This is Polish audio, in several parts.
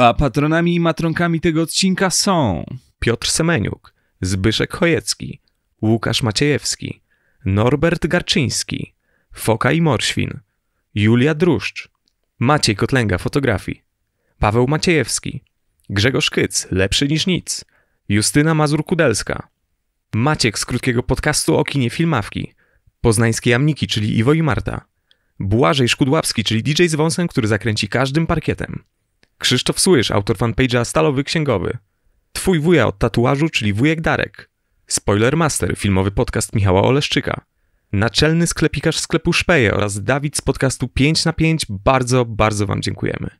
A patronami i matronkami tego odcinka są Piotr Semeniuk, Zbyszek Chojecki, Łukasz Maciejewski, Norbert Garczyński, Foka i Morświn, Julia Druszcz, Maciej Kotlęga Fotografii, Paweł Maciejewski, Grzegorz Kyc, Lepszy niż nic, Justyna Mazur-Kudelska, Maciek z krótkiego podcastu o kinie filmawki, Poznańskie Jamniki, czyli Iwo i Marta, Błażej Szkudłapski, czyli DJ z wąsem, który zakręci każdym parkietem. Krzysztof Słysz, autor fanpage'a Stalowy Księgowy. Twój wuja od tatuażu, czyli wujek Darek. Spoiler Master, filmowy podcast Michała Oleszczyka. Naczelny sklepikarz sklepu Szpeje oraz Dawid z podcastu 5 na 5 bardzo, bardzo Wam dziękujemy.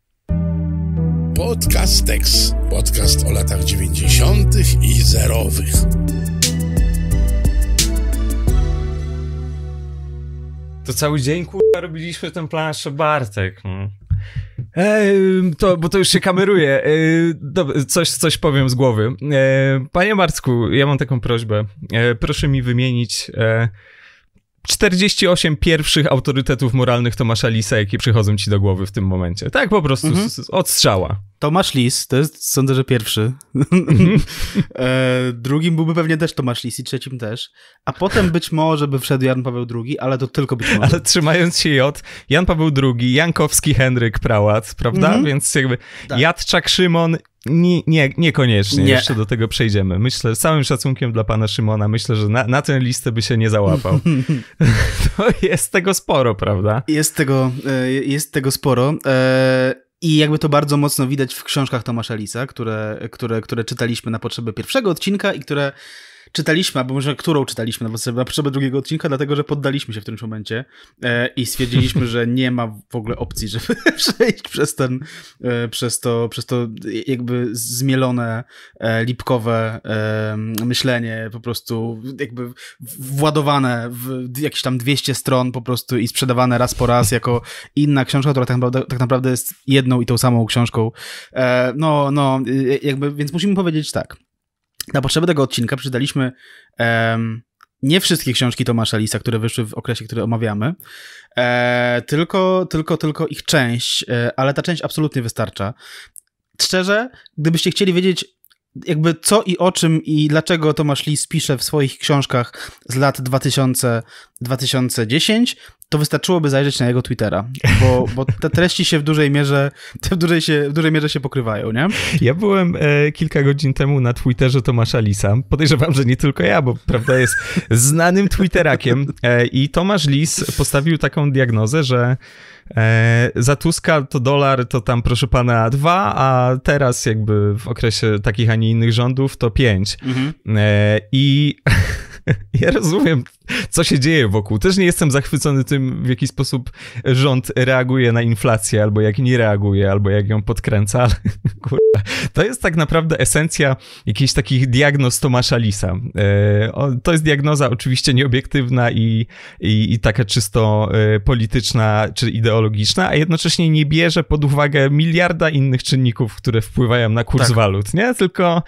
Podcast Tex. Podcast o latach 90. i zerowych. To cały dzień, kurwa, robiliśmy ten plan jeszcze Bartek. No. to, bo to już się kameruje. Ej, coś, coś powiem z głowy. Ej, panie Marcku, ja mam taką prośbę. Proszę mi wymienić e, 48 pierwszych autorytetów moralnych Tomasza Lisa, jakie przychodzą ci do głowy w tym momencie. Tak po prostu mhm. odstrzała. Tomasz Lis, to jest sądzę, że pierwszy. Mhm. e, drugim byłby pewnie też Tomasz Lis i trzecim też. A potem być może by wszedł Jan Paweł II, ale to tylko być może. Ale trzymając się J, Jan Paweł II, Jankowski Henryk Prałat, prawda? Mhm. Więc jakby tak. Jadczak Szymon nie, nie, niekoniecznie, nie. jeszcze do tego przejdziemy. Myślę, z całym szacunkiem dla pana Szymona, myślę, że na, na tę listę by się nie załapał. to jest tego sporo, prawda? Jest tego, e, jest tego sporo. E, I jakby to bardzo mocno widać w książkach Tomasza Lisa, które, które, które czytaliśmy na potrzeby pierwszego odcinka i które czytaliśmy, albo może którą czytaliśmy na, na potrzeby drugiego odcinka, dlatego że poddaliśmy się w tym momencie e, i stwierdziliśmy, że nie ma w ogóle opcji, żeby przejść przez ten, e, przez to, przez to jakby zmielone, e, lipkowe e, myślenie, po prostu jakby władowane w jakieś tam 200 stron po prostu i sprzedawane raz po raz jako inna książka, która tak naprawdę, tak naprawdę jest jedną i tą samą książką. E, no, no, e, jakby, więc musimy powiedzieć tak. Na potrzeby tego odcinka przeczytaliśmy um, nie wszystkie książki Tomasza Lisa, które wyszły w okresie, który omawiamy, e, tylko, tylko, tylko ich część, e, ale ta część absolutnie wystarcza. Szczerze, gdybyście chcieli wiedzieć, jakby co i o czym i dlaczego Tomasz Lis pisze w swoich książkach z lat 2000, 2010, to wystarczyłoby zajrzeć na jego Twittera, bo, bo te treści się w dużej mierze w dużej, się, w dużej mierze się pokrywają, nie? Ja byłem e, kilka godzin temu na Twitterze Tomasza Lisa. Podejrzewam, że nie tylko ja, bo prawda jest znanym Twitterakiem e, i Tomasz Lis postawił taką diagnozę, że E, za Tuska to dolar to tam proszę pana dwa, a teraz jakby w okresie takich, a nie innych rządów to pięć. Mhm. E, I Ja rozumiem, co się dzieje wokół. Też nie jestem zachwycony tym, w jaki sposób rząd reaguje na inflację, albo jak nie reaguje, albo jak ją podkręca, ale kurwa, to jest tak naprawdę esencja jakichś takich diagnoz Tomasza Lisa. E, to jest diagnoza oczywiście nieobiektywna i, i, i taka czysto e, polityczna czy ideologiczna, a jednocześnie nie bierze pod uwagę miliarda innych czynników, które wpływają na kurs tak. walut, nie? Tylko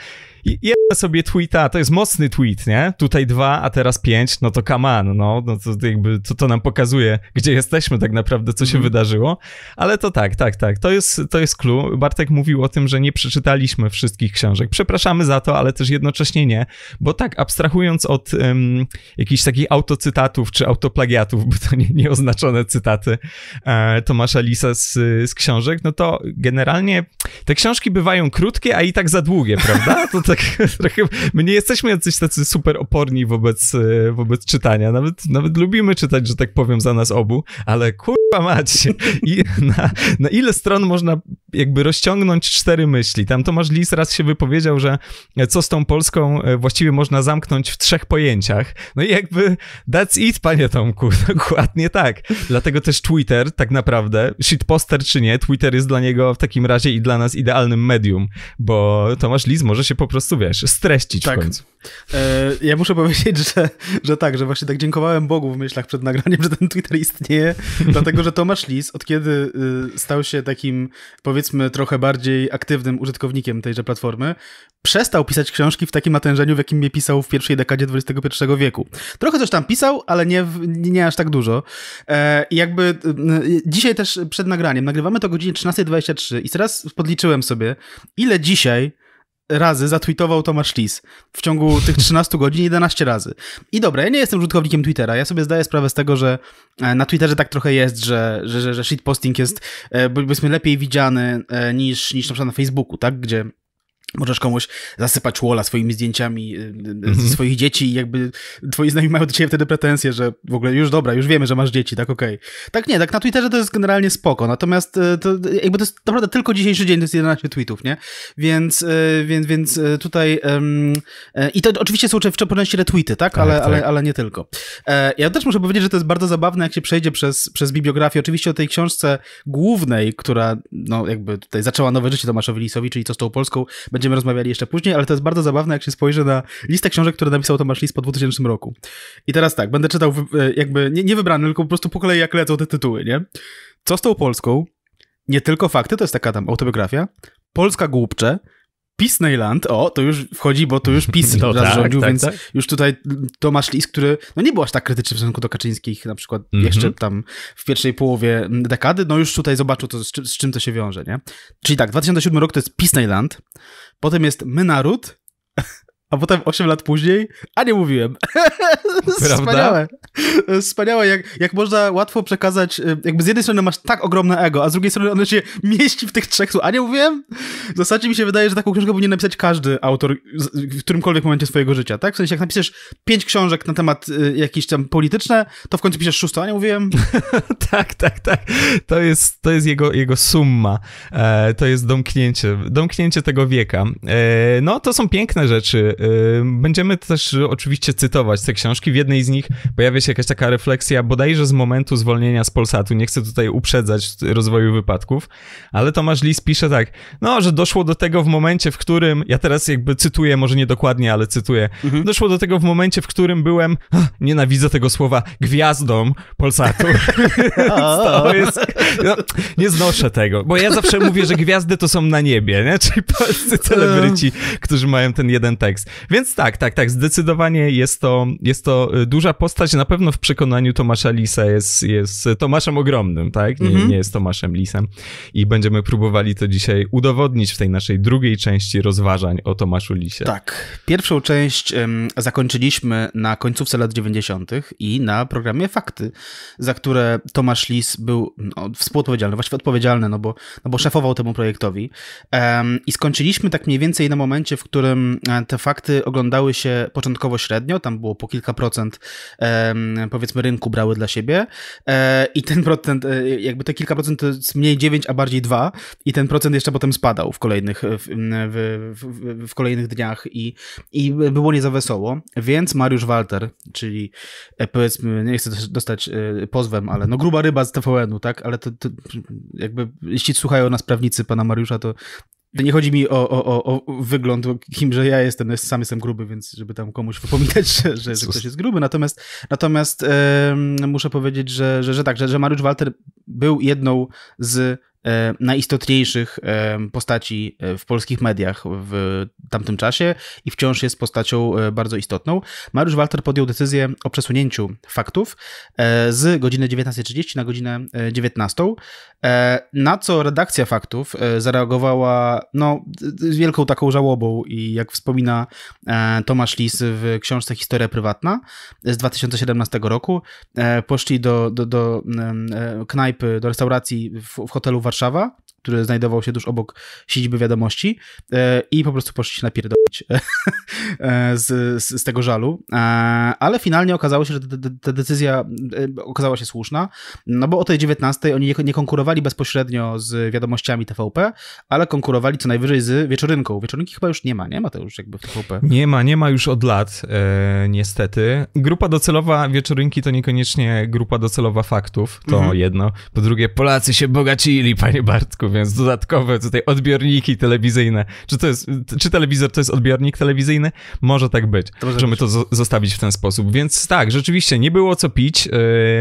je sobie tweeta, to jest mocny tweet, nie? Tutaj dwa, a teraz pięć, no to come on, no, no to jakby to, to nam pokazuje, gdzie jesteśmy tak naprawdę, co się mm. wydarzyło, ale to tak, tak, tak, to jest, to jest clue. Bartek mówił o tym, że nie przeczytaliśmy wszystkich książek. Przepraszamy za to, ale też jednocześnie nie, bo tak, abstrahując od um, jakichś takich autocytatów czy autoplagiatów, bo to nie, nieoznaczone cytaty e, Tomasza Lisa z, z książek, no to generalnie te książki bywają krótkie, a i tak za długie, prawda? To tak tak trochę, my nie jesteśmy jacyś tacy super oporni wobec, e, wobec czytania, nawet, nawet lubimy czytać, że tak powiem, za nas obu, ale kurwa macie, I na, na ile stron można jakby rozciągnąć cztery myśli. Tam Tomasz Lis raz się wypowiedział, że co z tą Polską e, właściwie można zamknąć w trzech pojęciach. No i jakby that's it, panie Tomku, dokładnie tak. Dlatego też Twitter tak naprawdę, shitposter czy nie, Twitter jest dla niego w takim razie i dla nas idealnym medium, bo Tomasz Lis może się po prostu, wiesz, streścić tak. w końcu. E, ja muszę powiedzieć, że, że tak, że właśnie tak dziękowałem Bogu w myślach przed nagraniem, że ten Twitter istnieje, dlatego że Tomasz Lis, od kiedy y, stał się takim, powiedzmy, powiedzmy trochę bardziej aktywnym użytkownikiem tejże platformy, przestał pisać książki w takim natężeniu, w jakim je pisał w pierwszej dekadzie XXI wieku. Trochę coś tam pisał, ale nie, nie, aż tak dużo. E, jakby e, dzisiaj też przed nagraniem, nagrywamy to o godzinie 13.23 i teraz podliczyłem sobie, ile dzisiaj razy zatweetował Tomasz Lis w ciągu tych 13 godzin 11 razy. I dobra, ja nie jestem użytkownikiem Twittera. Ja sobie zdaję sprawę z tego, że e, na Twitterze tak trochę jest, że, że, że shitposting jest powiedzmy lepiej widziany e, niż, niż na przykład na Facebooku, tak? Gdzie Możesz komuś zasypać łola swoimi zdjęciami mm-hmm. swoich dzieci i jakby twoi znajomi mają do ciebie wtedy pretensje, że w ogóle już dobra, już wiemy, że masz dzieci, tak okej. Okay. Tak nie, tak na Twitterze to jest generalnie spoko, natomiast to, jakby to jest naprawdę tylko dzisiejszy dzień, to jest 11 tweetów, nie? Więc, więc, więc tutaj um, i to oczywiście są w części retweety, tak? tak? ale, tak. Ale, ale nie tylko. E, ja też muszę powiedzieć, że to jest bardzo zabawne, jak się przejdzie przez, przez bibliografię, oczywiście o tej książce głównej, która no jakby tutaj zaczęła nowe życie Tomaszowi Lisowi, czyli co z tą Polską, Będziemy rozmawiali jeszcze później, ale to jest bardzo zabawne, jak się spojrzy na listę książek, które napisał Tomasz Lis po 2000 roku. I teraz tak, będę czytał e, jakby nie, nie wybrany, tylko po prostu po kolei jak lecą te tytuły, nie? Co z tą Polską? Nie tylko fakty, to jest taka tam autobiografia. Polska głupcze, Pisneyland, o, to już wchodzi, bo to już PiS no, tak, rządził, tak, więc tak. już tutaj Tomasz Lis, który no nie był aż tak krytyczny w stosunku do Kaczyńskich, na przykład mm -hmm. jeszcze tam w pierwszej połowie dekady, no już tutaj zobaczył, to, z, czym, z czym to się wiąże, nie? Czyli tak, 2007 rok to jest Pisneyland, Potem jest My Naród, a potem 8 lat później, a nie mówiłem. Prawda? Wspaniałe. Wspaniałe, jak, jak można łatwo przekazać, y, jakby z jednej strony masz tak ogromne ego, a z drugiej strony ono się mieści w tych trzech słów, a nie mówiłem? W zasadzie mi się wydaje, że taką książkę powinien napisać każdy autor w którymkolwiek momencie swojego życia, tak? W sensie, jak napiszesz pięć książek na temat y, jakieś tam polityczne, to w końcu piszesz szóstą, a nie mówiłem? tak, tak, tak. To jest, to jest jego, jego summa. E, to jest domknięcie, domknięcie tego wieka. E, no, to są piękne rzeczy Będziemy też oczywiście cytować te książki. W jednej z nich pojawia się jakaś taka refleksja bodajże z momentu zwolnienia z Polsatu. Nie chcę tutaj uprzedzać rozwoju wypadków, ale Tomasz Lis pisze tak, no, że doszło do tego w momencie, w którym, ja teraz jakby cytuję, może nie dokładnie, ale cytuję, mhm. doszło do tego w momencie, w którym byłem, nienawidzę tego słowa, gwiazdą Polsatu. to jest, no, nie znoszę tego, bo ja zawsze mówię, że gwiazdy to są na niebie, nie? czyli polscy celebryci, którzy mają ten jeden tekst więc tak, tak, tak, zdecydowanie jest to, jest to y, duża postać, na pewno w przekonaniu Tomasza Lisa jest, jest Tomaszem ogromnym, tak, nie, mm -hmm. nie jest Tomaszem Lisem i będziemy próbowali to dzisiaj udowodnić w tej naszej drugiej części rozważań o Tomaszu Lisie. Tak, pierwszą część um, zakończyliśmy na końcówce lat 90. i na programie Fakty, za które Tomasz Lis był no, współodpowiedzialny, właściwie odpowiedzialny, no bo, no bo szefował temu projektowi um, i skończyliśmy tak mniej więcej na momencie, w którym e, te fakty akty oglądały się początkowo średnio, tam było po kilka procent powiedzmy rynku brały dla siebie e, i ten procent, e, jakby te kilka procent to jest mniej 9, a bardziej 2 i ten procent jeszcze potem spadał w kolejnych, w, w, w kolejnych dniach i, i było nie za wesoło, więc Mariusz Walter, czyli e, powiedzmy, nie chcę dostać pozwem, ale no gruba ryba z TVN-u, tak, ale to, to jakby jeśli słuchają nas prawnicy pana Mariusza, to nie chodzi mi o, o, o, wygląd, kim, że ja jestem, no sam jestem gruby, więc żeby tam komuś wypominać, że, że ktoś jest gruby. Natomiast, natomiast e, muszę powiedzieć, że, że, że tak, że, że Mariusz Walter był jedną z E, najistotniejszych e, postaci e, w polskich mediach w tamtym czasie i wciąż jest postacią bardzo istotną. Mariusz Walter podjął decyzję o przesunięciu faktów z godziny 19.30 na godzinę 19.00, na co redakcja faktów zareagowała no, z wielką taką żałobą i jak wspomina Tomasz Lis w książce Historia prywatna z 2017 roku, poszli do, do, do knajpy, do restauracji w, w hotelu Warszawie Warszawa który znajdował się tuż obok siedziby wiadomości e, i po prostu poszli się napierdolić e, z, z, z, tego żalu. E, ale finalnie okazało się, że ta decyzja okazała się słuszna, no bo o tej 19 oni nie, nie konkurowali bezpośrednio z wiadomościami TVP, ale konkurowali co najwyżej z wieczorynką. Wieczorynki chyba już nie ma, nie ma to już jakby w TVP. Nie ma, nie ma już od lat, e, niestety. Grupa docelowa wieczorynki to niekoniecznie grupa docelowa faktów, to mhm. jedno. Po drugie, Polacy się bogacili, panie Bartku, więc dodatkowe tutaj odbiorniki telewizyjne. Czy, to jest, czy telewizor to jest odbiornik telewizyjny? Może tak być. To Możemy to zostawić w ten sposób. Więc tak, rzeczywiście nie było co pić,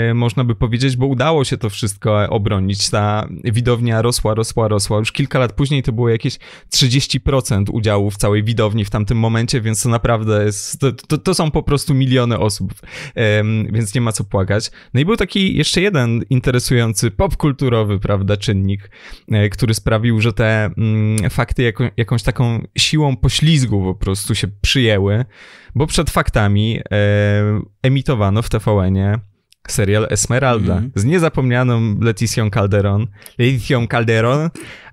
yy, można by powiedzieć, bo udało się to wszystko obronić. Ta widownia rosła, rosła, rosła. Już kilka lat później to było jakieś 30% udziału w całej widowni w tamtym momencie, więc to naprawdę jest, to, to, to są po prostu miliony osób, yy, więc nie ma co płakać. No i był taki jeszcze jeden interesujący popkulturowy, prawda, czynnik, yy, który sprawił, że te mm, fakty jako, jakąś taką siłą poślizgu po prostu się przyjęły, bo przed faktami e, emitowano w TVN-ie serial Esmeralda mm -hmm. z niezapomnianą Leticją Calderon. Leticją Calderon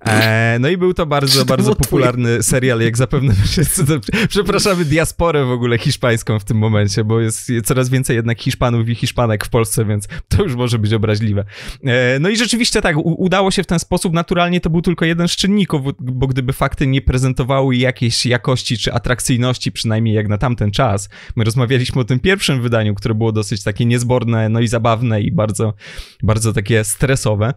E, no i był to bardzo, bardzo popularny serial, jak zapewne wszyscy. Przepraszamy diasporę w ogóle hiszpańską w tym momencie, bo jest coraz więcej jednak Hiszpanów i Hiszpanek w Polsce, więc to już może być obraźliwe. E, no i rzeczywiście tak, udało się w ten sposób. Naturalnie to był tylko jeden z czynników, bo gdyby fakty nie prezentowały jakiejś jakości czy atrakcyjności, przynajmniej jak na tamten czas, my rozmawialiśmy o tym pierwszym wydaniu, które było dosyć takie niezborne, no i zabawne i bardzo, bardzo takie stresowe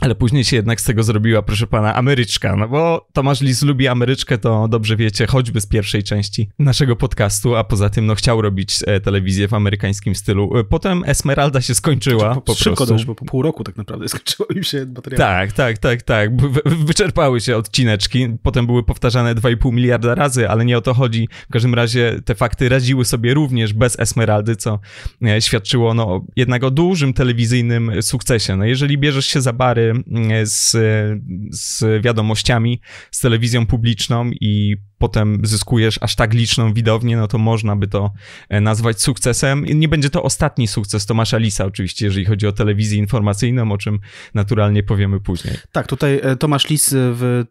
ale później się jednak z tego zrobiła, proszę pana, Ameryczka. No bo Tomasz Lis lubi Ameryczkę, to dobrze wiecie, choćby z pierwszej części naszego podcastu, a poza tym no chciał robić e, telewizję w amerykańskim stylu. E, potem Esmeralda się skończyła znaczy, po, po szybko prostu. też, bo po pół roku tak naprawdę skończyło im się materiał. Tak, tak, tak, tak. Wyczerpały się odcineczki, potem były powtarzane 2,5 miliarda razy, ale nie o to chodzi. W każdym razie te fakty radziły sobie również bez Esmeraldy, co e, świadczyło no jednak o dużym telewizyjnym sukcesie. No jeżeli bierzesz się za bary, z, z wiadomościami, z telewizją publiczną i potem zyskujesz aż tak liczną widownię, no to można by to e, nazwać sukcesem. Nie będzie to ostatni sukces Tomasza Lisa oczywiście, jeżeli chodzi o telewizję informacyjną, o czym naturalnie powiemy później. Tak, tutaj e, Tomasz Lis e, w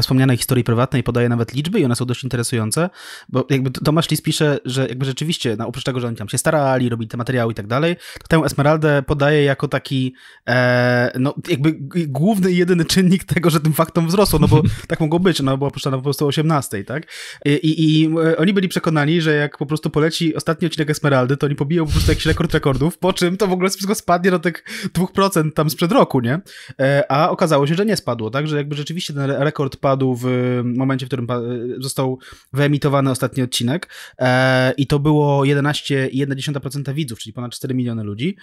wspomnianej historii prywatnej podaje nawet liczby i one są dość interesujące, bo jakby Tomasz Lis pisze, że jakby rzeczywiście, no oprócz tego, że oni tam się starali, robili te materiały i tak dalej, to tę Esmeraldę podaje jako taki e, no jakby główny i jedyny czynnik tego, że tym faktom wzrosło, no bo tak mogło być, no bo była puszczana po prostu o 18, więcej, tak? I, I, e, oni byli przekonani, że jak po prostu poleci ostatni odcinek Esmeraldy, to oni pobiją po prostu jakiś rekord rekordów, po czym to w ogóle wszystko spadnie do tych 2% tam sprzed roku, nie? E, a okazało się, że nie spadło, tak? Że jakby rzeczywiście ten rekord padł w e, momencie, w którym został wyemitowany ostatni odcinek i to było 11,1% widzów, czyli ponad 4 miliony ludzi.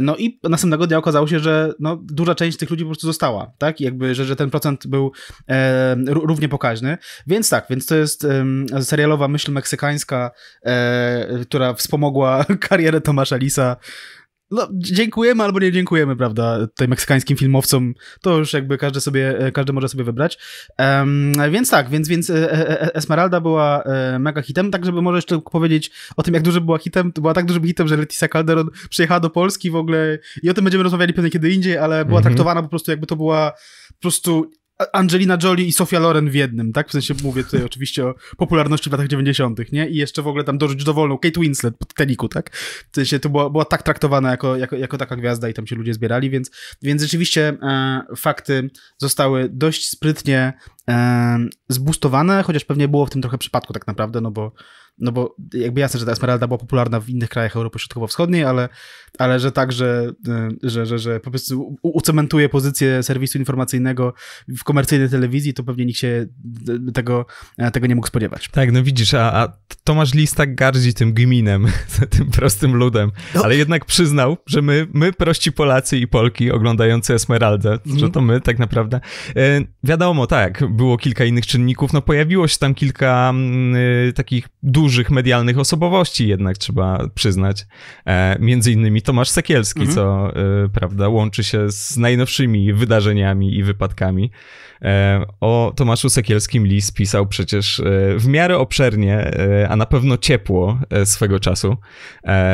No i następnego dnia okazało się, że no, duża część tych ludzi po prostu została, tak? jakby, że, że ten procent był równie pokaźny, więc więc tak, więc to jest um, serialowa myśl meksykańska, e, która wspomogła karierę Tomasza Lisa. No, dziękujemy albo nie dziękujemy, prawda, tej meksykańskim filmowcom, to już jakby każdy sobie, e, każdy może sobie wybrać. Um, więc tak, więc, więc e, e, Esmeralda była mega hitem, tak żeby może jeszcze powiedzieć o tym, jak duży była hitem, to była tak dużym hitem, że Leticia Calderon przyjechała do Polski w ogóle i o tym będziemy rozmawiali pewnie kiedy indziej, ale była mhm. traktowana po prostu jakby to była po prostu Angelina Jolie i Sofia Loren w jednym, tak? W sensie mówię tutaj oczywiście o popularności w latach 90., nie? I jeszcze w ogóle tam dorzuć dowolną Kate Winslet po teniku, tak? W sensie to była, była tak traktowana jako, jako, jako taka gwiazda i tam się ludzie zbierali, więc, więc rzeczywiście e, fakty zostały dość sprytnie e, zbustowane, chociaż pewnie było w tym trochę przypadku tak naprawdę, no bo no bo jakby jasne, że ta Esmeralda była popularna w innych krajach Europy Środkowo-Wschodniej, ale, ale że także, y, że, że, że po prostu ucementuje pozycję serwisu informacyjnego w komercyjnej telewizji, to pewnie nikt się y, tego, y, tego nie mógł spodziewać. Tak, no widzisz, a, a Tomasz Lis tak gardzi tym gminem, tym prostym ludem, no. ale jednak przyznał, że my, my prości Polacy i Polki oglądający Esmeraldę, mhm. że to my tak naprawdę. Wiadomo, tak, było kilka innych czynników, no pojawiło się tam kilka mm, takich dużych dużych medialnych osobowości jednak trzeba przyznać. E, między innymi Tomasz Sekielski, mhm. co e, prawda łączy się z najnowszymi wydarzeniami i wypadkami. E, o Tomaszu Sekielskim Lis pisał przecież w miarę obszernie, a na pewno ciepło swego czasu,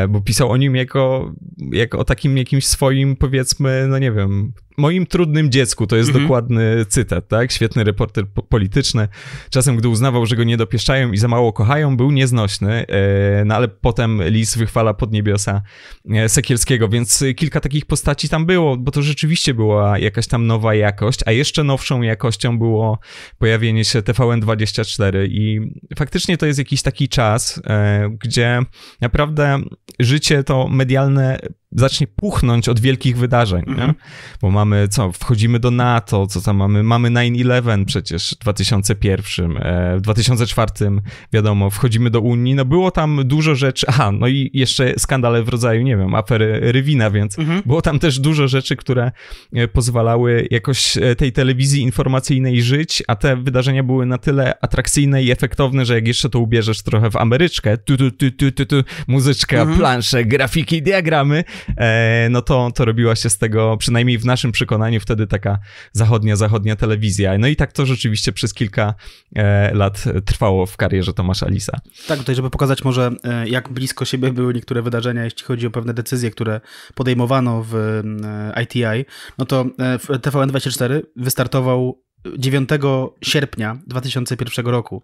bo pisał o nim jako, jako o takim jakimś swoim, powiedzmy, no nie wiem, moim trudnym dziecku, to jest mhm. dokładny cytat, tak? Świetny reporter po polityczny. Czasem, gdy uznawał, że go nie dopieszczają i za mało kochają, był nieznośny, e, no ale potem Lis wychwala pod niebiosa e, Sekielskiego, więc kilka takich postaci tam było, bo to rzeczywiście była jakaś tam nowa jakość, a jeszcze nowszą jakością było pojawienie się TVN24 i faktycznie to jest jakiś taki czas, e, gdzie naprawdę życie to medialne zacznie puchnąć od wielkich wydarzeń, mm -hmm. Bo mamy, co, wchodzimy do NATO, co tam mamy, mamy 9-11 przecież w 2001, e, w 2004 wiadomo, wchodzimy do Unii, no było tam dużo rzeczy, aha, no i jeszcze skandale w rodzaju, nie wiem, afery Rywina, więc mm -hmm. było tam też dużo rzeczy, które e, pozwalały jakoś e, tej telewizji informacyjnej żyć, a te wydarzenia były na tyle atrakcyjne i efektowne, że jak jeszcze to ubierzesz trochę w Ameryczkę, tu, tu, tu, tu, tu, tu muzyczka, mm -hmm. plansze, grafiki, diagramy, E, no to, to robiła się z tego, przynajmniej w naszym przekonaniu, wtedy taka zachodnia, zachodnia telewizja. No i tak to rzeczywiście przez kilka e, lat trwało w karierze Tomasza Lisa. Tak, tutaj, żeby pokazać może, e, jak blisko siebie były niektóre wydarzenia, jeśli chodzi o pewne decyzje, które podejmowano w ITI, no to TVN24 wystartował 9 sierpnia 2001 roku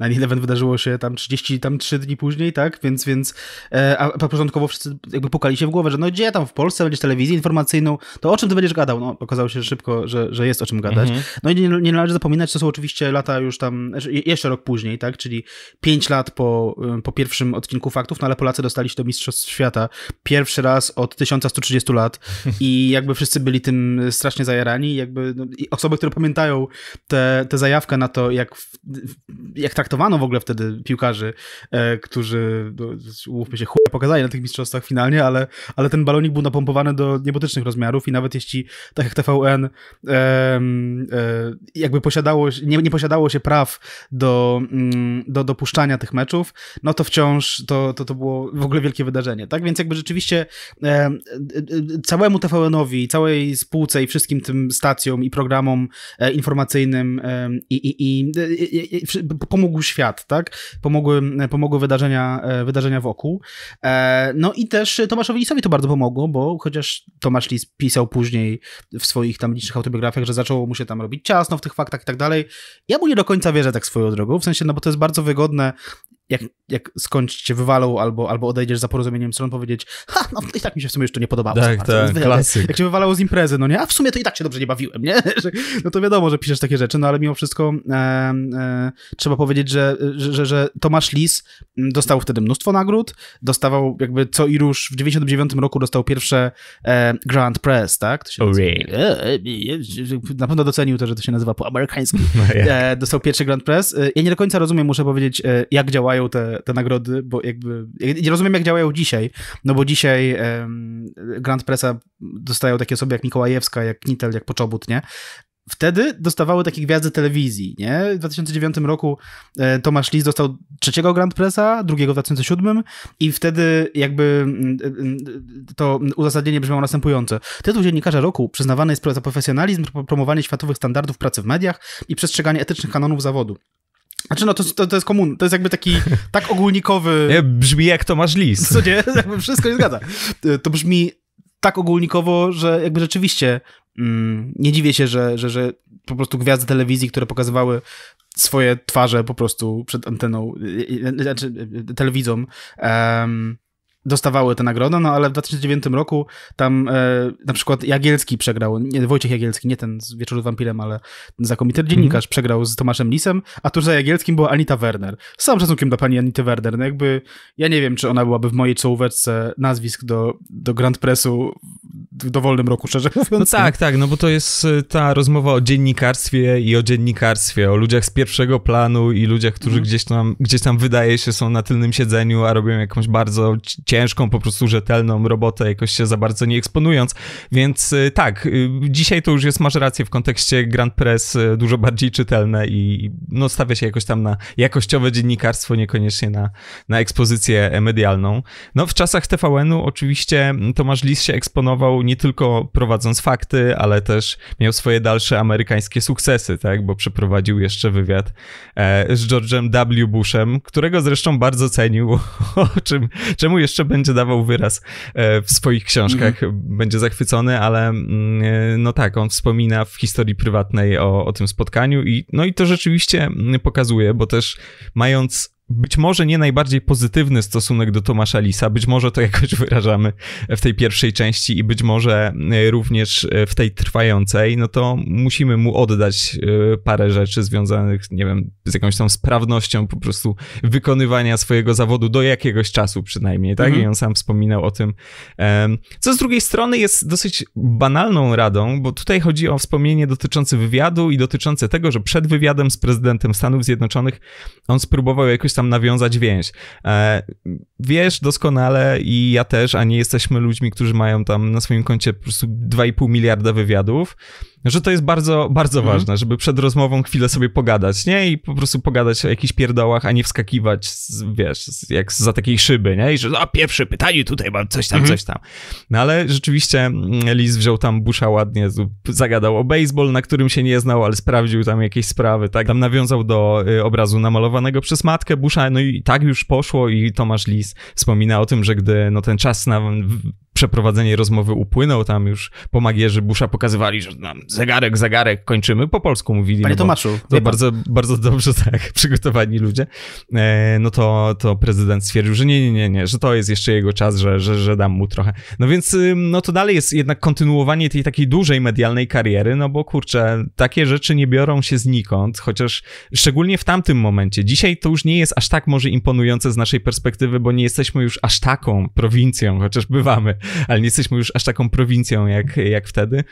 na 11 wydarzyło się tam 30, tam 3 dni później, tak? Więc, więc e, a początkowo wszyscy jakby pukali się w głowę, że no gdzie tam w Polsce będziesz telewizję informacyjną, to o czym ty będziesz gadał? No, okazało się szybko, że, że jest o czym gadać. Mhm. No i nie, nie należy zapominać, to są oczywiście lata już tam, znaczy, jeszcze rok później, tak? Czyli 5 lat po, po pierwszym odcinku faktów, no ale Polacy dostali się do Mistrzostw Świata pierwszy raz od 1130 lat i jakby wszyscy byli tym strasznie zajarani, jakby no, osoby, które pamiętają tę te, te zajawkę na to, jak, jak tak traktowano w ogóle wtedy piłkarzy, e, którzy, no, umówmy się, chłopie pokazali na tych mistrzostwach finalnie, ale, ale ten balonik był napompowany do niebotycznych rozmiarów i nawet jeśli, tak jak TVN, e, e, jakby posiadało, nie, nie posiadało się praw do, do dopuszczania tych meczów, no to wciąż to, to, to było w ogóle wielkie wydarzenie, tak? Więc jakby rzeczywiście całemu TVN-owi, całej spółce i wszystkim tym stacjom i programom informacyjnym i, i, i, i, i pomógł pomógł świat, tak? Pomogły, pomogły wydarzenia, e, wydarzenia wokół. E, no i też Tomaszowi Lisowi to bardzo pomogło, bo chociaż Tomasz Lis pisał później w swoich tam licznych autobiografiach, że zaczęło mu się tam robić ciasno w tych faktach i tak dalej, ja mu nie do końca wierzę tak swoją drogą, w sensie, no bo to jest bardzo wygodne jak, jak skądś cię wywalą albo, albo odejdziesz za porozumieniem stron, powiedzieć, ha, no i tak mi się w sumie jeszcze nie podobało. Tak, bardzo, tak, wiele, klasyk. Jak się wywalało z imprezy, no nie? A w sumie to i tak się dobrze nie bawiłem, nie? no to wiadomo, że piszesz takie rzeczy, no ale mimo wszystko e, e, trzeba powiedzieć, że, że, że, że Tomasz Lis mm, dostał wtedy mnóstwo nagród, dostawał jakby co i róż, w 99 roku dostał pierwsze e, Grand Press, tak? To się oh, na pewno docenił to, że to się nazywa po amerykańsku. No, dostał pierwszy Grand Press. Ja nie do końca rozumiem, muszę powiedzieć, jak działają te, te nagrody, bo jakby. Nie rozumiem, jak działają dzisiaj, no bo dzisiaj um, Grand Pressa dostają takie osoby jak Mikołajewska, jak Nitel, jak Poczobut, nie? Wtedy dostawały takie gwiazdy telewizji, nie? W 2009 roku e, Tomasz Lis dostał trzeciego Grand Pressa, drugiego w 2007 i wtedy jakby mm, e, e, to uzasadnienie brzmiało następujące. Tytuł dziennikarza roku przyznawany jest za profesjonalizm, promowanie światowych standardów pracy w mediach i przestrzeganie etycznych kanonów zawodu. Znaczy no, to, to, to jest komun, to jest jakby taki tak ogólnikowy... Brzmi jak to masz list. Co nie? Jakby wszystko nie zgadza. Y, to brzmi tak ogólnikowo, że jakby rzeczywiście mm, nie dziwię się, że, że, że po prostu gwiazdy telewizji, które pokazywały swoje twarze po prostu przed anteną, y, y, znaczy telewizą, um, dostawały te nagrody, no ale w 2009 roku tam e, na przykład Jagielski przegrał, nie, Wojciech Jagielski, nie ten z Wieczoru z Wampirem, ale znakomity mhm. dziennikarz mm przegrał z Tomaszem Lisem, a tuż za Jagielskim była Anita Werner. Z całym szacunkiem dla pani Anity Werner, no jakby ja nie wiem, czy ona byłaby w mojej czołóweczce nazwisk do, do Grand Pressu w dowolnym roku, szczerze no mówiąc. No tak, tak, no bo to jest e, ta rozmowa o dziennikarstwie i o dziennikarstwie, o ludziach z pierwszego planu i ludziach, którzy mm gdzieś, tam, gdzieś tam wydaje się są na tylnym siedzeniu, a robią jakąś bardzo ciężką, po prostu rzetelną robotę, jakoś się za bardzo nie eksponując. Więc y, tak, y, dzisiaj to już jest, masz rację, w kontekście Grand Press y, dużo bardziej czytelne i no, stawia się jakoś tam na jakościowe dziennikarstwo, niekoniecznie na, na ekspozycję medialną. No, w czasach TVN-u oczywiście Tomasz Lis się eksponował nie tylko prowadząc fakty, ale też miał swoje dalsze amerykańskie sukcesy, tak, bo przeprowadził jeszcze wywiad e, z George'em W. Bushem, którego zresztą bardzo cenił, o czym, czemu jeszcze jeszcze będzie dawał wyraz e, w swoich książkach, mhm. będzie zachwycony, ale mm, e, no tak, on wspomina w historii prywatnej o, o tym spotkaniu i no i to rzeczywiście mm, pokazuje, bo też mając być może nie najbardziej pozytywny stosunek do Tomasza Lisa, być może to jakoś wyrażamy w tej pierwszej części i być może e, również e, w tej trwającej, no to musimy mu oddać e, parę rzeczy związanych, nie wiem, z jakąś tą sprawnością po prostu wykonywania swojego zawodu do jakiegoś czasu przynajmniej, tak? Mhm. I on sam wspominał o tym. Co z drugiej strony jest dosyć banalną radą, bo tutaj chodzi o wspomnienie dotyczące wywiadu i dotyczące tego, że przed wywiadem z prezydentem Stanów Zjednoczonych on spróbował jakoś tam tam nawiązać więź. E, wiesz doskonale i ja też, a nie jesteśmy ludźmi, którzy mają tam na swoim koncie po prostu 2,5 miliarda wywiadów, że to jest bardzo, bardzo mhm. ważne, żeby przed rozmową chwilę sobie pogadać, nie? I po prostu pogadać o jakichś pierdołach, a nie wskakiwać, z, wiesz, z, jak za takiej szyby, nie? I że, a pierwsze pytanie tutaj mam, coś tam, mhm. coś tam. No ale rzeczywiście mm, Liz wziął tam busza ładnie, zagadał o baseball, na którym się nie znał, ale sprawdził tam jakieś sprawy, tak? Tam nawiązał do y, obrazu namalowanego przez matkę busza, no i tak już poszło i Tomasz Liz wspomina o tym, że gdy no ten czas na przeprowadzenie rozmowy upłynął, tam już pomagierzy Busha pokazywali, że nam zegarek, zegarek, kończymy, po polsku mówili. Panie no Tomaszu. To bardzo, bardzo dobrze tak przygotowani ludzie. E, no to, to prezydent stwierdził, że nie, nie, nie, nie, że to jest jeszcze jego czas, że, że, że dam mu trochę. No więc no to dalej jest jednak kontynuowanie tej takiej dużej medialnej kariery, no bo kurczę, takie rzeczy nie biorą się znikąd, chociaż szczególnie w tamtym momencie. Dzisiaj to już nie jest aż tak może imponujące z naszej perspektywy, bo nie jesteśmy już aż taką prowincją, chociaż bywamy ale nie jesteśmy już aż taką prowincją jak, jak wtedy,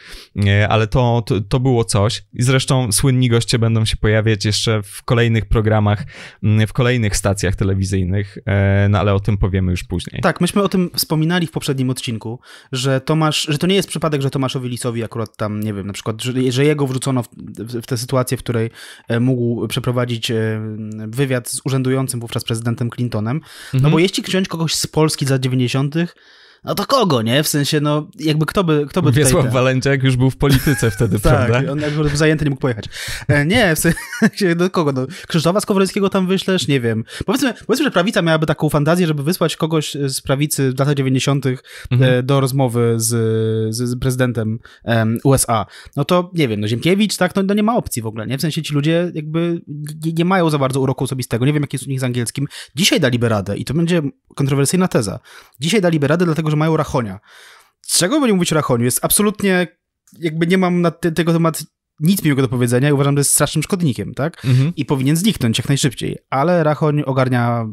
e, ale to, to, to było coś. I zresztą słynni goście będą się pojawiać jeszcze w kolejnych programach, w kolejnych stacjach telewizyjnych, e, no ale o tym powiemy już później. Tak, myśmy o tym wspominali w poprzednim odcinku, że Tomasz, że to nie jest przypadek, że Tomaszowi Lisowi akurat tam, nie wiem, na przykład, że, że jego wrzucono w, w tę sytuację, w której e, mógł przeprowadzić wywiad z urzędującym wówczas prezydentem Clintonem. No mhm. bo jeśli wziąć kogoś z Polski z lat 90., no to kogo, nie? W sensie, no, jakby kto by, kto by Wiesław tutaj... już był w polityce wtedy, tak, prawda? Tak, on jakby zajęty nie mógł pojechać. E, nie, w sensie, do kogo? Do Krzysztofa Skowrońskiego tam wyślesz? Nie wiem. Powiedzmy, powiedzmy, że prawica miałaby taką fantazję, żeby wysłać kogoś z prawicy w latach 90. E, mhm. do rozmowy z, z prezydentem USA. No to, nie wiem, no Ziemkiewicz, tak? No, no, nie ma opcji w ogóle, nie? W sensie ci ludzie jakby nie mają za bardzo uroku osobistego. Nie wiem, jaki jest u nich z angielskim. Dzisiaj daliby radę i to będzie kontrowersyjna teza. Dzisiaj daliby radę, dlatego tego, że mają rachonia. Czego by nie mówić o rachoniu? Jest absolutnie, jakby nie mam na te, tego temat nic miłego do powiedzenia i uważam, że jest strasznym szkodnikiem, tak? Mhm. I powinien zniknąć jak najszybciej. Ale Rachoń ogarnia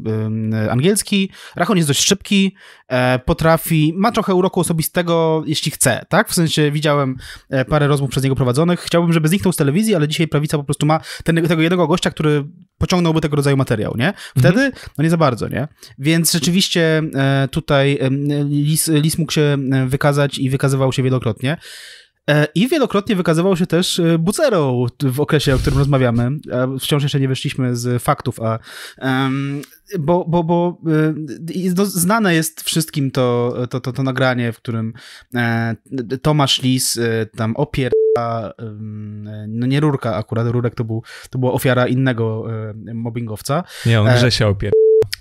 y, angielski, Rachoń jest dość szybki, e, potrafi, ma trochę uroku osobistego, jeśli chce, tak? W sensie widziałem e, parę rozmów przez niego prowadzonych. Chciałbym, żeby zniknął z telewizji, ale dzisiaj prawica po prostu ma ten, tego jednego gościa, który pociągnąłby tego rodzaju materiał, nie? Wtedy, mhm. no nie za bardzo, nie? Więc rzeczywiście e, tutaj e, lis, lis mógł się wykazać i wykazywał się wielokrotnie. E, I wielokrotnie wykazywał się też e, bucerą w okresie, o którym rozmawiamy. E, wciąż jeszcze nie wyszliśmy z faktów, a, bo, bo, bo znane jest wszystkim to, to, to, to nagranie, w którym Tomasz Lis tam opiera no nie rurka akurat, rurek to, był, to była ofiara innego mobbingowca. Nie, on grze się opiera.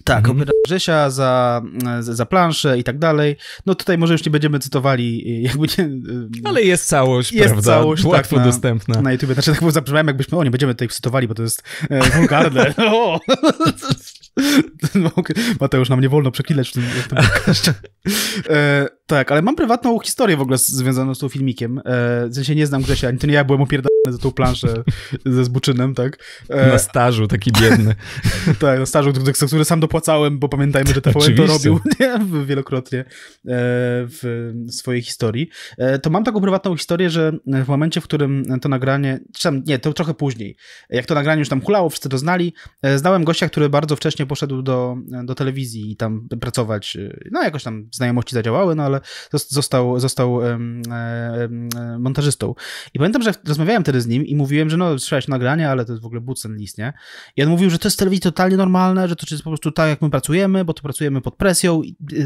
Tak, mhm. opiera Grzesia za, e, za planszę i tak dalej. No tutaj może już nie będziemy cytowali, e, jakby nie... E, ale jest całość, jest prawda? całość, tak, Łatwo tak, dostępna. Na, na YouTube. Znaczy tak zabrzmiałem, jakbyśmy, o nie będziemy tutaj cytowali, bo to jest e, wulgarne. Mateusz, nam nie wolno przekileć w tym, w tym e, Tak, ale mam prywatną historię w ogóle związaną z tym filmikiem. E, w sensie nie znam Grzesia, to nie ja byłem opierdolony za tą planszę ze zbuczynem, tak? E... Na stażu, taki biedny. tak, na stażu, który, sam dopłacałem, bo pamiętajmy, że TVN Oczywiście. to robił nie? wielokrotnie e, w swojej historii. E, to mam taką prywatną historię, że w momencie, w którym to nagranie, czy tam, nie, to trochę później, jak to nagranie już tam kulało, wszyscy to znali, e, znałem gościa, który bardzo wcześnie poszedł do, do telewizji i tam pracować, e, no jakoś tam znajomości zadziałały, no ale został, został e, montażystą. I pamiętam, że rozmawiałem wtedy z nim i mówiłem, że no, słyszałeś nagranie, ale to jest w ogóle bucen list, nie? I on mówił, że to jest telewizja totalnie normalne, że to jest po prostu tak, jak my pracujemy, bo to pracujemy pod presją,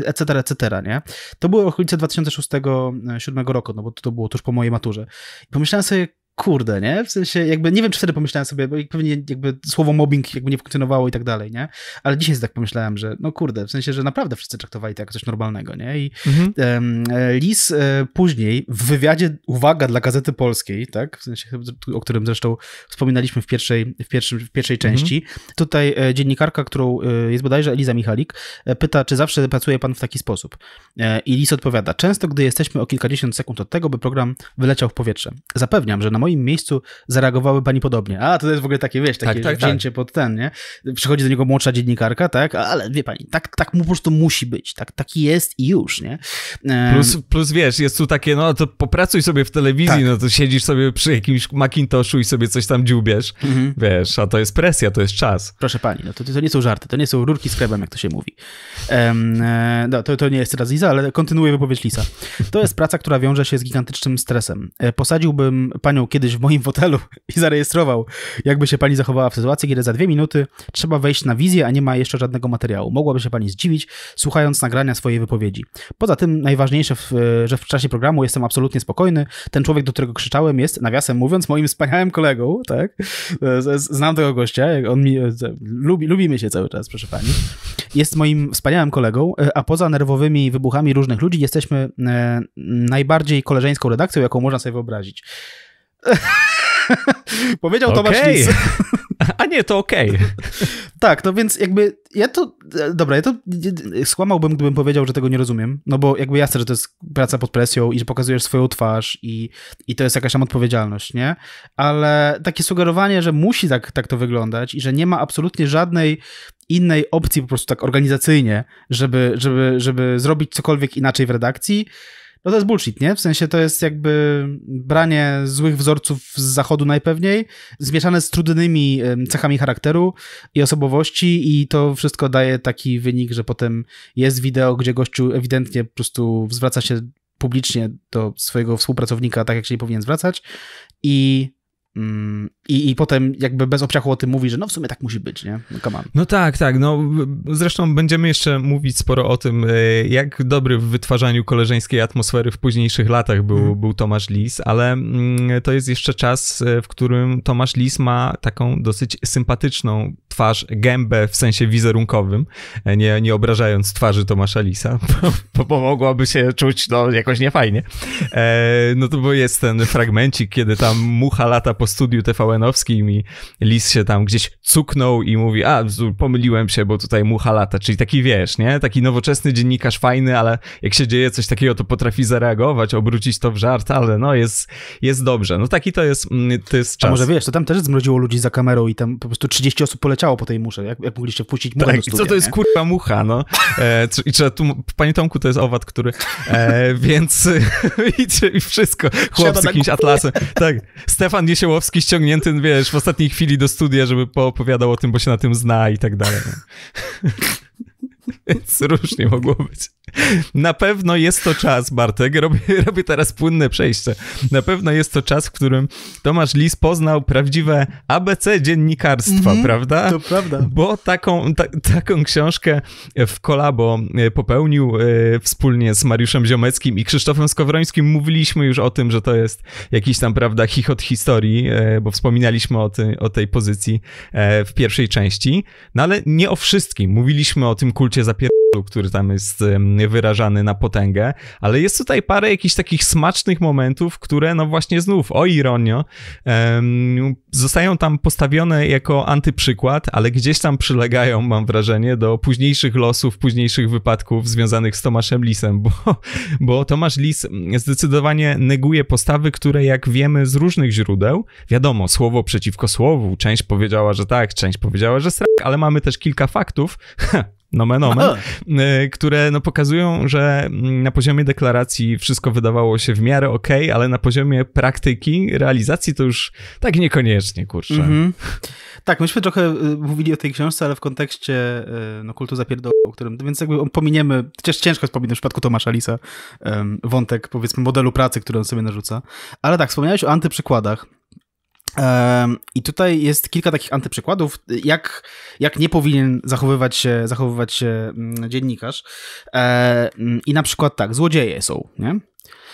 etc., etc., nie? To były okolice 2006-2007 e, roku, no bo to, to było tuż po mojej maturze. I pomyślałem sobie, kurde, nie? W sensie jakby, nie wiem, czy wtedy pomyślałem sobie, bo pewnie jakby słowo mobbing jakby nie funkcjonowało i tak dalej, nie? Ale dzisiaj tak pomyślałem, że no kurde, w sensie, że naprawdę wszyscy traktowali to jako coś normalnego, nie? I mhm. um, e, Lis e, później w wywiadzie, uwaga dla Gazety Polskiej, tak? W sensie, o którym zresztą wspominaliśmy w pierwszej, w pierwszym, w pierwszej mhm. części. Mhm. Tutaj e, dziennikarka, którą jest bodajże Eliza Michalik, pyta, czy zawsze pracuje pan w taki sposób? I Lis odpowiada, często, gdy jesteśmy o kilkadziesiąt sekund od tego, by program wyleciał w powietrze. Zapewniam, że na moim moim miejscu zareagowały pani podobnie. A, to jest w ogóle takie, wiesz, tak, takie tak, tak, wzięcie tak. pod ten, nie? Przychodzi do niego młodsza dziennikarka, tak? Ale wie pani, tak, tak mu po prostu musi być. Tak, taki jest i już, nie? Plus, plus wiesz, jest tu takie, no to popracuj sobie w telewizji, tak. no to siedzisz sobie przy jakimś Macintoszu i sobie coś tam dziubiesz, mhm. wiesz, a to jest presja, to jest czas. Proszę pani, no to, to nie są żarty, to nie są rurki z krebem, jak to się mówi. E, no, to, to nie jest teraz Lisa, ale kontynuuję wypowiedź Lisa. To jest praca, która wiąże się z gigantycznym stresem. E, posadziłbym panią kiedyś w moim fotelu i zarejestrował, jakby się pani zachowała w sytuacji, kiedy za dwie minuty trzeba wejść na wizję, a nie ma jeszcze żadnego materiału. Mogłaby się pani zdziwić, słuchając nagrania swojej wypowiedzi. Poza tym najważniejsze, w, że w czasie programu jestem absolutnie spokojny. Ten człowiek, do którego krzyczałem, jest, nawiasem mówiąc, moim wspaniałym kolegą, tak? Znam tego gościa, on mi, e, lubi, lubimy się cały czas, proszę pani. Jest moim wspaniałym kolegą, e, a poza nerwowymi wybuchami różnych ludzi jesteśmy e, najbardziej koleżeńską redakcją, jaką można sobie wyobrazić. Powiedział okay. Tomasz Lis. A nie, to okej. Okay. tak, no więc jakby ja to, dobra, ja to skłamałbym, gdybym powiedział, że tego nie rozumiem, no bo jakby jasne, że to jest praca pod presją i że pokazujesz swoją twarz i, i to jest jakaś tam odpowiedzialność, nie? Ale takie sugerowanie, że musi tak, tak to wyglądać i że nie ma absolutnie żadnej innej opcji po prostu tak organizacyjnie, żeby, żeby, żeby zrobić cokolwiek inaczej w redakcji, no to jest bullshit, nie? W sensie to jest jakby branie złych wzorców z zachodu najpewniej, zmieszane z trudnymi cechami charakteru i osobowości i to wszystko daje taki wynik, że potem jest wideo, gdzie gościu ewidentnie po prostu zwraca się publicznie do swojego współpracownika tak, jak się nie powinien zwracać i Mm, I, I potem jakby bez obciachu o tym mówi, że no w sumie tak musi być, nie? No, come on. no tak, tak. No, zresztą będziemy jeszcze mówić sporo o tym, e, jak dobry w wytwarzaniu koleżeńskiej atmosfery w późniejszych latach był, mm. był Tomasz Lis, ale mm, to jest jeszcze czas, e, w którym Tomasz Lis ma taką dosyć sympatyczną twarz, gębę w sensie wizerunkowym, e, nie, nie obrażając twarzy Tomasza Lisa, bo, bo mogłoby się czuć no, jakoś niefajnie. E, no to bo jest ten fragmencik, kiedy tam mucha lata po studiu TVN-owskim i Lis się tam gdzieś cuknął i mówi, a pomyliłem się, bo tutaj mucha lata, czyli taki wiesz, nie? Taki nowoczesny dziennikarz fajny, ale jak się dzieje coś takiego, to potrafi zareagować, obrócić to w żart, ale no jest, jest dobrze. No taki to jest, mm, to jest czas. A może wiesz, to tam też zmroziło ludzi za kamerą i tam po prostu 30 osób poleciało leciało po tej musze, jak, jak mogliście wpuścić muchę tak, do studia, co to jest nie? kurwa mucha, no. E, I trzeba tu, panie Tomku, to jest owad, który, e, więc i, i wszystko, chłop z jakimś atlasem. Tak, Stefan Niesiełowski ściągnięty, wiesz, w ostatniej chwili do studia, żeby poopowiadał o tym, bo się na tym zna i tak dalej. No. Więc różnie mogło być. Na pewno jest to czas, Bartek, robię, robię teraz płynne przejście. Na pewno jest to czas, w którym Tomasz Lis poznał prawdziwe ABC dziennikarstwa, mhm, prawda? To prawda. Bo taką, ta, taką książkę w kolabo e, popełnił y, wspólnie z Mariuszem Ziomeckim i Krzysztofem Skowrońskim. Mówiliśmy już o tym, że to jest jakiś tam, prawda, chichot historii, y, bo wspominaliśmy o, ty, o tej pozycji y, w pierwszej części. No ale nie o wszystkim. Mówiliśmy o tym kulcie zapisanym który tam jest wyrażany na potęgę, ale jest tutaj parę jakichś takich smacznych momentów, które no właśnie znów, o ironio, zostają tam postawione jako antyprzykład, ale gdzieś tam przylegają, mam wrażenie, do późniejszych losów, późniejszych wypadków związanych z Tomaszem Lisem, bo, bo Tomasz Lis zdecydowanie neguje postawy, które jak wiemy z różnych źródeł, wiadomo, słowo przeciwko słowu, część powiedziała, że tak, część powiedziała, że srak, ale mamy też kilka faktów, nomen omen, y, które no, pokazują, że mm, na poziomie deklaracji wszystko wydawało się w miarę ok, ale na poziomie praktyki, realizacji to już tak niekoniecznie, kurczę. Mm -hmm. Tak, myśmy trochę y, mówili o tej książce, ale w kontekście y, no, kultu zapierdołu, którym, więc jakby pominiemy, chociaż ciężko jest pominąć w przypadku Tomasza Lisa wątek, powiedzmy, modelu pracy, który on sobie narzuca. Ale tak, wspomniałeś o antyprzykładach. I tutaj jest kilka takich antyprzykładów, jak, jak nie powinien zachowywać się, zachowywać się mm, dziennikarz. E, mm, I na przykład tak, złodzieje są, nie?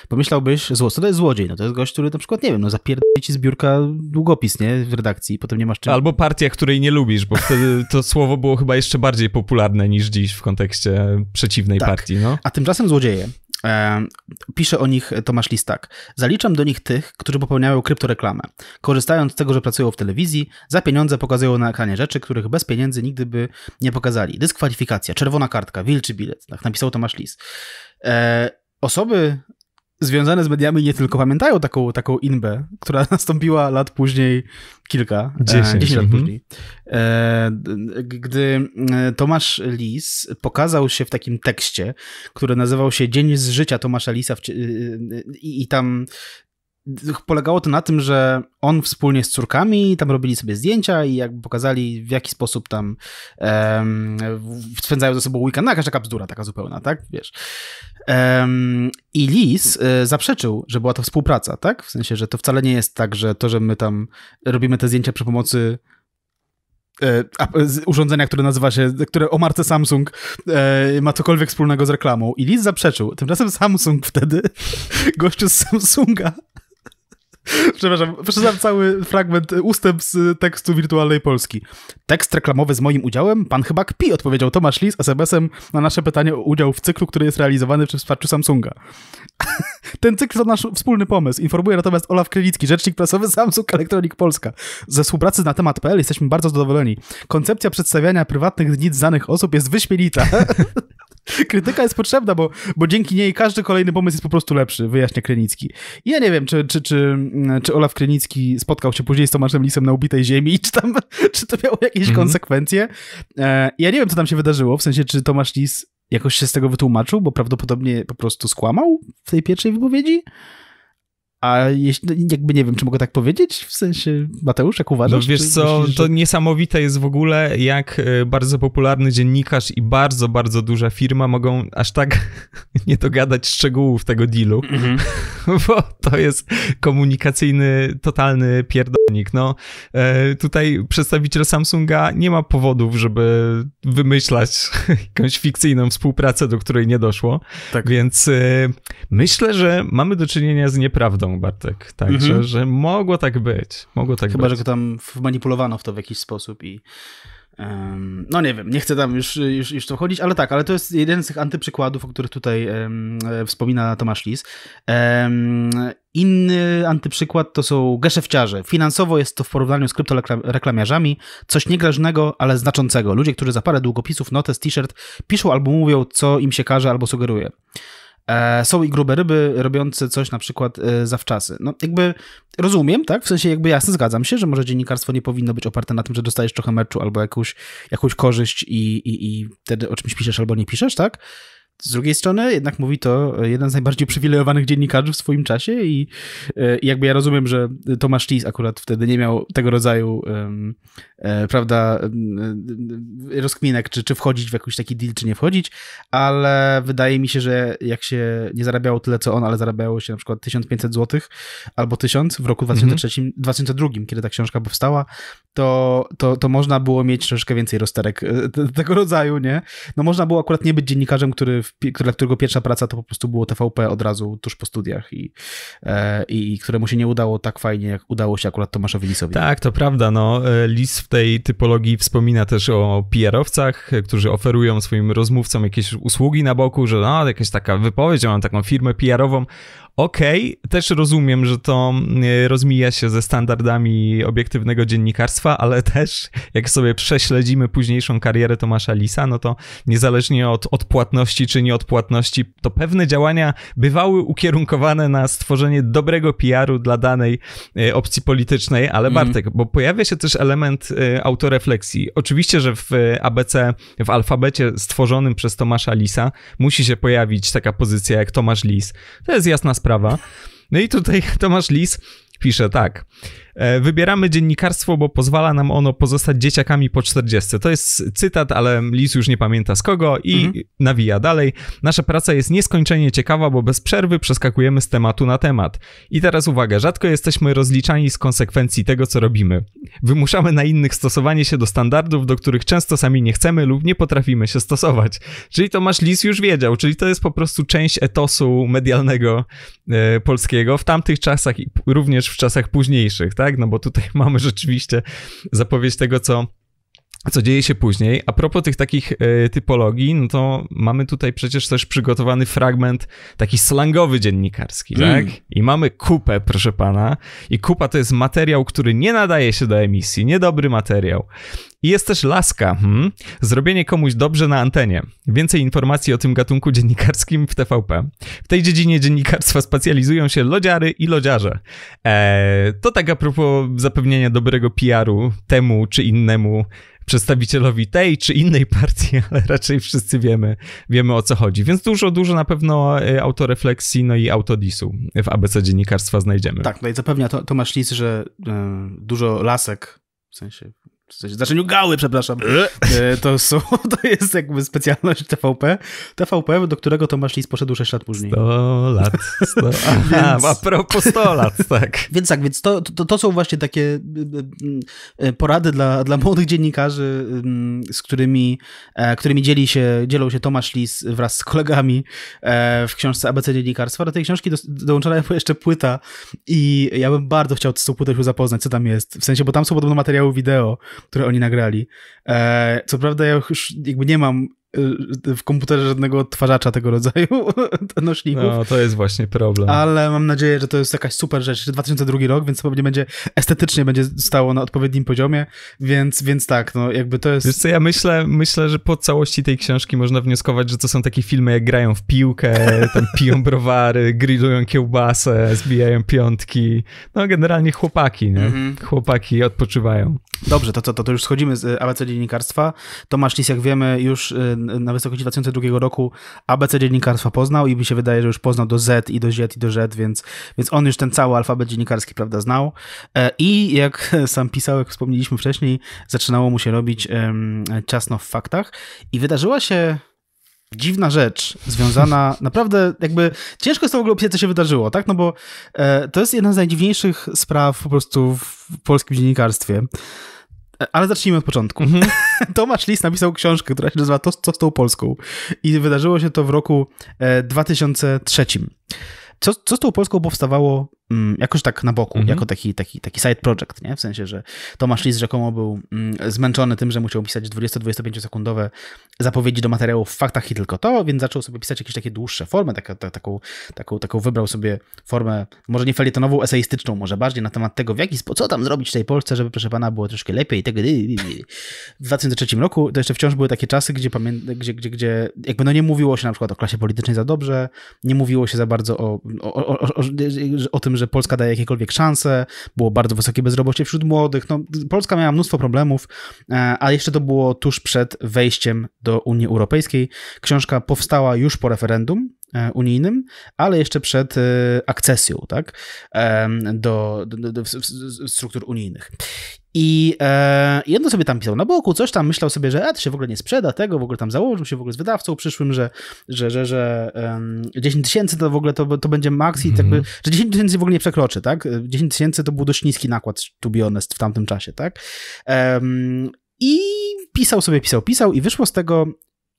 Pomyślałbyś, zło, co to jest złodziej? No to jest gość, który na przykład, nie wiem, no zapierdoli ci z biurka długopis, nie? W redakcji, potem nie masz czym. Albo partia, której nie lubisz, bo wtedy to słowo było chyba jeszcze bardziej popularne niż dziś w kontekście przeciwnej tak. partii, no. A tymczasem złodzieje E, pisze o nich Tomasz Listak. Zaliczam do nich tych, którzy popełniają kryptoreklamę. Korzystając z tego, że pracują w telewizji, za pieniądze pokazują na ekranie rzeczy, których bez pieniędzy nigdy by nie pokazali. Dyskwalifikacja, czerwona kartka, wilczy bilet. Tak napisał Tomasz Lis. E, osoby związane z mediami nie tylko pamiętają taką, taką inbę, która nastąpiła lat później, kilka, e, dziesięć, dziesięć lat mhm. później, e, gdy e, Tomasz Lis pokazał się w takim tekście, który nazywał się Dzień z życia Tomasza Lisa w, i, y, y, y, i tam polegało to na tym, że on wspólnie z córkami tam robili sobie zdjęcia i jakby pokazali w jaki sposób tam um, spędzają ze sobą weekend. No jakaś taka bzdura, taka zupełna, tak? Wiesz. Um, I Lis y, e, zaprzeczył, że była to współpraca, tak? W sensie, że to wcale nie jest tak, że to, że my tam robimy te zdjęcia przy pomocy e, urządzenia, które nazywa się, które o marce Samsung e, ma cokolwiek wspólnego z reklamą. I Liz zaprzeczył. Tymczasem Samsung wtedy, gościu z Samsunga, Przepraszam, przeczytam cały fragment, y, ustęp z y, tekstu wirtualnej Polski. Tekst reklamowy z moim udziałem? Pan chyba kpi, odpowiedział Tomasz Lis SMS-em na nasze pytanie o udział w cyklu, który jest realizowany przy wsparciu Samsunga. Ten cykl to nasz wspólny pomysł. Informuje natomiast Olaf Krylicki, rzecznik prasowy Samsung Electronic Polska. Ze współpracy na temat.pl jesteśmy bardzo zadowoleni. Koncepcja przedstawiania prywatnych dni znanych osób jest wyśmienita. Krytyka jest potrzebna, bo, bo dzięki niej każdy kolejny pomysł jest po prostu lepszy, wyjaśnia Krynicki. I ja nie wiem, czy, czy, czy, mm, czy Olaf Krynicki spotkał się później z Tomaszem Lisem na ubitej ziemi i czy, tam, czy to miało jakieś mhm. konsekwencje. E, ja nie wiem, co tam się wydarzyło, w sensie, czy Tomasz Lis jakoś się z tego wytłumaczył, bo prawdopodobnie po prostu skłamał w tej pierwszej wypowiedzi. A jeśli, no, jakby nie wiem, czy mogę tak powiedzieć? W sensie, Mateusz, jak uważasz? No wiesz co, myślisz, że... to niesamowite jest w ogóle, jak e, bardzo popularny dziennikarz i bardzo, bardzo duża firma mogą aż tak nie dogadać szczegółów tego dealu, mm -hmm. bo to jest komunikacyjny, totalny pierdolnik. No, e, tutaj przedstawiciel Samsunga nie ma powodów, żeby wymyślać jakąś fikcyjną współpracę, do której nie doszło, tak. więc e, myślę, że mamy do czynienia z nieprawdą prawdą, Bartek. Także, mhm. że mogło tak być. Mogło tak Chyba, być. że go tam manipulowano w to w jakiś sposób i no nie wiem, nie chcę tam już, już, już to chodzić, ale tak, ale to jest jeden z tych antyprzykładów, o których tutaj um, wspomina Tomasz Lis. Um, inny antyprzykład to są geszefciarze. Finansowo jest to w porównaniu z kryptoreklamiarzami coś niegrażnego, ale znaczącego. Ludzie, którzy za parę długopisów, notes, t-shirt piszą albo mówią, co im się każe albo sugeruje. E, są i grube ryby robiące coś na przykład e, zawczasy. No jakby rozumiem, tak? W sensie jakby jasne zgadzam się, że może dziennikarstwo nie powinno być oparte na tym, że dostajesz trochę meczu albo jakąś, jakąś korzyść i, i, i wtedy o czymś piszesz albo nie piszesz, tak? Z drugiej strony jednak mówi to jeden z najbardziej przywilejowanych dziennikarzy w swoim czasie i, e, i jakby ja rozumiem, że Tomasz Lis akurat wtedy nie miał tego rodzaju um, e, prawda um, rozkminek, czy, czy wchodzić w jakiś taki deal, czy nie wchodzić, ale wydaje mi się, że jak się nie zarabiało tyle co on, ale zarabiało się na przykład 1500 zł albo 1000 w roku 2003, mm -hmm. 2002, kiedy ta książka powstała, to, to, to można było mieć troszkę więcej rozterek e, tego rodzaju, nie? No można było akurat nie być dziennikarzem, który dla którego pierwsza praca to po prostu było TVP od razu tuż po studiach i, i, e, i któremu się nie udało tak fajnie, jak udało się akurat Tomaszowi Lisowi. Tak, to prawda. No, e, Lis w tej typologii wspomina też o PR-owcach, e, którzy oferują swoim rozmówcom jakieś usługi na boku, że no, jakaś taka wypowiedź, ja mam taką firmę PR-ową. Okej, okay, też rozumiem, że to e, rozmija się ze standardami obiektywnego dziennikarstwa, ale też jak sobie prześledzimy późniejszą karierę Tomasza Lisa, no to niezależnie od odpłatności czy nieodpłatności, to pewne działania bywały ukierunkowane na stworzenie dobrego PR-u dla danej e, opcji politycznej, ale mhm. Bartek, mm. bo pojawia się też element e, autorefleksji. Oczywiście, że w ABC, w alfabecie stworzonym przez Tomasza Lisa musi się pojawić taka pozycja jak Tomasz Lis. To jest jasna sprawa sprawa. No i tutaj Tomasz Lis pisze tak. E, wybieramy dziennikarstwo, bo pozwala nam ono pozostać dzieciakami po 40. To jest cytat, ale Lis już nie pamięta z kogo i mhm. nawija dalej. Nasza praca jest nieskończenie ciekawa, bo bez przerwy przeskakujemy z tematu na temat. I teraz uwaga, rzadko jesteśmy rozliczani z konsekwencji tego, co robimy. Wymuszamy na innych stosowanie się do standardów, do których często sami nie chcemy lub nie potrafimy się stosować. Czyli Tomasz Lis już wiedział, czyli to jest po prostu część etosu medialnego e, polskiego w tamtych czasach i również w czasach późniejszych, tak? tak? No bo tutaj mamy rzeczywiście zapowiedź tego, co co dzieje się później. A propos tych takich y, typologii, no to mamy tutaj przecież też przygotowany fragment taki slangowy dziennikarski, mm. tak? I mamy kupę, proszę pana. I kupa to jest materiał, który nie nadaje się do emisji, niedobry materiał. I jest też laska, hmm? zrobienie komuś dobrze na antenie. Więcej informacji o tym gatunku dziennikarskim w TVP. W tej dziedzinie dziennikarstwa specjalizują się lodziary i lodziarze. Eee, to tak a propos zapewnienia dobrego PR-u temu czy innemu przedstawicielowi tej czy innej partii, ale raczej wszyscy wiemy, wiemy o co chodzi. Więc dużo, dużo na pewno y, autorefleksji, no i autodisu w ABC dziennikarstwa znajdziemy. Tak, no i zapewnia to, Tomasz Lis, że y, dużo lasek, w sensie w coś, znaczeniu gały, przepraszam. E? E, to, są, to jest jakby specjalność TVP. TVP, do którego Tomasz Lis poszedł 6 lat później. 100 lat. 100. Aha, więc... a propos 100 lat, tak. więc tak, więc to, to, to są właśnie takie y, y, y, porady dla, dla młodych dziennikarzy, z którymi, e, którymi dzieli się, dzielą się Tomasz Lis wraz z kolegami w książce ABC Dziennikarstwa. Do tej książki do, dołączona jeszcze płyta i ja bym bardzo chciał z tą płytą się zapoznać, co tam jest. W sensie, bo tam są podobno materiały wideo, które oni nagrali. E, co prawda ja już jakby nie mam e, w komputerze żadnego odtwarzacza tego rodzaju nośników. No, to jest właśnie problem. Ale mam nadzieję, że to jest jakaś super rzecz. 2002 rok, więc pewnie będzie estetycznie będzie stało na odpowiednim poziomie, więc, więc tak, no jakby to jest... Wiesz co, ja myślę, myślę, że po całości tej książki można wnioskować, że to są takie filmy, jak grają w piłkę, tam piją browary, grillują kiełbasę, zbijają piątki. No, generalnie chłopaki, nie? Mm -hmm. Chłopaki odpoczywają. Dobrze, to co, to, to już schodzimy z y, ABC Dziennikarstwa. Tomasz Lis, jak wiemy, już y, na wysokości 2002 roku ABC Dziennikarstwa poznał i mi się wydaje, że już poznał do Z i do Z i do Z, więc, więc on już ten cały alfabet dziennikarski, prawda, znał. E, I jak sam pisał, jak wspomnieliśmy wcześniej, zaczynało mu się robić ciasno w faktach i wydarzyła się dziwna rzecz związana, naprawdę jakby ciężko jest to w ogóle opisać, co się wydarzyło, tak? No bo e, to jest jedna z najdziwniejszych spraw po prostu w polskim dziennikarstwie. E, ale zacznijmy od początku. Mm -hmm. Tomasz Lis napisał książkę, która się nazywa to, Co z tą Polską? I wydarzyło się to w roku 2003. E, co, co z tą Polską powstawało Mm, jakoś tak na boku, mhm. jako taki, taki, taki side project, nie? W sensie, że Tomasz Lis rzekomo był mm, zmęczony tym, że musiał pisać 20-25 sekundowe zapowiedzi do materiałów w faktach i tylko to, więc zaczął sobie pisać jakieś takie dłuższe formy, taka, ta, taką, taką, taką wybrał sobie formę, może nie felietonową, eseistyczną może bardziej, na temat tego, w jaki sposób, co tam zrobić w tej Polsce, żeby, proszę pana, było troszkę lepiej i tego. W 2003 roku to jeszcze wciąż były takie czasy, gdzie, pamię- gdzie, gdzie, gdzie jakby no nie mówiło się na przykład o klasie politycznej za dobrze, nie mówiło się za bardzo o, o, o, o, o tym, że Polska daje jakiekolwiek szanse, było bardzo wysokie bezrobocie wśród młodych. No, Polska miała mnóstwo problemów, e, a jeszcze to było tuż przed wejściem do Unii Europejskiej. Książka powstała już po referendum, e, unijnym, ale jeszcze przed e, akcesją tak, do, do, do, struktur unijnych. I e, jedno sobie tam pisał na boku, coś tam myślał sobie, że e, to się w ogóle nie sprzeda tego, w ogóle tam założył się w ogóle z wydawcą przyszłym, że, że, że, że um, 10 tysięcy to w ogóle to, to będzie maks i mm -hmm. że 10 tysięcy w ogóle nie przekroczy, tak? 10 tysięcy to był dość niski nakład, to be honest, w tamtym czasie, tak? Um, I pisał sobie, pisał, pisał i wyszło z tego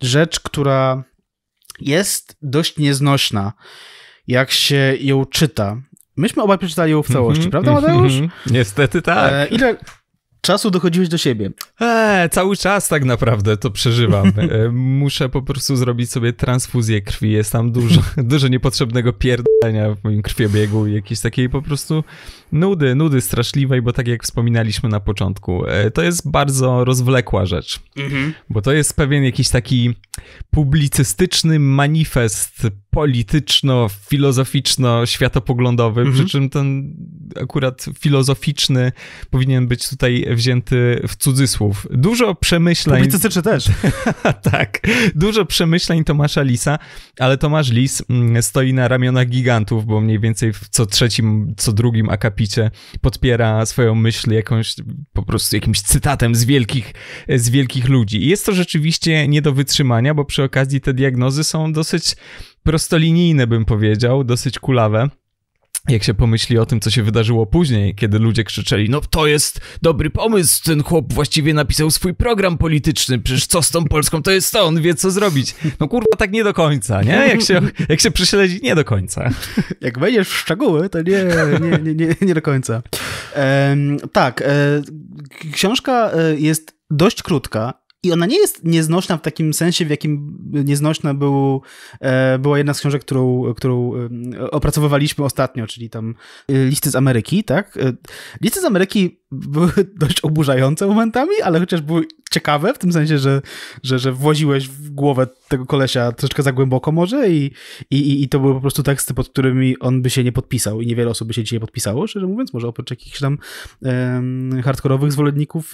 rzecz, która jest dość nieznośna, jak się ją czyta. Myśmy obaj przeczytali ją w całości, mm -hmm, prawda Mateusz? Mm -hmm, niestety tak. E, ile, czasu dochodziłeś do siebie. Eee, cały czas tak naprawdę to przeżywam. Eee, muszę po prostu zrobić sobie transfuzję krwi. Jest tam dużo, dużo niepotrzebnego pierdolenia w moim krwiobiegu, jakiejś takiej po prostu nudy, nudy straszliwej, bo tak jak wspominaliśmy na początku, e, to jest bardzo rozwlekła rzecz, mhm. bo to jest pewien jakiś taki publicystyczny manifest polityczno-filozoficzno-światopoglądowy, mhm. przy czym ten akurat filozoficzny powinien być tutaj wzięty w cudzysłów. Dużo przemyśleń... Publicystyczny też. tak. Dużo przemyśleń Tomasza Lisa, ale Tomasz Lis mm, stoi na ramionach gigantów, bo mniej więcej w co trzecim, co drugim akapicie podpiera swoją myśl jakąś, po prostu jakimś cytatem z wielkich, z wielkich ludzi. I jest to rzeczywiście nie do wytrzymania, bo przy okazji te diagnozy są dosyć prostolinijne, bym powiedział, dosyć kulawe jak się pomyśli o tym, co się wydarzyło później, kiedy ludzie krzyczeli, no to jest dobry pomysł, ten chłop właściwie napisał swój program polityczny, przecież co z tą Polską, to jest to, on wie co zrobić. No kurwa, tak nie do końca, nie? Jak się, jak się prześledzi, nie do końca. Jak wejdziesz w szczegóły, to nie, nie, nie, nie, nie do końca. tak, e, książka e, jest dość krótka, i ona nie jest nieznośna w takim sensie, w jakim nieznośna był, e, była jedna z książek, którą, którą e, opracowywaliśmy ostatnio, czyli tam e, Listy z Ameryki, tak? Listy z Ameryki były dość oburzające momentami, ale chociaż były ciekawe, w tym sensie, że, że, że właziłeś w głowę tego kolesia troszeczkę za głęboko może i, i, i to były po prostu teksty, pod którymi on by się nie podpisał i niewiele osób by się dzisiaj podpisało, szczerze mówiąc, może oprócz jakichś tam um, hardkorowych zwolenników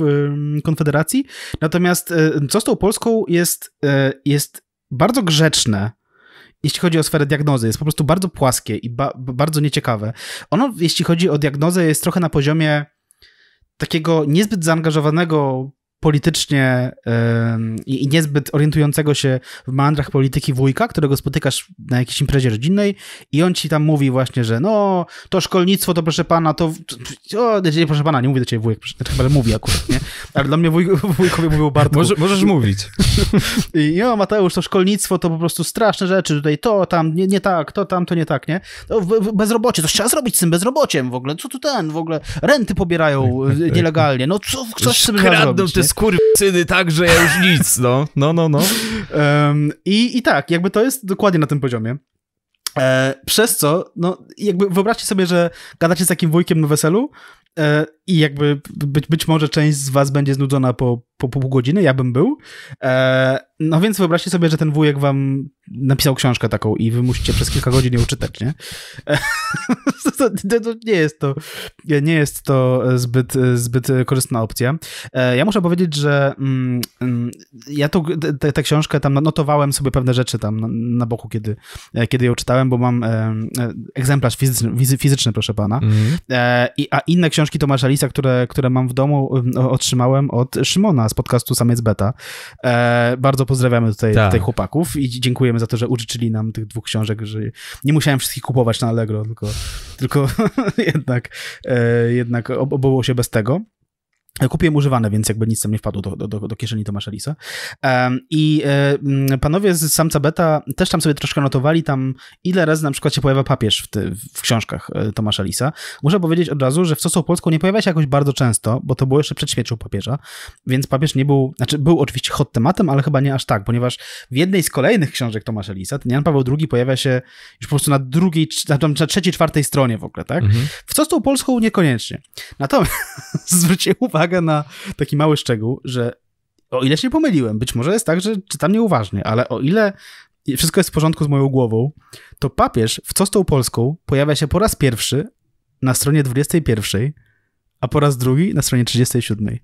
Konfederacji. Natomiast e, co z tą Polską jest, e, jest bardzo grzeczne, jeśli chodzi o sferę diagnozy, jest po prostu bardzo płaskie i ba bardzo nieciekawe. Ono, jeśli chodzi o diagnozę, jest trochę na poziomie takiego niezbyt zaangażowanego politycznie yy, i niezbyt orientującego się w mandrach polityki wujka, którego spotykasz na jakiejś imprezie rodzinnej i on ci tam mówi właśnie, że no, to szkolnictwo, to proszę pana, to... O, nie, proszę pana, nie mówię do ciebie wujek, znaczy, chyba mówi akurat, nie? Ale dla mnie wuj, wujkowie mówią bardzo. możesz mówić. I o, Mateusz, to szkolnictwo to po prostu straszne rzeczy, tutaj to, tam, nie, nie tak, to tam, to nie tak, nie? To w, w, bezrobocie, coś trzeba zrobić z tym bezrobociem w ogóle, co tu ten, w ogóle renty pobierają tak, tak, tak. nielegalnie, no co, coś z tym zrobić, te syny tak, że ja już nic, no, no, no, no. Um, i, I tak, jakby to jest dokładnie na tym poziomie. E, przez co, no, jakby wyobraźcie sobie, że gadacie z takim wujkiem na weselu, e, i jakby być, być może część z was będzie znudzona po, po, po pół godziny, ja bym był. E, no więc wyobraźcie sobie, że ten wujek wam napisał książkę taką i wy musicie przez kilka godzin ją czytać, nie? E, to, to, to, nie jest to, nie jest to zbyt, zbyt korzystna opcja. E, ja muszę powiedzieć, że mm, mm ja tą tę książkę tam notowałem sobie pewne rzeczy tam na, na, boku, kiedy, kiedy ją czytałem, bo mam e, e, egzemplarz fizyczny, fizyczny proszę pana. Mm. I, a inne książki to masz analiza, które, które mam w domu, otrzymałem od Szymona z podcastu Samiec Beta. E, bardzo pozdrawiamy tutaj, tak. tutaj chłopaków i dziękujemy za to, że użyczyli nam tych dwóch książek, że nie musiałem wszystkich kupować na Allegro, tylko, tylko jednak, e, jednak obyło się bez tego. Kupiłem używane, więc jakby nic tam nie wpadło do, do, do kieszeni Tomasza Lisa. Um, I e, mm, panowie z Samca Beta też tam sobie troszkę notowali tam, ile razy na przykład się pojawia papież w, ty, w książkach e, Tomasza Lisa. Muszę powiedzieć od razu, że w Sosą Polską nie pojawia się jakoś bardzo często, bo to było jeszcze przed śmiercią papieża, więc papież nie był, znaczy był oczywiście hot tematem, ale chyba nie aż tak, ponieważ w jednej z kolejnych książek Tomasza Lisa ten Jan Paweł II pojawia się już po prostu na drugiej, na, na trzeciej, czwartej stronie w ogóle, tak? Mhm. W Sosą Polską niekoniecznie. Natomiast zwróćcie uwagę, uwagę na taki mały szczegół, że o ile się pomyliłem, być może jest tak, że czytam nieuważnie, ale o ile wszystko jest w porządku z moją głową, to papież w Co z tą Polską pojawia się po raz pierwszy na stronie 21, a po raz drugi na stronie 37.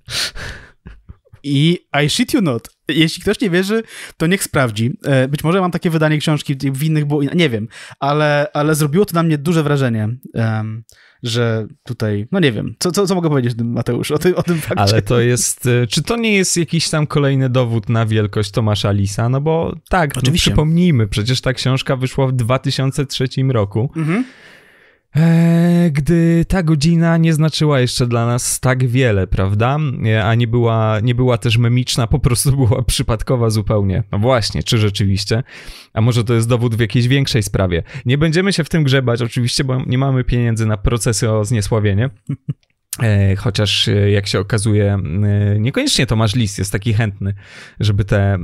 I I shit you not. Jeśli ktoś nie wierzy, to niech sprawdzi. E, być może mam takie wydanie książki w innych, było nie wiem, ale, ale zrobiło to na mnie duże wrażenie. Um, że tutaj, no nie wiem, co, co, co mogę powiedzieć, Mateusz, o tym, o tym fakcie? Ale to jest, y, czy to nie jest jakiś tam kolejny dowód na wielkość Tomasza Lisa? No bo tak, no Oczywiście. No przypomnijmy, przecież ta książka wyszła w 2003 roku. Mhm. E, gdy ta godzina nie znaczyła jeszcze dla nas tak wiele, prawda? E, a nie była, nie była też memiczna, po prostu była przypadkowa zupełnie. No właśnie, czy rzeczywiście? A może to jest dowód w jakiejś większej sprawie? Nie będziemy się w tym grzebać, oczywiście, bo nie mamy pieniędzy na procesy o zniesławienie. E, chociaż e, jak się okazuje, e, niekoniecznie Tomasz Lis jest taki chętny, żeby te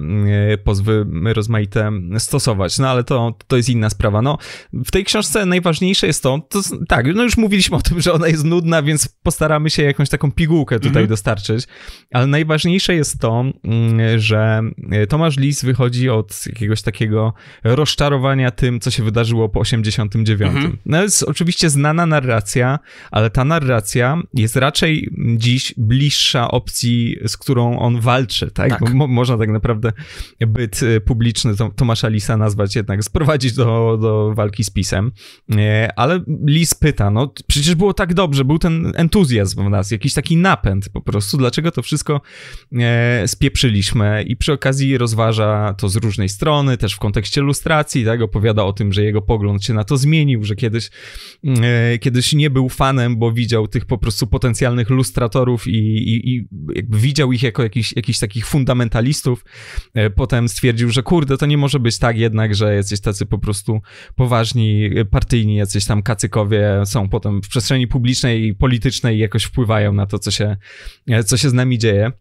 pozwy rozmaite stosować. No ale to, to jest inna sprawa. No, w tej książce najważniejsze jest to, to tak, no już mówiliśmy o tym, że ona jest nudna, więc postaramy się jakąś taką pigułkę tutaj mhm. dostarczyć. Ale najważniejsze jest to, że Tomasz Lis wychodzi od jakiegoś takiego rozczarowania tym, co się wydarzyło po 89. Mhm. No jest oczywiście znana narracja, ale ta narracja jest raczej dziś bliższa opcji, z którą on walczy, tak? tak. Mo można tak naprawdę byt y, publiczny Tom Tomasza Lisa nazwać jednak, sprowadzić do, do walki z pisem. E, ale Lis pyta, no przecież było tak dobrze, był ten entuzjazm w nas, jakiś taki napęd po prostu, dlaczego to wszystko e, spieprzyliśmy i przy okazji rozważa to z różnej strony, też w kontekście lustracji, tak? Opowiada o tym, że jego pogląd się na to zmienił, że kiedyś, mm, e, kiedyś nie był fanem, bo widział tych po prostu potencjalnych lustratorów i, i, i widział ich jako jakichś jakiś takich fundamentalistów. E, potem stwierdził, że kurde, to nie może być tak jednak, że jesteś tacy po prostu poważni, e, partyjni, jacyś tam kacykowie są potem w przestrzeni publicznej i politycznej i jakoś wpływają na to, co się, e, co się z nami dzieje.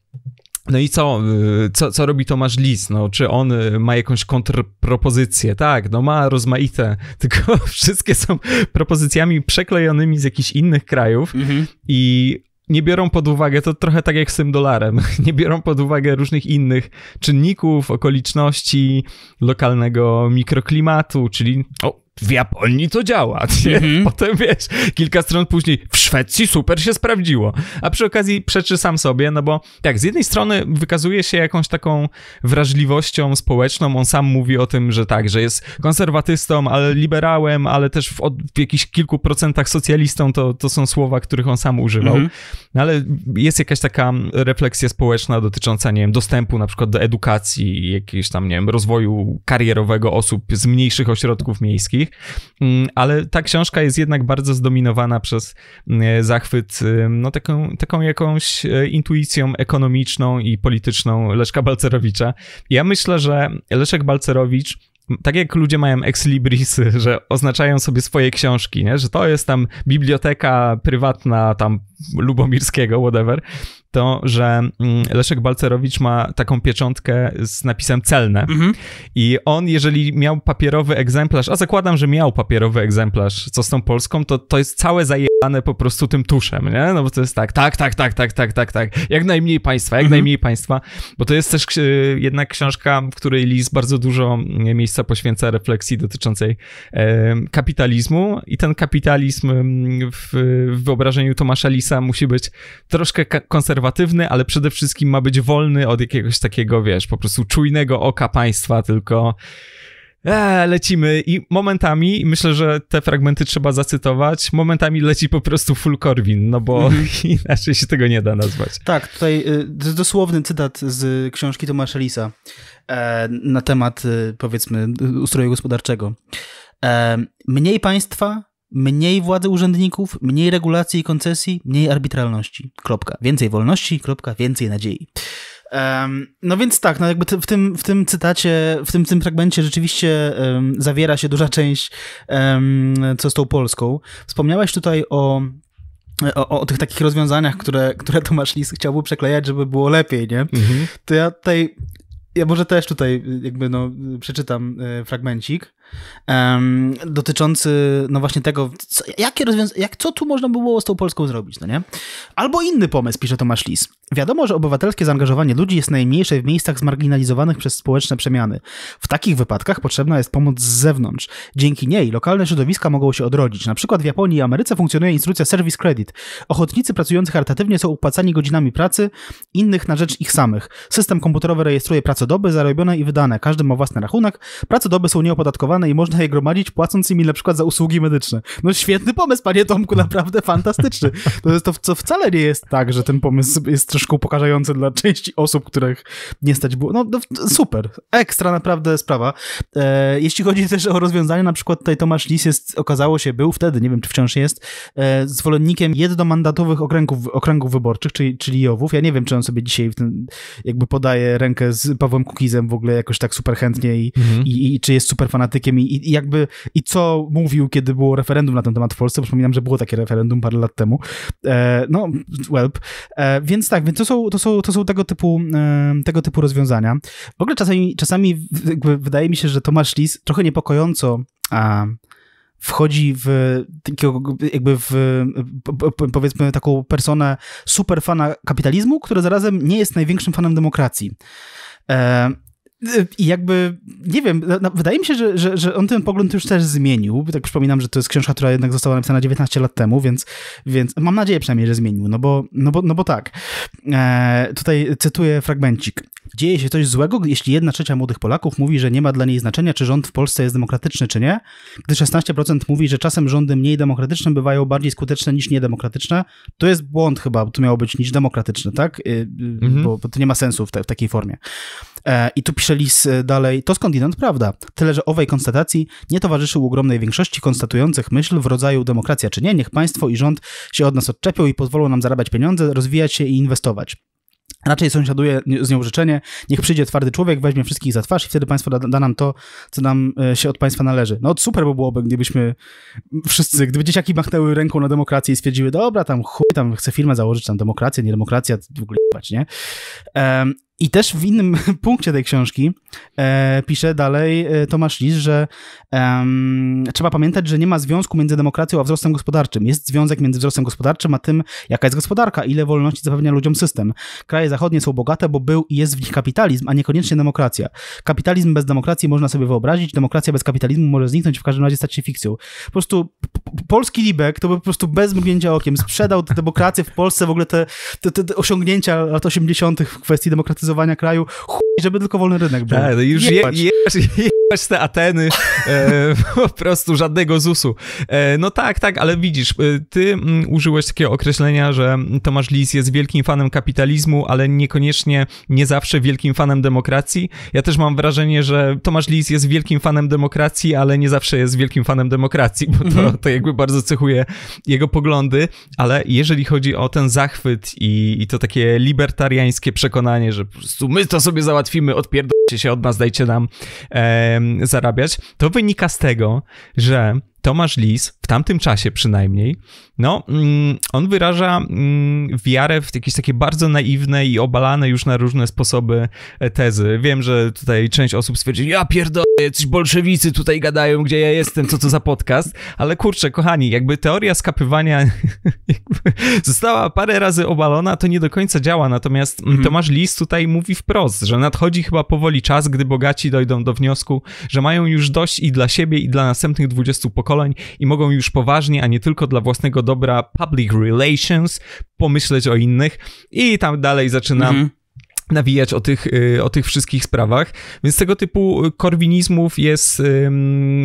No i co, y, co, co robi Tomasz Lis? No, czy on y, ma jakąś kontrpropozycję? Tak, no ma rozmaite, tylko wszystkie są propozycjami przeklejonymi z jakichś innych krajów mhm. i nie biorą pod uwagę, to trochę tak jak z tym dolarem, nie biorą pod uwagę różnych innych czynników, okoliczności, lokalnego mikroklimatu, czyli o, w Japonii to działa. Mm-hmm. Potem wiesz, kilka stron później w Szwecji super się sprawdziło. A przy okazji przeczy sam sobie, no bo tak, z jednej strony wykazuje się jakąś taką wrażliwością społeczną. On sam mówi o tym, że tak, że jest konserwatystą, ale liberałem, ale też w, w jakichś kilku procentach socjalistą. To, to są słowa, których on sam używał. Mm-hmm. No ale jest jakaś taka refleksja społeczna dotycząca, nie wiem, dostępu na przykład do edukacji, jakiegoś tam, nie wiem, rozwoju karierowego osób z mniejszych ośrodków miejskich wszystkich, mm, ale ta książka jest jednak bardzo zdominowana przez mm, e, zachwyt, y, no taką, taką jakąś e, intuicją ekonomiczną i polityczną Leszka Balcerowicza. Ja myślę, że Leszek Balcerowicz tak jak ludzie mają ex libris, że oznaczają sobie swoje książki, nie? że to jest tam biblioteka prywatna tam Lubomirskiego, whatever, to, że mm, Leszek Balcerowicz ma taką pieczątkę z napisem celne mhm. i on, jeżeli miał papierowy egzemplarz, a zakładam, że miał papierowy egzemplarz, co z tą Polską, to to jest całe zajęcie zalane po prostu tym tuszem, nie? No bo to jest tak, tak, tak, tak, tak, tak, tak, tak. Jak najmniej państwa, jak mhm. najmniej państwa, bo to jest też e, jednak książka, w której Lis bardzo dużo miejsca poświęca refleksji dotyczącej e, kapitalizmu i ten kapitalizm w, w wyobrażeniu Tomasza Lisa musi być troszkę konserwatywny, ale przede wszystkim ma być wolny od jakiegoś takiego, wiesz, po prostu czujnego oka państwa, tylko Eee, lecimy i momentami, myślę, że te fragmenty trzeba zacytować, momentami leci po prostu full Corwin, no bo mm -hmm. inaczej się tego nie da nazwać. Tak, tutaj y, dosłowny cytat z książki Tomasza Lisa e, na temat, y, powiedzmy, ustroju gospodarczego. E, mniej państwa, mniej władzy urzędników, mniej regulacji i koncesji, mniej arbitralności. Kropka. Więcej wolności, kropka, więcej nadziei. Um, no więc tak, no jakby w, tym, w tym cytacie, w tym, tym fragmencie rzeczywiście um, zawiera się duża część, um, co z tą Polską. Wspomniałeś tutaj o o, o, tych takich rozwiązaniach, które, które Tomasz Lis chciałby przeklejać, żeby było lepiej, nie? Mhm. To ja tutaj, ja może też tutaj jakby no przeczytam e, fragmencik um, dotyczący no właśnie tego, co, jakie rozwiąz- jak, co tu można było z tą Polską zrobić, no nie? Albo inny pomysł, pisze Tomasz Lis. Wiadomo, że obywatelskie zaangażowanie ludzi jest najmniejsze w miejscach zmarginalizowanych przez społeczne przemiany. W takich wypadkach potrzebna jest pomoc z zewnątrz. Dzięki niej lokalne środowiska mogą się odrodzić. Na przykład w Japonii i Ameryce funkcjonuje instrukcja Service Credit. Ochotnicy pracujący charytatywnie są upłacani godzinami pracy innych na rzecz ich samych. System komputerowy rejestruje pracodoby zarobione i wydane. Każdy ma własny rachunek. Pracodoby są nieopodatkowane i można je gromadzić płacąc im na przykład za usługi medyczne. No świetny pomysł, panie Tomku, naprawdę fantastyczny. To jest to, co wcale nie jest tak, że ten pomysł jest troszkę upokarzający dla części osób, których nie stać było. No, no super, ekstra naprawdę sprawa. E, jeśli chodzi też o rozwiązanie, na przykład tutaj Tomasz Lis jest, okazało się, był wtedy, nie wiem czy wciąż jest, e, zwolennikiem jednomandatowych okręgów, okręgów wyborczych, czyli, czyli jowów Ja nie wiem, czy on sobie dzisiaj ten, jakby podaje rękę z Pawłem Kukizem w ogóle jakoś tak super chętnie i, mhm. i, i czy jest super fanatykiem i, i, jakby i co mówił, kiedy było referendum na ten temat w Polsce. Przypominam, że było takie referendum parę lat temu. E, no, welp. E, więc tak, więc to są, to są, to są tego, typu, e, tego typu rozwiązania. W ogóle czasami, czasami wydaje mi się, że Tomasz Lis trochę niepokojąco a, wchodzi w jakby w powiedzmy taką personę superfana kapitalizmu, który zarazem nie jest największym fanem demokracji. E, Y, I jakby, nie wiem, no, no, wydaje mi się, że, że, że on ten pogląd już też zmienił. Tak przypominam, że to jest książka, która jednak została napisana 19 lat temu, więc, więc mam nadzieję przynajmniej, że zmienił, no bo, no bo, no bo tak. E, tutaj cytuję fragmencik dzieje się coś złego, jeśli jedna trzecia młodych Polaków mówi, że nie ma dla niej znaczenia, czy rząd w Polsce jest demokratyczny, czy nie, gdy 16% mówi, że czasem rządy mniej demokratyczne bywają bardziej skuteczne niż niedemokratyczne, to jest błąd chyba, bo to miało być niż demokratyczne, tak? Y, y, mhm. Bo, bo, to nie ma sensu w, te, w takiej formie. E, I tu pisze Lis dalej, to skądinąd prawda, tyle że owej konstatacji nie towarzyszył ogromnej większości konstatujących myśl w rodzaju demokracja czy nie, niech państwo i rząd się od nas odczepią i pozwolą nam zarabiać pieniądze, rozwijać się i inwestować. Raczej sąsiaduje z nią życzenie, niech przyjdzie twardy człowiek, weźmie wszystkich za twarz i wtedy państwo da, da nam to, co nam e, się od państwa należy. No super by byłoby, gdybyśmy wszyscy, gdyby dzieciaki machnęły ręką na demokrację i stwierdziły, dobra, tam chuj, tam chcę firmę założyć, tam demokracja, nie demokracja, w ogóle nie? Um, i też w innym punkcie tej książki e, pisze dalej e, Tomasz Lis, że e, trzeba pamiętać, że nie ma związku między demokracją a wzrostem gospodarczym. Jest związek między wzrostem gospodarczym a tym, jaka jest gospodarka, ile wolności zapewnia ludziom system. Kraje zachodnie są bogate, bo był i jest w nich kapitalizm, a niekoniecznie demokracja. Kapitalizm bez demokracji można sobie wyobrazić, demokracja bez kapitalizmu może zniknąć, w każdym razie stać się fikcją. Po prostu polski Libek to by po prostu bez mgnięcia okiem sprzedał demokrację w Polsce, w ogóle te, te, te osiągnięcia lat 80. w kwestii demokratyzacji prywatyzowania kraju, chuj, żeby tylko wolny rynek był. Tak, no już je, te Ateny, e, po prostu żadnego ZUS-u. E, no tak, tak, ale widzisz, e, ty mm, użyłeś takiego określenia, że Tomasz Lis jest wielkim fanem kapitalizmu, ale niekoniecznie, nie zawsze wielkim fanem demokracji. Ja też mam wrażenie, że Tomasz Lis jest wielkim fanem demokracji, ale nie zawsze jest wielkim fanem demokracji, bo to, mhm. to jakby bardzo cechuje jego poglądy, ale jeżeli chodzi o ten zachwyt i, i to takie libertariańskie przekonanie, że po prostu my to sobie załatwimy, odpierdolimy się od nas, dajcie nam e, zarabiać, to wynika z tego, że Tomasz Lis, w tamtym czasie przynajmniej, no, mm, on wyraża mm, wiarę w jakieś takie bardzo naiwne i obalane już na różne sposoby e, tezy. Wiem, że tutaj część osób stwierdzi, ja pierdolę, coś bolszewicy tutaj gadają, gdzie ja jestem, co to za podcast, ale kurczę, kochani, jakby teoria skapywania została parę razy obalona, to nie do końca działa, natomiast mhm. Tomasz Lis tutaj mówi wprost, że nadchodzi chyba powoli czas, gdy bogaci dojdą do wniosku, że mają już dość i dla siebie, i dla następnych 20 pokoleń, pokoleń i mogą już poważnie, a nie tylko dla własnego dobra public relations pomyśleć o innych i tam dalej zaczyna mhm. nawijać o tych, y, o tych wszystkich sprawach, więc tego typu y, korwinizmów jest,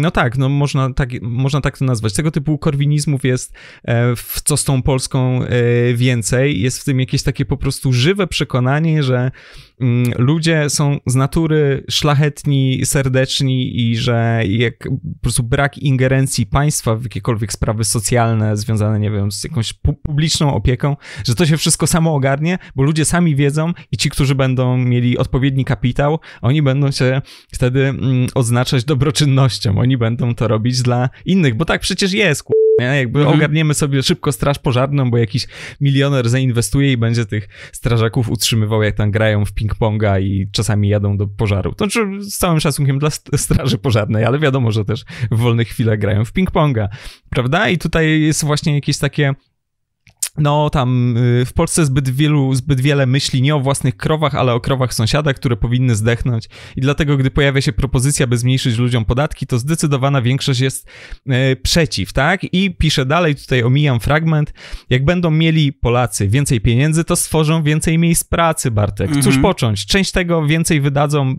no tak, no można tak, można tak to nazwać, tego typu korwinizmów jest e, w co z tą Polską e, więcej, jest w tym jakieś takie po prostu żywe przekonanie, że Mm, ludzie są z natury szlachetni, serdeczni i że jak po prostu brak ingerencji państwa w jakiekolwiek sprawy socjalne związane, nie wiem, z jakąś publiczną opieką, że to się wszystko samo ogarnie, bo ludzie sami wiedzą i ci, którzy będą mieli odpowiedni kapitał, oni będą się wtedy mm, oznaczać dobroczynnością, oni będą to robić dla innych, bo tak przecież jest, ku... Nie? Jakby mhm. ogarniemy sobie szybko straż pożarną, bo jakiś milioner zainwestuje i będzie tych strażaków utrzymywał, jak tam grają w ping-ponga i czasami jadą do pożaru. To znaczy, z całym szacunkiem dla straży pożarnej, ale wiadomo, że też w wolnych chwilach grają w ping-ponga, prawda? I tutaj jest właśnie jakieś takie no tam y, w Polsce zbyt wielu, zbyt wiele myśli nie o własnych krowach, ale o krowach sąsiada, które powinny zdechnąć. I dlatego, gdy pojawia się propozycja, by zmniejszyć ludziom podatki, to zdecydowana większość jest y, przeciw, tak? I pisze dalej, tutaj omijam fragment, jak będą mieli Polacy więcej pieniędzy, to stworzą więcej miejsc pracy, Bartek. Cóż mhm. począć? Część tego więcej wydadzą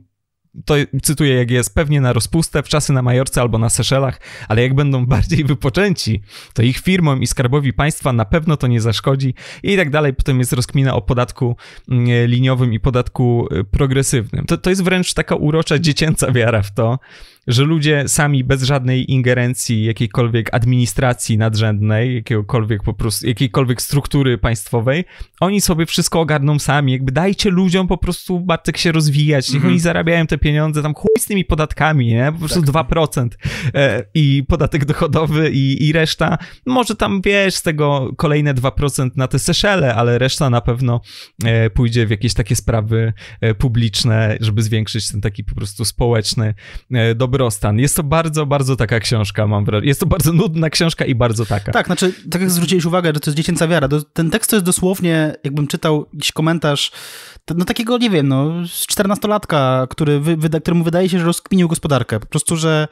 to cytuję jak jest, pewnie na rozpustę, w czasy na Majorce albo na Seszelach, ale jak będą bardziej wypoczęci, to ich firmom i skarbowi państwa na pewno to nie zaszkodzi i tak dalej. Potem jest rozkmina o podatku mm, liniowym i podatku y, progresywnym. To, to jest wręcz taka urocza dziecięca wiara w to, że ludzie sami bez żadnej ingerencji jakiejkolwiek administracji nadrzędnej, jakiegokolwiek po prostu, jakiejkolwiek struktury państwowej, oni sobie wszystko ogarną sami. Jakby dajcie ludziom po prostu Bartek się rozwijać, niech mm-hmm. oni zarabiają te pieniądze tam chuj z tymi podatkami, nie? Po prostu tak. 2% e, i podatek dochodowy i, i reszta. Może tam wiesz z tego kolejne 2% na te Seszele, ale reszta na pewno e, pójdzie w jakieś takie sprawy e, publiczne, żeby zwiększyć ten taki po prostu społeczny e, dobry dobrostan. Jest to bardzo, bardzo taka książka, mam wrażenie. Jest to bardzo nudna książka i bardzo taka. Tak, znaczy, tak jak zwróciłeś uwagę, że to jest dziecięca wiara. Do, ten tekst to jest dosłownie, jakbym czytał jakiś komentarz, no takiego, nie wiem, no, 14-latka, który wy, któremu wydaje się, że rozkminił gospodarkę. Po prostu, że,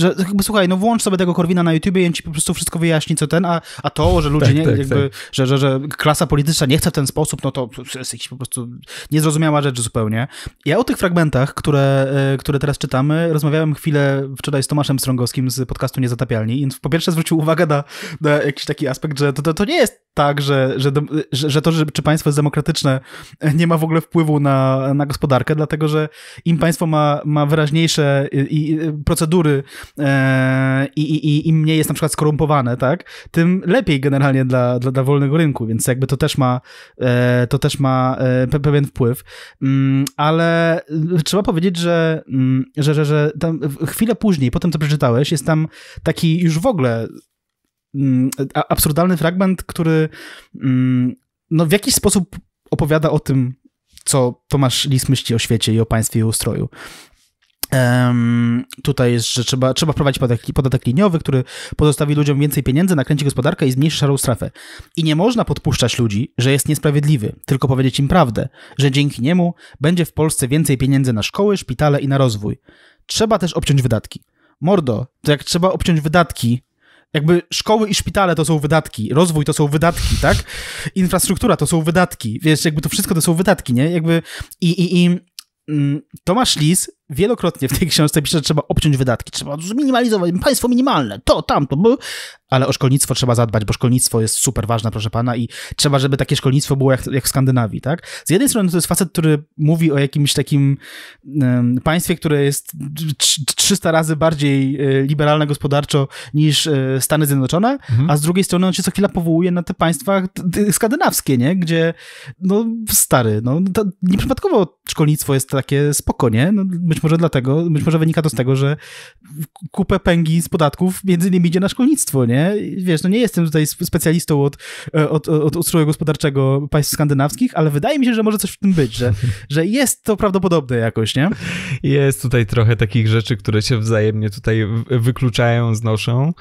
że jakby, słuchaj, no włącz sobie tego Korwina na YouTubie i on ci po prostu wszystko wyjaśni, co ten, a, a to, że ludzie, tak, nie, tak, jakby, tak. Że, że, że klasa polityczna nie chce w ten sposób, no to jest jakiś po prostu niezrozumiała rzecz zupełnie. Ja o tych fragmentach, które, e, które teraz czytamy, rozmawiałem chwilę wczoraj z Tomaszem Strągowskim z podcastu Niezatapialni, więc po pierwsze zwrócił uwagę na, na jakiś taki aspekt, że to, to, to nie jest tak, że, że, że, to, że, czy państwo jest demokratyczne, nie ma w ogóle wpływu na, na gospodarkę, dlatego że im państwo ma, ma wyraźniejsze i, i procedury e, i, i, im mniej jest na przykład skorumpowane, tak, tym lepiej generalnie dla, dla, dla wolnego rynku, więc jakby to też ma, e, to też ma e, pe, pewien wpływ. Mm, ale e, trzeba powiedzieć, że, mm, że, że, że tam chwilę później, po tym co przeczytałeś, jest tam taki już w ogóle mm, absurdalny fragment, który mm, no, w jakiś sposób opowiada o tym, co Tomasz Lis myśli o świecie i o państwie i ustroju. Um, tutaj jest, że trzeba, trzeba wprowadzić podatek, podatek liniowy, który pozostawi ludziom więcej pieniędzy, nakręci gospodarkę i zmniejszy szarą strefę. I nie można podpuszczać ludzi, że jest niesprawiedliwy, tylko powiedzieć im prawdę, że dzięki niemu będzie w Polsce więcej pieniędzy na szkoły, szpitale i na rozwój trzeba też obciąć wydatki. Mordo, to jak trzeba obciąć wydatki, jakby szkoły i szpitale to są wydatki, rozwój to są wydatki, tak? Infrastruktura to są wydatki, wiesz, jakby to wszystko to są wydatki, nie? Jakby i, i, i mm, Tomasz Lis wielokrotnie w tej książce pisze, że trzeba obciąć wydatki, trzeba zminimalizować, państwo minimalne, to, tamto, bo, ale o szkolnictwo trzeba zadbać, bo szkolnictwo jest super ważne, proszę pana, i trzeba, żeby takie szkolnictwo było jak, jak w Skandynawii, tak? Z jednej strony to jest facet, który mówi o jakimś takim um, państwie, które jest 300 razy bardziej e, liberalne gospodarczo niż e, Stany Zjednoczone, mhm. a z drugiej strony on się co chwila powołuje na te państwa skandynawskie, nie? Gdzie, no, stary, no, to nieprzypadkowo szkolnictwo jest takie spokojnie, no, być może dlatego, być może wynika to z tego, że kupę pęgi z podatków między innymi idzie na szkolnictwo, nie? nie? wiesz, no nie jestem tutaj specjalistą od, e, od, od ustroju gospodarczego państw skandynawskich, ale wydaje mi się, że może coś w tym być, że, że jest to prawdopodobne jakoś, nie? Jest tutaj trochę takich rzeczy, które się wzajemnie tutaj wykluczają, znoszą.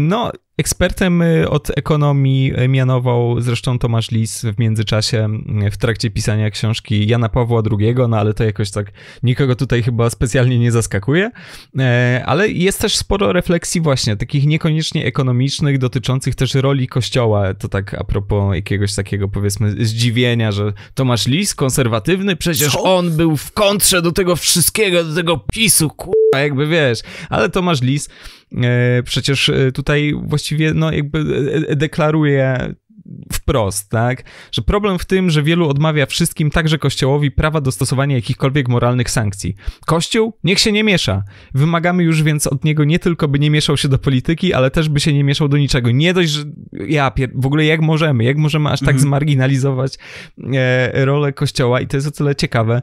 No Ekspertem y, od ekonomii y, mianował zresztą Tomasz Lis w międzyczasie y, w trakcie pisania książki Jana Pawła II, no ale to jakoś tak nikogo tutaj chyba specjalnie nie zaskakuje. E, ale jest też sporo refleksji właśnie takich niekoniecznie ekonomicznych, dotyczących też roli kościoła. To tak a propos jakiegoś takiego powiedzmy zdziwienia, że Tomasz Lis, konserwatywny, przecież Co? on był w kontrze do tego wszystkiego, do tego PiSu, kurwa, jakby wiesz. Ale Tomasz Lis e, przecież e, tutaj właściwie właściwie no jakby e, e, deklaruje wprost, tak? Że problem w tym, że wielu odmawia wszystkim, także Kościołowi, prawa do stosowania jakichkolwiek moralnych sankcji. Kościół? Niech się nie miesza. Wymagamy już więc od niego nie tylko, by nie mieszał się do polityki, ale też by się nie mieszał do niczego. Nie dość, że ja pier- w ogóle jak możemy, jak możemy aż tak mhm. zmarginalizować e, rolę Kościoła i to jest o tyle ciekawe,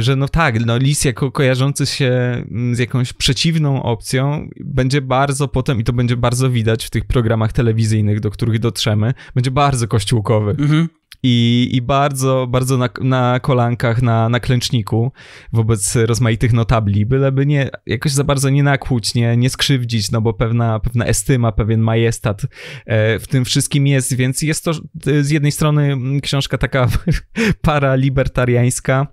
że no tak, no lis jako kojarzący się mm, z jakąś przeciwną opcją będzie bardzo potem, i to będzie bardzo widać w tych programach telewizyjnych, do których dotrzemy, będzie bardzo kościółkowy. Mhm. I, I, bardzo, bardzo na, na, kolankach, na, na klęczniku wobec rozmaitych notabli, byleby nie, jakoś za bardzo nie nakłuć, nie, nie skrzywdzić, no bo pewna, pewna estyma, pewien majestat e, w tym wszystkim jest, więc jest to z jednej strony mm, książka taka para libertariańska,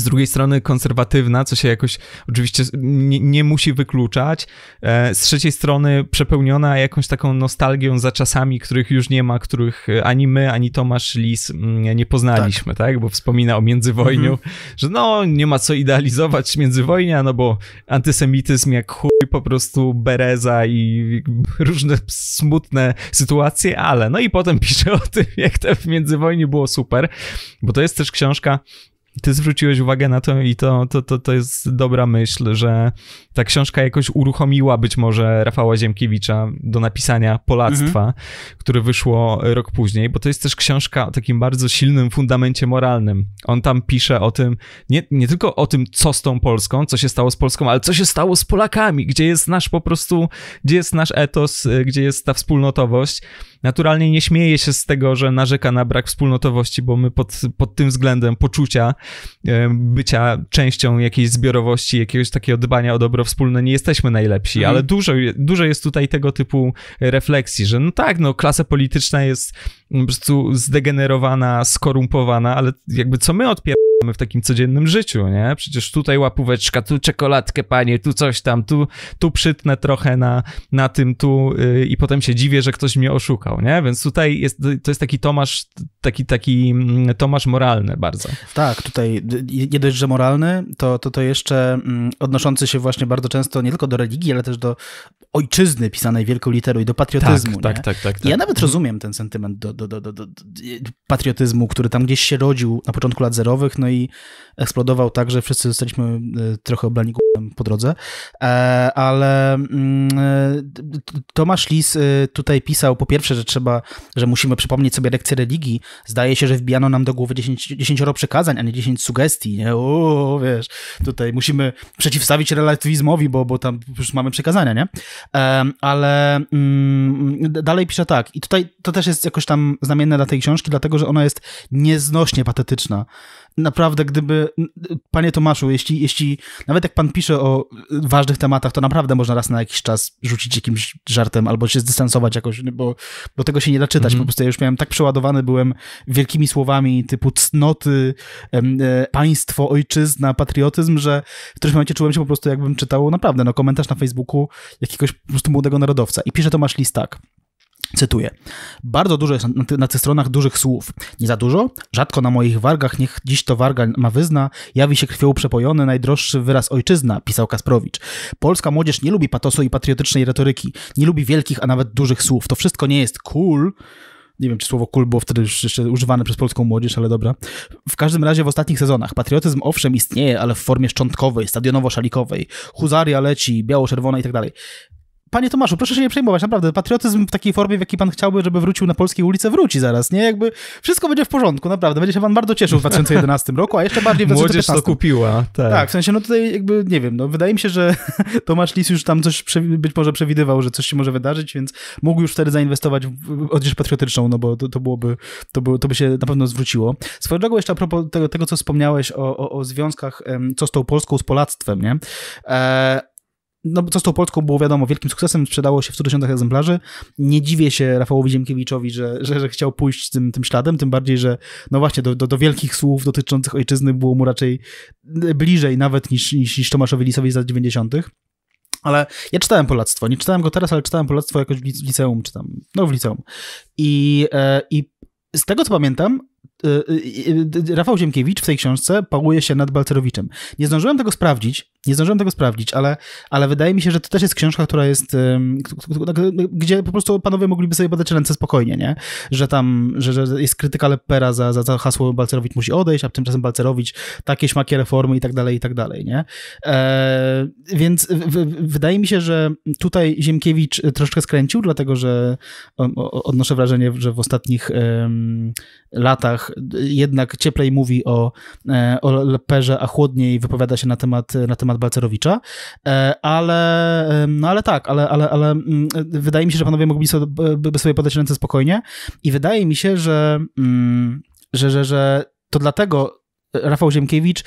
z drugiej strony konserwatywna, co się jakoś oczywiście nie, nie, musi wykluczać. E, z trzeciej strony przepełniona jakąś taką nostalgią za czasami, których już nie ma, których e, ani my, ani Tomasz Lis mm, nie poznaliśmy, tak? tak? Bo wspomina o międzywojniu, mm -hmm. że no nie ma co idealizować międzywojnia, no bo antysemityzm jak chuj, po prostu bereza i różne smutne sytuacje, ale no i potem pisze o tym, jak to w międzywojniu było super, bo to jest też książka ty zwróciłeś uwagę na to i to, to, to, to jest dobra myśl, że ta książka jakoś uruchomiła być może Rafała Ziemkiewicza do napisania Polactwa, mhm. które wyszło rok później, bo to jest też książka o takim bardzo silnym fundamencie moralnym. On tam pisze o tym, nie, nie tylko o tym, co z tą Polską, co się stało z Polską, ale co się stało z Polakami, gdzie jest nasz po prostu, gdzie jest nasz etos, y, gdzie jest ta wspólnotowość. Naturalnie nie śmieje się z tego, że narzeka na brak wspólnotowości, bo my pod, pod tym względem poczucia E, bycia częścią jakiejś zbiorowości, jakiegoś takiego dbania o dobro wspólne nie jesteśmy najlepsi, mhm. ale dużo, dużo jest tutaj tego typu refleksji, że no tak, no klasa polityczna jest po prostu zdegenerowana, skorumpowana, ale jakby co my odpieramy w takim codziennym życiu, nie? Przecież tutaj łapóweczka, tu czekoladkę, panie, tu coś tam, tu, tu przytnę trochę na, na tym, tu yy, i potem się dziwię, że ktoś mnie oszukał, nie? Więc tutaj jest, to jest taki Tomasz, taki, taki mm, Tomasz moralny bardzo. Tak, tutaj y, nie dość, że moralny, to, to, to jeszcze mm, odnoszący się właśnie bardzo często nie tylko do religii, ale też do ojczyzny pisanej wielką literą i do patriotyzmu. Tak, tak, tak, tak, tak, Ja nawet rozumiem ten sentyment do, do, do, do, y, patriotyzmu, który tam gdzieś się rodził na początku lat zerowych, no i i eksplodował tak, że wszyscy zostaliśmy e, trochę oblani po drodze, e, ale mm, e, Tomasz Lis tutaj pisał po pierwsze, że trzeba, że musimy przypomnieć sobie lekcję religii. Zdaje się, że wbijano nam do głowy 10, 10 przykazań, a nie 10 sugestii. Nie? O, wiesz, tutaj musimy przeciwstawić relatywizmowi, bo, bo tam już mamy przekazania, nie? Ale mm, dalej pisze tak i tutaj to też jest jakoś tam znamienne dla tej książki, dlatego, że ona jest nieznośnie patetyczna naprawdę gdyby, panie Tomaszu, jeśli, jeśli nawet jak pan pisze o ważnych tematach, to naprawdę można raz na jakiś czas rzucić jakimś żartem albo się zdystansować jakoś, bo, bo tego się nie da czytać. Mm -hmm. Po prostu ja już miałem tak przeładowany byłem wielkimi słowami typu cnoty, e, państwo, ojczyzna, patriotyzm, że w którymś momencie czułem się po prostu jakbym czytał naprawdę no, komentarz na Facebooku jakiegoś po prostu młodego narodowca. I pisze Tomasz Listak. Cytuję. Bardzo dużo jest na, na tych stronach dużych słów. Nie za dużo? Rzadko na moich wargach, niech dziś to warga ma wyzna, jawi się krwią przepojony, najdroższy wyraz ojczyzna, pisał Kasprowicz. Polska młodzież nie lubi patosu i patriotycznej retoryki, nie lubi wielkich, a nawet dużych słów. To wszystko nie jest cool, nie wiem, czy słowo cool było wtedy już jeszcze używane przez polską młodzież, ale dobra. W każdym razie w ostatnich sezonach patriotyzm owszem istnieje, ale w formie szczątkowej, stadionowo-szalikowej. Huzaria leci, biało-czerwona i tak dalej. Panie Tomaszu, proszę się nie przejmować, naprawdę. Patriotyzm w takiej formie, w jakiej pan chciałby, żeby wrócił na polskie ulice, wróci zaraz, nie? Jakby wszystko będzie w porządku, naprawdę. Będzie się pan bardzo cieszył w 2011 roku, a jeszcze bardziej w 2015. Młodzież to kupiła, tak. Tak, w sensie, no tutaj jakby, nie wiem, no wydaje mi się, że Tomasz Lis już tam coś być może przewidywał, że coś się może wydarzyć, więc mógł już wtedy zainwestować w odzież patriotyczną, no bo to, to byłoby, to, by, to by się na pewno zwróciło. Swoją drogą jeszcze a propos tego, tego co wspomniałeś o, o, o związkach, co z tą Polską, z Polactwem, nie? E, no co z tą Polską było wiadomo, wielkim sukcesem sprzedało się w 100 tysiącach egzemplarzy. Nie dziwię się Rafałowi Ziemkiewiczowi, że, że, że chciał pójść tym, tym śladem, tym bardziej, że no właśnie do, do, do wielkich słów dotyczących ojczyzny było mu raczej bliżej nawet niż, niż, niż Tomaszowi Lisowi z lat 90. Ale ja czytałem Polactwo, nie czytałem go teraz, ale czytałem Polactwo jakoś w liceum, czy tam, no w liceum. I, e, i z tego co pamiętam, e, e, Rafał Ziemkiewicz w tej książce pałuje się nad Balcerowiczem. Nie zdążyłem tego sprawdzić, nie zdążyłem tego sprawdzić, ale, ale wydaje mi się, że to też jest książka, która jest, tak, gdzie po prostu panowie mogliby sobie badać ręce spokojnie, nie? Że tam, że, że jest krytyka Lepera za, za, za hasło Balcerowicz musi odejść, a tymczasem Balcerowicz takie śmakie reformy i tak dalej, i tak dalej, nie? E, więc w, w, wydaje mi się, że tutaj Ziemkiewicz e, troszkę skręcił, dlatego że odnoszę wrażenie, że w ostatnich latach jednak cieplej mówi o, e, o a chłodniej wypowiada się na temat, na temat temat Balcerowicza, e, ale, no ale tak, ale, ale, ale mm, e, wydaje mi się, że panowie mogli sobie, e, sobie podać ręce spokojnie i wydaje mi się, że, mm, że, że, że to dlatego Rafał Ziemkiewicz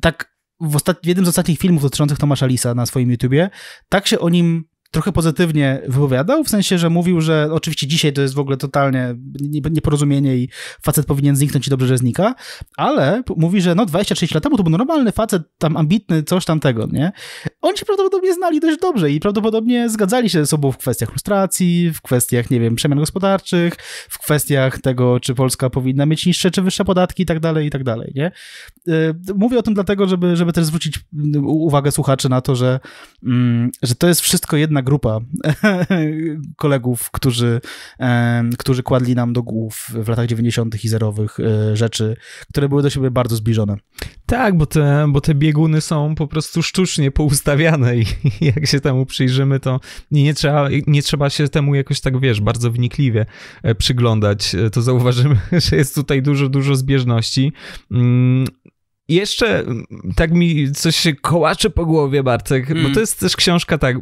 tak w, ostat... w, jednym z ostatnich filmów dotyczących Tomasza Lisa na swoim YouTubie, tak się o nim trochę pozytywnie wypowiadał, w sensie, że mówił, że oczywiście dzisiaj to jest w ogóle totalnie nieporozumienie i facet powinien zniknąć i dobrze, że znika, ale mówi, że no 26 lat temu to był normalny facet, tam ambitny, coś tamtego, nie? Oni się prawdopodobnie znali dość dobrze i prawdopodobnie zgadzali się ze sobą w kwestiach lustracji, w kwestiach, nie wiem, przemian gospodarczych, w kwestiach tego, czy Polska powinna mieć niższe czy wyższe podatki i tak dalej, i tak dalej, nie? Y, mówię o tym dlatego, żeby, żeby też zwrócić y, uwagę słuchaczy na to, że, mm, że to jest wszystko jednak grupa kolegów, którzy, e, którzy kładli nam do głów w latach 90. i zerowych e, rzeczy, które były do siebie bardzo zbliżone. Tak, bo te, bo te bieguny są po prostu sztucznie poustawiane i jak się temu przyjrzymy, to nie trzeba, nie trzeba się temu jakoś tak, wiesz, bardzo wnikliwie e, przyglądać. To zauważymy, że jest tutaj dużo, dużo zbieżności. Mm, jeszcze mm, tak mi coś się kołacze po głowie, Bartek, mm. bo to jest też książka tak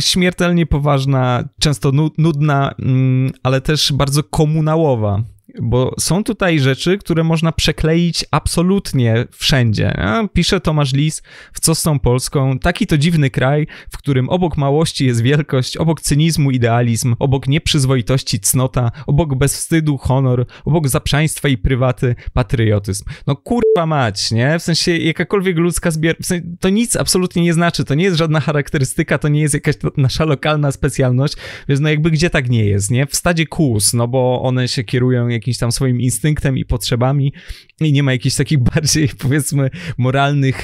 śmiertelnie poważna, często nudna, mm, ale też bardzo komunałowa. Bo są tutaj rzeczy, które można przekleić absolutnie wszędzie. A pisze Tomasz Lis w Co z tą Polską. Taki to dziwny kraj, w którym obok małości jest wielkość, obok cynizmu idealizm, obok nieprzyzwoitości cnota, obok bezwstydu honor, obok zaprzaństwa i prywaty patriotyzm. No kurwa mać, nie? W sensie jakakolwiek ludzka zbier... W sensie, to nic absolutnie nie znaczy, to nie jest żadna charakterystyka, to nie jest jakaś nasza lokalna specjalność, więc no jakby gdzie tak nie jest, nie? W stadzie kóz, no bo one się kierują jak jakimś tam swoim instynktem i potrzebami i nie ma jakichś takich bardziej, powiedzmy, moralnych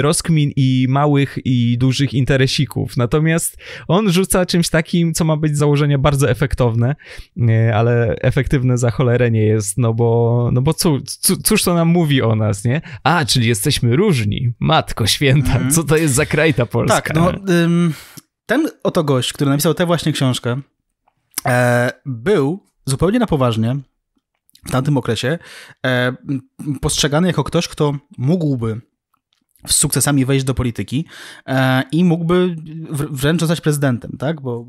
rozkmin i małych i dużych interesików. Natomiast on rzuca czymś takim, co ma być założenie bardzo efektowne, e, ale efektywne za cholerę nie jest, no bo, no bo cóż, cóż to nam mówi o nas, nie? A, czyli jesteśmy różni. Matko święta, mm. co to jest za kraj ta Polska? Tak, no, ten oto gość, który napisał tę właśnie książkę, e, był zupełnie na poważnie w tamtym okresie, e, postrzegany jako ktoś, kto mógłby z sukcesami wejść do polityki e, i mógłby wręcz zostać prezydentem, tak? Bo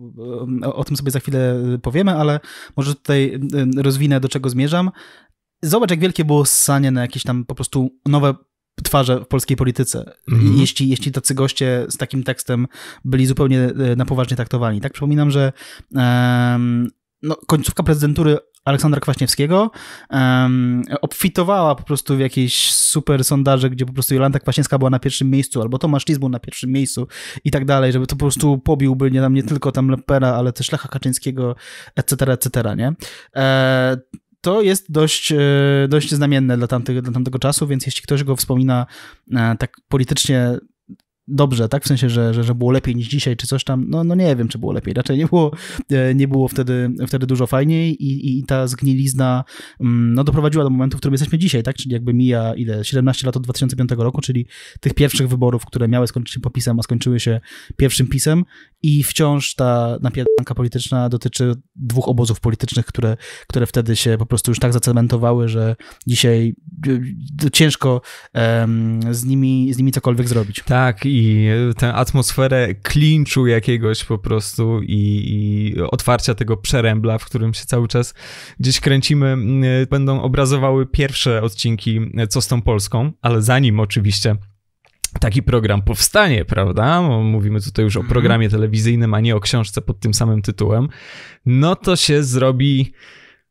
e, o tym sobie za chwilę powiemy, ale może tutaj rozwinę, do czego zmierzam. Zobacz, jak wielkie było ssanie na jakieś tam po prostu nowe twarze w polskiej polityce, mhm. jeśli, jeśli tacy goście z takim tekstem byli zupełnie na poważnie traktowani. Tak przypominam, że um, no, końcówka prezydentury Aleksandra Kwaśniewskiego, um, obfitowała po prostu w jakieś super sondaże, gdzie po prostu Jolanta Kwaśniewska była na pierwszym miejscu, albo Tomasz Lis był na pierwszym miejscu i tak dalej, żeby to po prostu pobiłby nie, tam, nie tylko tam Lepera, ale też Lecha Kaczyńskiego, etc., etc., nie? E, to jest dość, e, dość znamienne dla, tamtych, dla tamtego czasu, więc jeśli ktoś go wspomina e, tak politycznie dobrze, tak? W sensie, że, że, że było lepiej niż dzisiaj, czy coś tam. No, no nie wiem, czy było lepiej. Raczej nie było, e, nie było wtedy, wtedy dużo fajniej i, i ta zgnilizna mm, no, doprowadziła do momentu, w którym jesteśmy dzisiaj, tak? Czyli jakby mija ile? 17 lat od 2005 roku, czyli tych pierwszych wyborów, które miały skończyć się popisem, a skończyły się pierwszym pisem i wciąż ta napierdanka polityczna dotyczy dwóch obozów politycznych, które, które wtedy się po prostu już tak zacementowały, że dzisiaj e, ciężko um, z, nimi, z nimi cokolwiek zrobić. Tak, i tę atmosferę klinczu jakiegoś po prostu i, i, otwarcia tego przerębla, w którym się cały czas gdzieś kręcimy, y, będą obrazowały pierwsze odcinki y, Co z tą Polską, ale zanim oczywiście taki program powstanie, prawda? Mówimy tutaj już o mhm. programie telewizyjnym, a nie o książce pod tym samym tytułem. No to się zrobi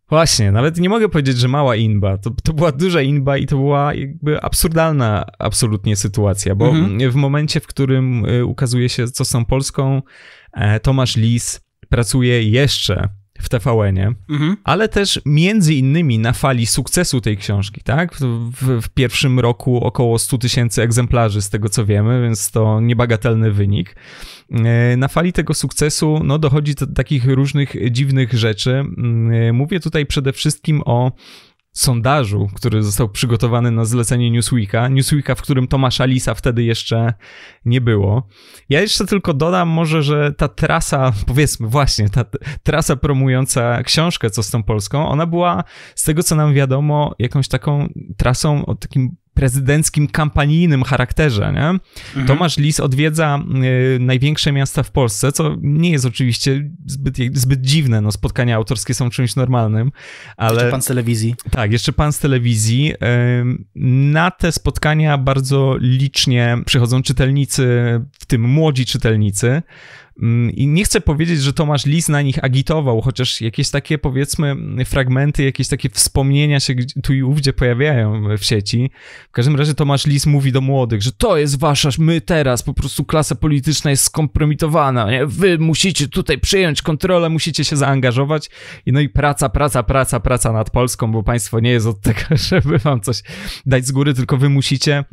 Właśnie, nawet nie mogę powiedzieć, że mała inba. To, to była duża inba i to była jakby absurdalna absolutnie sytuacja, bo mhm. w momencie, w którym y, ukazuje się, co są Polską, e, Tomasz Lis pracuje jeszcze w TVN-ie, mhm. ale też między innymi na fali sukcesu tej książki, tak? W, w pierwszym roku około 100 tysięcy egzemplarzy, z tego co wiemy, więc to niebagatelny wynik. E, na fali tego sukcesu no, dochodzi do takich różnych dziwnych rzeczy. Mm, e, mówię tutaj przede wszystkim o sondażu, który został przygotowany na zlecenie Newsweeka. Newsweeka, w którym Tomasza Lisa wtedy jeszcze nie było. Ja jeszcze tylko dodam może, że ta trasa, powiedzmy właśnie, ta trasa promująca książkę Co z tą Polską, ona była z tego, co nam wiadomo, jakąś taką trasą o takim prezydenckim, kampanijnym charakterze. Nie? Mhm. Tomasz Lis odwiedza y, największe miasta w Polsce, co nie jest oczywiście zbyt, zbyt dziwne. No, spotkania autorskie są czymś normalnym, ale... Jeszcze pan z telewizji. Tak, jeszcze pan z telewizji. Y, na te spotkania bardzo licznie przychodzą czytelnicy, w tym młodzi czytelnicy, Mm, I nie chcę powiedzieć, że Tomasz Lis na nich agitował, chociaż jakieś takie powiedzmy fragmenty, jakieś takie wspomnienia się tu i ówdzie pojawiają w sieci. W każdym razie Tomasz Lis mówi do młodych, że to jest wasza, my teraz, po prostu klasa polityczna jest skompromitowana, nie? wy musicie tutaj przyjąć kontrolę, musicie się zaangażować. I no i praca, praca, praca, praca nad Polską, bo państwo nie jest od tego, żeby wam coś dać z góry, tylko wy musicie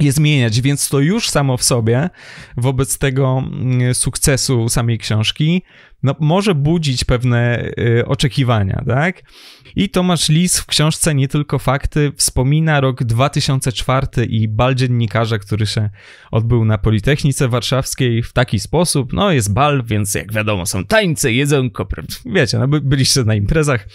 je zmieniać, więc to już samo w sobie, wobec tego mm, sukcesu samej książki, no, może budzić pewne y, oczekiwania, tak? I Tomasz Lis w książce Nie tylko fakty wspomina rok 2004 i bal dziennikarza, który się odbył na Politechnice Warszawskiej w taki sposób. No jest bal, więc jak wiadomo są tańce, jedzonko, wiecie, no by, byliście na imprezach.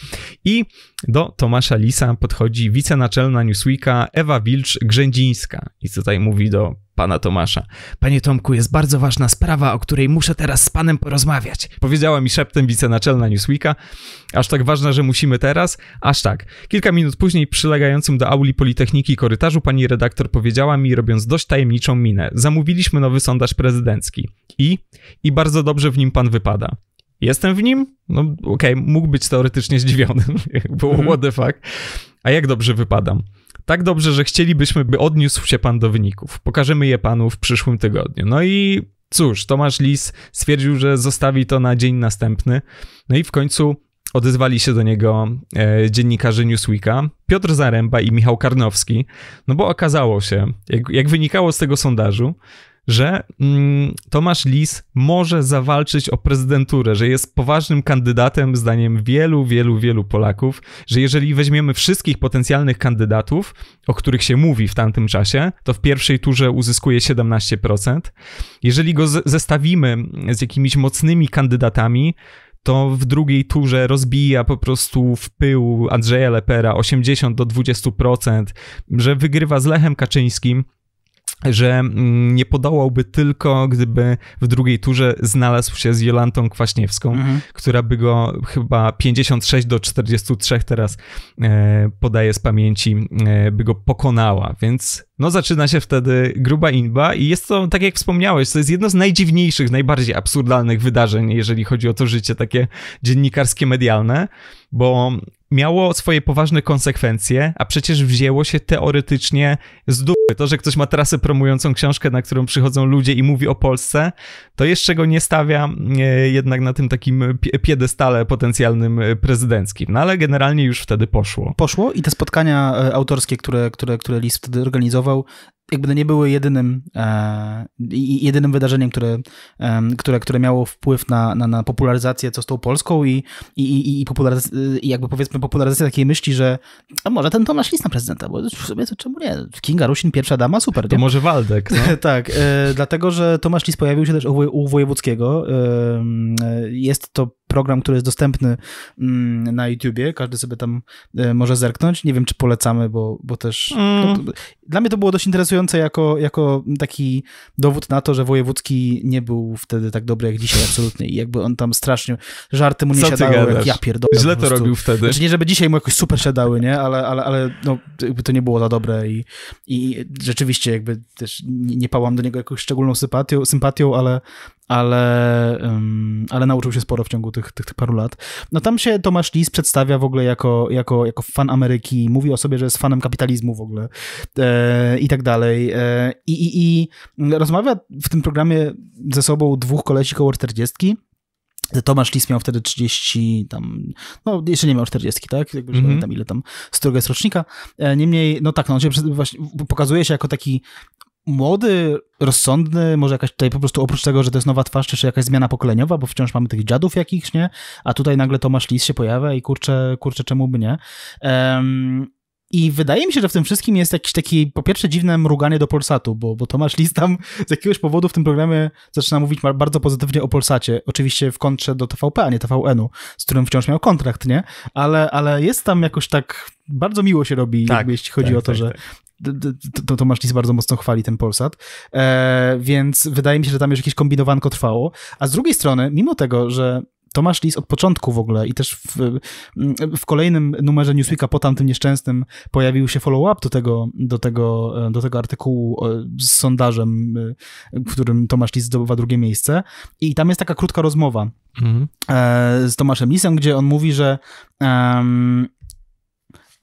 I do Tomasza Lisa podchodzi wicenaczelna Newsweeka Ewa Wilcz-Grzędzińska i tutaj mówi do pana Tomasza. Panie Tomku, jest bardzo ważna sprawa, o której muszę teraz z panem porozmawiać. Powiedziała mi szeptem wicenaczelna Newsweeka. Aż tak ważna, że musimy teraz? teraz? Aż tak. Kilka minut później przylegającym do auli Politechniki korytarzu pani redaktor powiedziała mi, robiąc dość tajemniczą minę, zamówiliśmy nowy sondaż prezydencki. I? I bardzo dobrze w nim pan wypada. Jestem w nim? No okej, okay, mógł być teoretycznie zdziwiony. Było mhm. what the fuck. A jak dobrze wypadam? Tak dobrze, że chcielibyśmy, by odniósł się pan do wyników. Pokażemy je panu w przyszłym tygodniu. No i cóż, Tomasz Lis stwierdził, że zostawi to na dzień następny. No i w końcu odezwali się do niego e, dziennikarze Newsweeka, Piotr Zaręba i Michał Karnowski, no bo okazało się, jak, jak wynikało z tego sondażu, że mm, Tomasz Lis może zawalczyć o prezydenturę, że jest poważnym kandydatem, zdaniem wielu, wielu, wielu Polaków, że jeżeli weźmiemy wszystkich potencjalnych kandydatów, o których się mówi w tamtym czasie, to w pierwszej turze uzyskuje 17%. Jeżeli go zestawimy z jakimiś mocnymi kandydatami, to w drugiej turze rozbija po prostu w pył Andrzeja Lepera 80 do 20%, że wygrywa z Lechem Kaczyńskim że mm, nie podołałby tylko, gdyby w drugiej turze znalazł się z Jolantą Kwaśniewską, mhm. która by go chyba 56 do 43 teraz e, podaje z pamięci, e, by go pokonała, więc no zaczyna się wtedy gruba inba i jest to, tak jak wspomniałeś, to jest jedno z najdziwniejszych, najbardziej absurdalnych wydarzeń, jeżeli chodzi o to życie takie dziennikarskie, medialne, bo miało swoje poważne konsekwencje, a przecież wzięło się teoretycznie z dupy. To, że ktoś ma trasę promującą książkę, na którą przychodzą ludzie i mówi o Polsce, to jeszcze go nie stawia e, jednak na tym takim piedestale potencjalnym e, prezydenckim. No ale generalnie już wtedy poszło. Poszło i te spotkania e, autorskie, które, które, które list wtedy organizował, jakby no nie były jedynym, e, jedynym wydarzeniem, które, e, które, które miało wpływ na, na, na popularyzację co z tą Polską i, i, i, i jakby powiedzmy popularyzację takiej myśli, że a może ten Tomasz Lis na prezydenta, bo w sumie to czemu nie? Kinga Rusin, pierwsza dama, super. To nie? może Waldek. No? tak, e, dlatego, że Tomasz Lis pojawił się też u, u Wojewódzkiego. E, jest to program, który jest dostępny mm, na YouTubie. Każdy sobie tam e, może zerknąć. Nie wiem, czy polecamy, bo, bo też... Mm. No, dla mnie to było dość interesujące interesujące jako, jako taki dowód na to, że Wojewódzki nie był wtedy tak dobry jak dzisiaj absolutnie i jakby on tam strasznie, żarty mu nie siadały, jak ja pierdolę. Źle to robił wtedy. Znaczy nie, żeby dzisiaj mu jakoś super siadały, nie? Ale, ale, ale no, jakby to nie było za dobre i, i rzeczywiście jakby też nie, nie pałam do niego jakąś szczególną sympatią, sympatią ale, ale, ale nauczył się sporo w ciągu tych, tych, tych paru lat. No tam się Tomasz Lis przedstawia w ogóle jako, jako, jako fan Ameryki, mówi o sobie, że jest fanem kapitalizmu w ogóle e, i tak dalej. E, i, i, I rozmawia w tym programie ze sobą dwóch kolesi koło 40. Tomasz Lis miał wtedy 30, tam, no jeszcze nie miał 40, tak? Jakby mm -hmm. ile tam, z jest rocznika. E, niemniej, no tak, no, on się właśnie pokazuje się jako taki młody, rozsądny, może jakaś tutaj po prostu oprócz tego, że to jest nowa twarz, czy jakaś zmiana pokoleniowa, bo wciąż mamy tych dziadów jakichś, nie? A tutaj nagle Tomasz Lis się pojawia i kurczę, kurczę czemu by nie? Um, i wydaje mi się, że w tym wszystkim jest jakiś taki, po pierwsze, dziwne mruganie do Polsatu, bo, bo Tomasz Lis tam z jakiegoś powodu w tym programie zaczyna mówić bardzo pozytywnie o Polsacie. Oczywiście w kontrze do TVP, a nie TVN-u, z którym wciąż miał kontrakt, nie? Ale, ale jest tam jakoś tak bardzo miło się robi, tak, jakby, jeśli chodzi tak, o to, tak, że tak to Tomasz Lis bardzo mocno chwali ten Polsat, e, więc wydaje mi się, że tam już jakieś kombinowanko trwało. A z drugiej strony, mimo tego, że Tomasz Lis od początku w ogóle i też w, w, kolejnym numerze Newsweeka po tamtym nieszczęsnym pojawił się follow-up do tego, do, tego, do tego artykułu e, z sondażem, e, w którym Tomasz Lis zdobywa drugie miejsce. I tam jest taka krótka rozmowa mhm. E, z Tomaszem Lisem, gdzie on mówi, że um,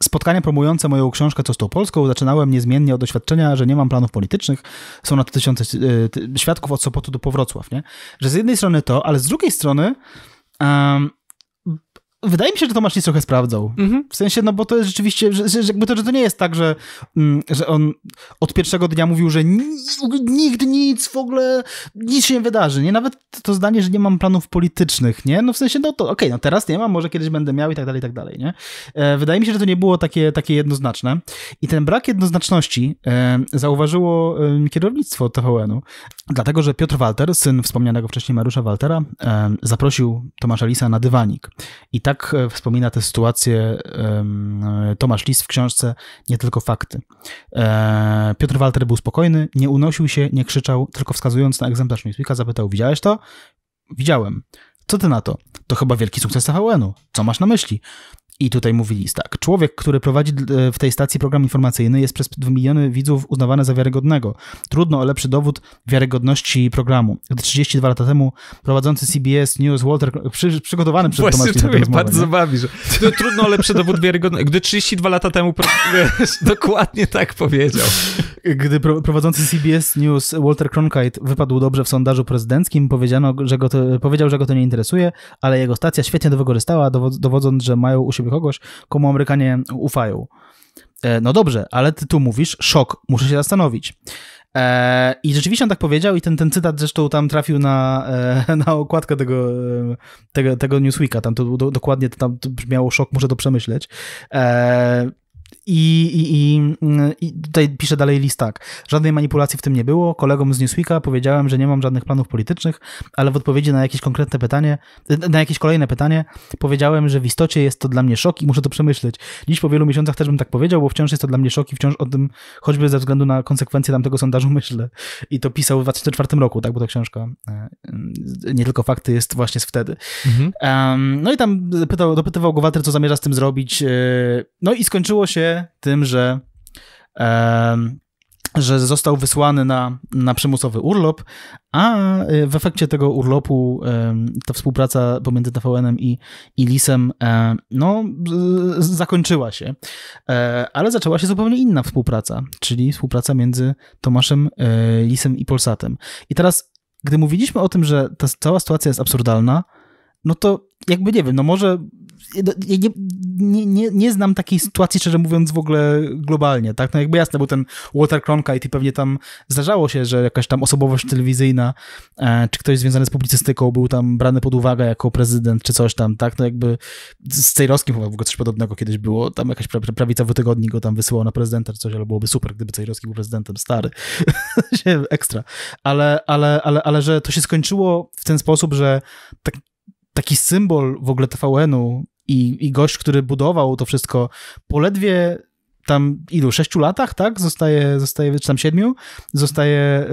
Spotkania promujące moją książkę Co z tą Polską zaczynałem niezmiennie od doświadczenia, że nie mam planów politycznych, są na to tysiące e, świadków od Sopotu do Powrocław, nie? Że z jednej strony to, ale z drugiej strony um, Wydaje mi się, że Tomasz Lis trochę sprawdzał. Mm -hmm. W sensie, no bo to jest rzeczywiście, że, że, jakby to, że to nie jest tak, że, mm, że on od pierwszego dnia mówił, że nigdy nic, w ogóle nic się nie wydarzy, nie? Nawet to zdanie, że nie mam planów politycznych, nie? No w sensie, no to okej, okay, no teraz nie mam, może kiedyś będę miał i tak dalej, i tak dalej, nie? E, wydaje mi się, że to nie było takie, takie jednoznaczne. I ten brak jednoznaczności e, zauważyło e, kierownictwo TVN-u, dlatego, że Piotr Walter, syn wspomnianego wcześniej Mariusza Waltera, e, zaprosił Tomasza Lisa na dywanik. I tak tak e, wspomina tę sytuację e, Tomasz Lis w książce Nie tylko fakty. E, Piotr Walter był spokojny, nie unosił się, nie krzyczał, tylko wskazując na egzemplarz Newsweeka zapytał, widziałeś to? Widziałem. Co ty na to? To chyba wielki sukces TVN-u. Co masz na myśli? I tutaj mówi list tak. Człowiek, który prowadzi e, w tej stacji program informacyjny jest przez miliony widzów uznawany za wiarygodnego. Trudno o lepszy dowód wiarygodności programu. Gdy 32 lata temu prowadzący CBS News Walter przy, przygotowany przed Właśnie to mnie bardzo nie? bawi, że no, trudno o lepszy dowód wiarygodności. Gdy 32 lata temu pro... dokładnie tak powiedział. Gdy prowadzący CBS News Walter Cronkite wypadł dobrze w sondażu prezydenckim, powiedziano, że go to, powiedział, że go to nie interesuje, ale jego stacja świetnie to wykorzystała, dowodząc, że mają u siebie kogoś, komu Amerykanie ufają. E, no dobrze, ale ty tu mówisz szok, muszę się zastanowić. E, I rzeczywiście on tak powiedział, i ten, ten cytat zresztą tam trafił na, e, na okładkę tego, tego, tego Newsweeka. Tam to, do, dokładnie tam brzmiało szok, muszę to przemyśleć. I, i, i, tutaj pisze dalej list tak. Żadnej manipulacji w tym nie było. Kolegom z Newsweeka powiedziałem, że nie mam żadnych planów politycznych, ale w odpowiedzi na jakieś konkretne pytanie, na jakieś kolejne pytanie, powiedziałem, że w istocie jest to dla mnie szok i muszę to przemyśleć. Dziś po wielu miesiącach też bym tak powiedział, bo wciąż jest to dla mnie szok i wciąż o tym, choćby ze względu na konsekwencje tamtego sondażu, myślę. I to pisał w 2004 roku, tak, bo to książka e, nie tylko fakty jest właśnie z wtedy. Mhm. Um, no i tam pytał, dopytywał go Walter, co zamierza z tym zrobić. E, no i skończyło się tym, że że został wysłany na, na przymusowy urlop, a e, w efekcie tego urlopu ta współpraca pomiędzy TVN-em i, i Lisem e, no, zakończyła się. E, ale zaczęła się zupełnie inna współpraca, czyli współpraca między Tomaszem Lisem i Polsatem. I teraz, gdy mówiliśmy o tym, że ta cała sytuacja jest absurdalna, no to jakby nie wiem, no może no, nie, nie, nie, nie znam takiej sytuacji, szczerze mówiąc, w ogóle globalnie, tak? No jakby jasne, bo ten Walter Cronkite i pewnie tam zdarzało się, że jakaś tam osobowość telewizyjna, e, czy ktoś związany z publicystyką był tam brany pod uwagę jako prezydent, czy coś tam, tak? No jakby z Cejrowskim chyba w ogóle coś podobnego kiedyś było, tam jakaś pra, pra, prawicowy tygodnik go tam wysyłał na prezydenta, czy coś, ale byłoby super, gdyby Cejrowski był prezydentem, stary, ekstra, ale, ale, ale, ale że to się skończyło w ten sposób, że tak, taki symbol w ogóle TVN-u i, i gość, który budował to wszystko po ledwie tam ilu, sześciu latach, tak? Zostaje, zostaje czy tam siedmiu, zostaje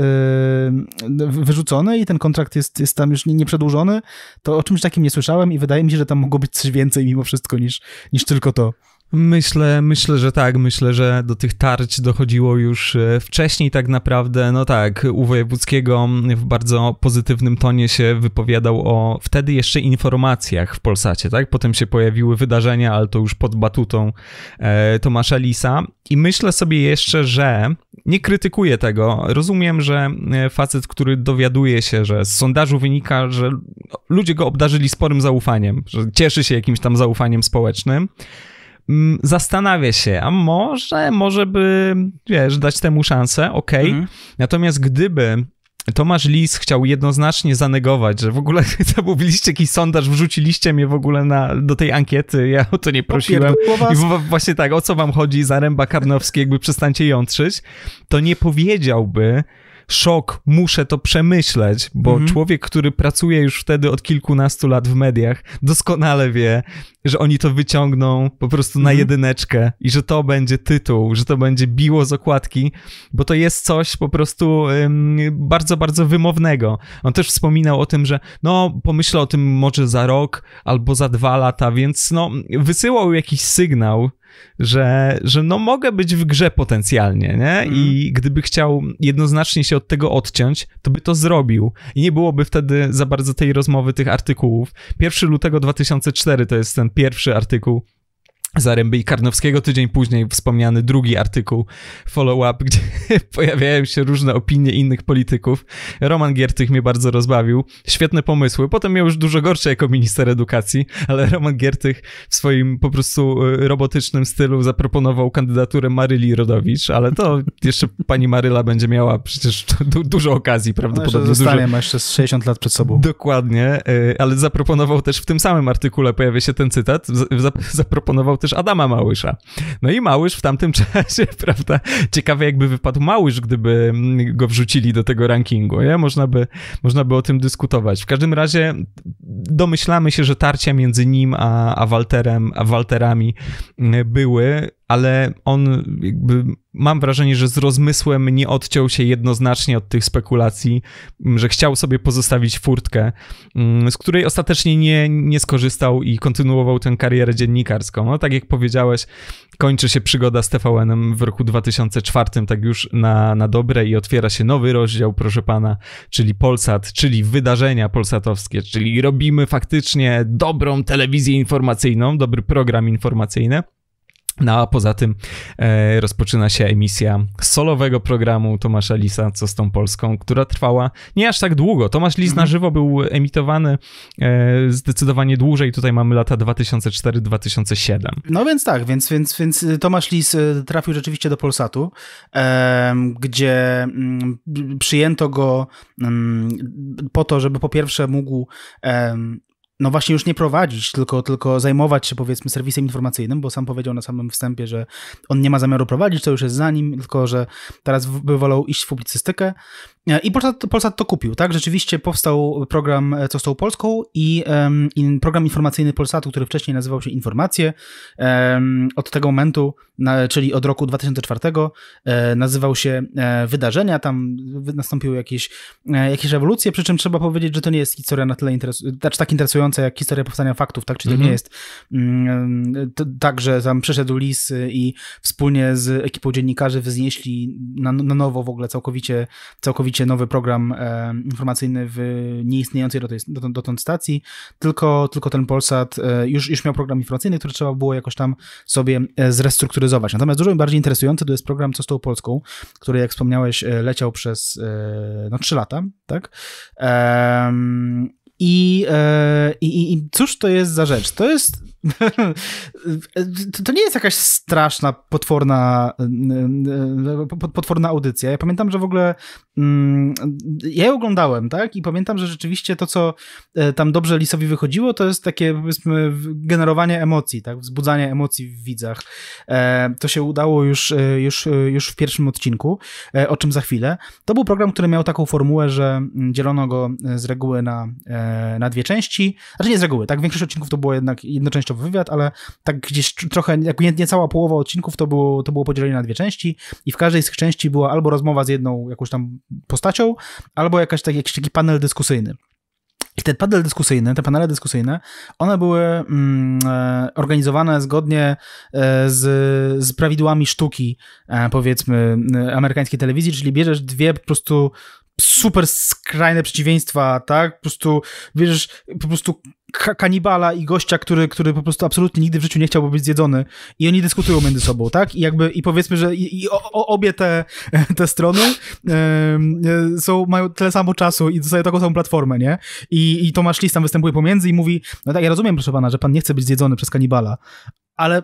yy, wyrzucony i ten kontrakt jest, jest tam już nieprzedłużony. To o czymś takim nie słyszałem i wydaje mi się, że tam mogło być coś więcej mimo wszystko niż, niż tylko to. Myślę, myślę, że tak. Myślę, że do tych tarć dochodziło już e, wcześniej tak naprawdę. No tak, u Wojewódzkiego w bardzo pozytywnym tonie się wypowiadał o wtedy jeszcze informacjach w Polsacie, tak? Potem się pojawiły wydarzenia, ale to już pod batutą e, Tomasza Lisa. I myślę sobie jeszcze, że nie krytykuję tego. Rozumiem, że e, facet, który dowiaduje się, że z sondażu wynika, że ludzie go obdarzyli sporym zaufaniem, że cieszy się jakimś tam zaufaniem społecznym. Mm, zastanawia się, a może, może by, wiesz, dać temu szansę, okej. Okay. Mhm. Natomiast gdyby Tomasz Lis chciał jednoznacznie zanegować, że w ogóle zamówiliście jakiś sondaż, wrzuciliście mnie w ogóle na, do tej ankiety, ja o to nie prosiłem. I właśnie tak, o co wam chodzi, zaręba karnowski, jakby przestańcie jątrzyć, to nie powiedziałby, szok, muszę to przemyśleć, bo mhm. człowiek, który pracuje już wtedy od kilkunastu lat w mediach, doskonale wie, że oni to wyciągną po prostu mhm. na jedyneczkę i że to będzie tytuł, że to będzie biło z okładki, bo to jest coś po prostu bardzo, bardzo wymownego. On też wspominał o tym, że no, pomyślę o tym może za rok albo za dwa lata, więc no, wysyłał jakiś sygnał, że, że no mogę być w grze potencjalnie, nie? Mm. I mhm. gdyby chciał jednoznacznie się od tego odciąć, to by to zrobił. I nie byłoby wtedy za bardzo tej rozmowy, tych artykułów. 1 lutego 2004 to jest ten pierwszy artykuł Zaręby i Karnowskiego. Tydzień później wspomniany drugi artykuł follow-up, gdzie pojawiają się różne opinie innych polityków. Roman Giertych mnie bardzo rozbawił. Świetne pomysły. Potem miał już dużo gorsze jako minister edukacji, ale Roman Giertych w swoim po prostu y, robotycznym stylu zaproponował kandydaturę Maryli Rodowicz, ale to jeszcze pani Maryla będzie miała przecież du dużo okazji prawdopodobnie. No zostanie, dużo... ma jeszcze 60 lat przed sobą. Dokładnie, y, ale zaproponował też w tym samym artykule, pojawia się ten cytat, zaproponował też Adama Małysza. No i Małysz w tamtym czasie, prawda? Ciekawe jakby wypadł Małysz, gdyby mm, go wrzucili do tego rankingu, nie? Można by, można by o tym dyskutować. W każdym razie domyślamy się, że tarcia między nim a, a Walterem, a Walterami mm, były ale on jakby mam wrażenie, że z rozmysłem nie odciął się jednoznacznie od tych spekulacji, mm, że chciał sobie pozostawić furtkę, mm, z której ostatecznie nie, nie skorzystał i kontynuował tę karierę dziennikarską. No tak jak powiedziałeś, kończy się przygoda z tvn w roku 2004, tak już na, na dobre i otwiera się nowy rozdział, proszę pana, czyli Polsat, czyli wydarzenia polsatowskie, czyli robimy faktycznie dobrą telewizję informacyjną, dobry program informacyjny. No a poza tym e, rozpoczyna się emisja solowego programu Tomasza Lisa, co z tą Polską, która trwała nie aż tak długo. Tomasz Lis mm -hmm. na mhm. żywo był emitowany e, zdecydowanie dłużej. Tutaj mamy lata 2004-2007. No więc tak, więc, więc, więc Tomasz Lis e, trafił rzeczywiście do Polsatu, e, gdzie mm, przyjęto go mm, po to, żeby po pierwsze mógł no właśnie już nie prowadzić, tylko, tylko zajmować się powiedzmy serwisem informacyjnym, bo sam powiedział na samym wstępie, że on nie ma zamiaru prowadzić, to już jest za nim, tylko że teraz by wolał iść w publicystykę. E, I Polsat, Polsat to kupił, tak? Rzeczywiście powstał program e, Co z tą Polską i, um, program informacyjny Polsatu, który wcześniej nazywał się Informacje. Um, od tego momentu czyli od roku 2004, e, nazywał się e, Wydarzenia, tam nastąpiły jakieś, e, jakieś rewolucje, przy czym trzeba powiedzieć, że to nie jest historia na tyle interesująca, znaczy tak interesująca jak historia powstania faktów, tak, czyli to nie mhm. jest mm, tak, że tam przyszedł Lis y, i wspólnie z ekipą dziennikarzy wyznieśli na, na nowo w ogóle całkowicie, całkowicie nowy program informacyjny w nieistniejącej dotąd, tej dotąd stacji, tylko, tylko ten Polsat już, już miał program informacyjny, który trzeba było jakoś tam sobie zrestrukturyzować Natomiast dużo bardziej interesujący to jest program Co z tą Polską, który, jak wspomniałeś, e, leciał przez e, no, 3 lata, tak? Um, i, i, I cóż to jest za rzecz? To jest to nie jest jakaś straszna, potworna, potworna audycja. Ja pamiętam, że w ogóle mm, ja ją oglądałem, tak? I pamiętam, że rzeczywiście to, co e, tam dobrze Lisowi wychodziło, to jest takie, powiedzmy, generowanie emocji, tak? Wzbudzanie emocji w widzach. E, to się udało już, e, już, już w pierwszym odcinku, o czym za chwilę. To był program, który miał taką formułę, że mm, dzielono go z reguły na, na dwie części. Znaczy nie z reguły, tak? Większość odcinków to było jednak jednocześnie jeszcze wywiad, ale tak gdzieś trochę, jak nie, niecała połowa odcinków to było, to było podzielenie na dwie części i w każdej z tych części była albo rozmowa z jedną jakąś tam postacią, albo jakaś, tak, jakiś taki panel dyskusyjny. I te panele dyskusyjne, te panele dyskusyjne, one były mm, e, organizowane zgodnie e, z, z prawidłami sztuki, e, powiedzmy, amerykańskiej telewizji, czyli bierzesz dwie po prostu super skrajne przeciwieństwa, tak? Po prostu, wiesz, po prostu kanibala i gościa, który, który po prostu absolutnie nigdy w życiu nie chciałby być zjedzony. I oni dyskutują między sobą, tak? I jakby, i powiedzmy, że i, i o, obie te, te strony e, są, mają tyle samo czasu i dostają taką samą platformę, nie? I, i Tomasz Lis tam występuje pomiędzy i mówi, no tak, ja rozumiem, proszę pana, że pan nie chce być zjedzony przez kanibala, ale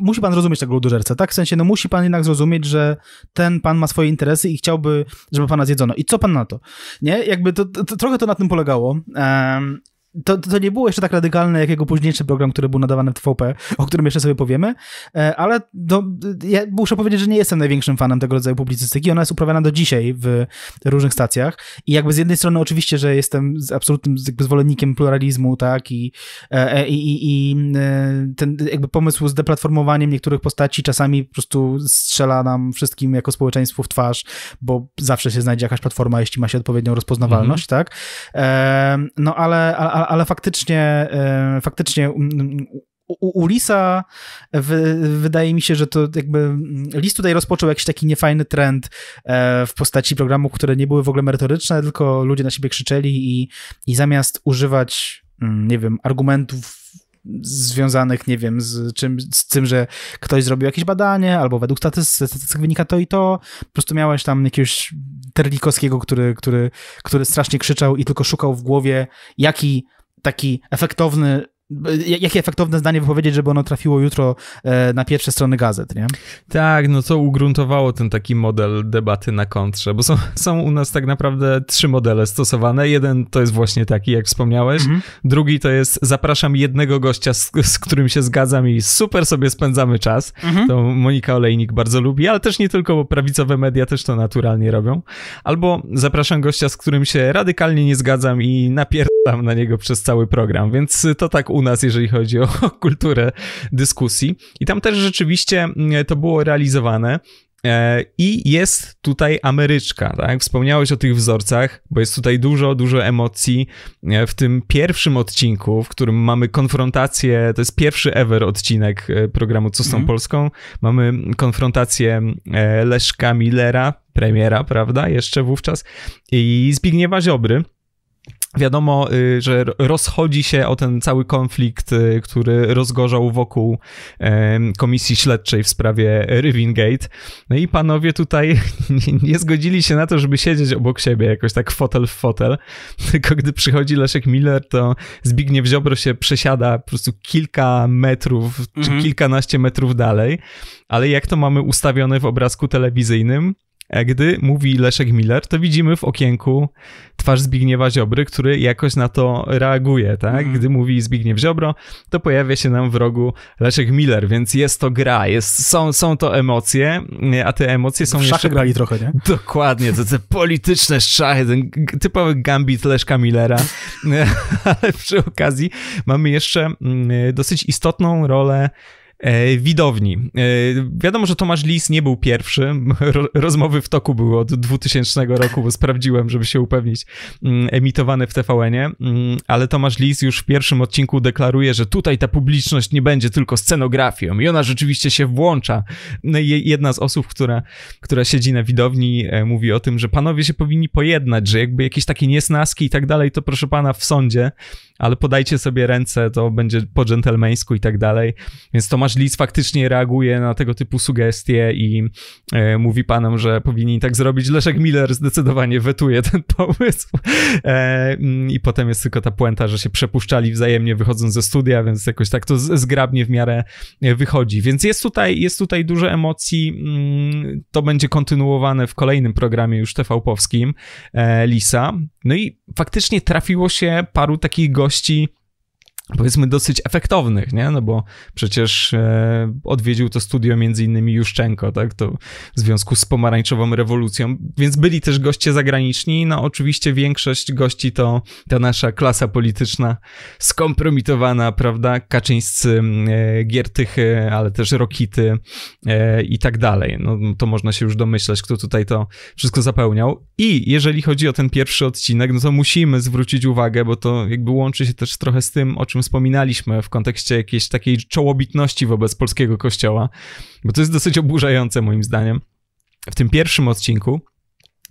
musi pan rozumieć tego ludożerca, tak? W sensie, no musi pan jednak zrozumieć, że ten pan ma swoje interesy i chciałby, żeby pana zjedzono. I co pan na to? Nie? Jakby to, to, to trochę to na tym polegało. Um, to, to nie było jeszcze tak radykalne, jak jego późniejszy program, który był nadawany w TVP, o którym jeszcze sobie powiemy, e, ale to, ja muszę powiedzieć, że nie jestem największym fanem tego rodzaju publicystyki. Ona jest uprawiana do dzisiaj w różnych stacjach i jakby z jednej strony oczywiście, że jestem absolutnym jakby zwolennikiem pluralizmu, tak, i, e, e, i, i, i ten jakby pomysł z deplatformowaniem niektórych postaci czasami po prostu strzela nam wszystkim jako społeczeństwu w twarz, bo zawsze się znajdzie jakaś platforma, jeśli ma się odpowiednią rozpoznawalność, mm -hmm. tak. No ale, ale ale faktycznie, e, faktycznie mm, mm, u Ulisa e, wydaje mi się, że to jakby mm, list tutaj rozpoczął jakiś taki niefajny trend e, w postaci programów, które nie były w ogóle merytoryczne, tylko ludzie na siebie krzyczeli i, i zamiast używać, nie wiem, argumentów związanych, nie wiem, z, czym, z tym, że ktoś zrobił jakieś badanie, albo według statystyk, statystyk wynika to i to. Po prostu miałeś tam jakiegoś Terlikowskiego, który, który, który strasznie krzyczał i tylko szukał w głowie, jaki taki efektowny jakie efektowne zdanie wypowiedzieć, żeby ono trafiło jutro e, na pierwsze strony gazet, nie? Tak, no co ugruntowało ten taki model debaty na kontrze, bo są, są u nas tak naprawdę trzy modele stosowane. Jeden to jest właśnie taki, jak wspomniałeś, mhm. drugi to jest zapraszam jednego gościa, z, z, którym się zgadzam i super sobie spędzamy czas. Mhm. To Monika Olejnik bardzo lubi, ale też nie tylko, bo prawicowe media też to naturalnie robią. Albo zapraszam gościa, z którym się radykalnie nie zgadzam i napierdam na niego przez cały program, więc to tak u nas, jeżeli chodzi o kulturę dyskusji. I tam też rzeczywiście mm, to było realizowane. E, I jest tutaj Ameryczka, tak? Wspomniałeś o tych wzorcach, bo jest tutaj dużo, dużo emocji. E, w tym pierwszym odcinku, w którym mamy konfrontację, to jest pierwszy ever odcinek e, programu Co z tą mhm. Polską, mamy konfrontację Leszka Millera, premiera, prawda? Jeszcze wówczas i Zbigniewa Ziobry Wiadomo, y, że rozchodzi się o ten cały konflikt, y, który rozgorzał wokół komisji śledczej w sprawie Rivingate. No i panowie tutaj nie zgodzili się na to, żeby siedzieć obok siebie jakoś tak fotel w fotel, tylko gdy przychodzi Leszek Miller, to Zbigniew Ziobro się przesiada po prostu kilka metrów czy mhm. kilkanaście metrów dalej. Ale jak to mamy ustawione w obrazku telewizyjnym? E, gdy mówi Leszek Miller, to widzimy w okienku twarz Zbigniewa Ziobry, który jakoś na to reaguje, tak? Mhm. Gdy mówi Zbigniew Ziobro, to pojawia się nam w rogu Leszek Miller, więc jest to gra, jest, są, są to emocje, e, a te emocje są w szachy jeszcze... grali trochę, nie? Dokładnie, to te polityczne szachy, ten typowy gambit Leszka Millera, ale przy okazji mamy jeszcze mm, e, dosyć istotną rolę E, widowni. E, wiadomo, że Tomasz Lis nie był pierwszy. Rozmowy w toku były od 2000 roku, bo sprawdziłem, żeby się upewnić, mm, emitowane w TVN-ie, mm, ale Tomasz Lis już w pierwszym odcinku deklaruje, że tutaj ta publiczność nie będzie tylko scenografią i ona rzeczywiście się włącza. No jedna z osób, która, która siedzi na widowni, e, mówi o tym, że panowie się powinni pojednać, że jakby jakieś takie niesnaski i tak dalej, to proszę pana w sądzie ale podajcie sobie ręce, to będzie po dżentelmeńsku i tak dalej. Więc Tomasz Lis faktycznie reaguje na tego typu sugestie i e, mówi panom, że powinni tak zrobić. Leszek Miller zdecydowanie wetuje ten pomysł. E, mm, I potem jest tylko ta puenta, że się przepuszczali wzajemnie wychodząc ze studia, więc jakoś tak to zgrabnie w miarę e, wychodzi. Więc jest tutaj, jest tutaj dużo emocji. Mm, to będzie kontynuowane w kolejnym programie już TV-powskim e, Lisa. No i faktycznie trafiło się paru takich gości, wartości powiedzmy dosyć efektownych, nie? No bo przecież e, odwiedził to studio między innymi Juszczenko, tak? To w związku z pomarańczową rewolucją, więc byli też goście zagraniczni, no oczywiście większość gości to ta nasza klasa polityczna skompromitowana, prawda? Kaczyńscy, e, Giertychy, ale też Rokity e, i tak dalej. No to można się już domyślać, kto tutaj to wszystko zapełniał. I jeżeli chodzi o ten pierwszy odcinek, no to musimy zwrócić uwagę, bo to jakby łączy się też trochę z tym, o czym czym wspominaliśmy w kontekście jakiejś takiej czołobitności wobec polskiego kościoła, bo to jest dosyć oburzające moim zdaniem. W tym pierwszym odcinku,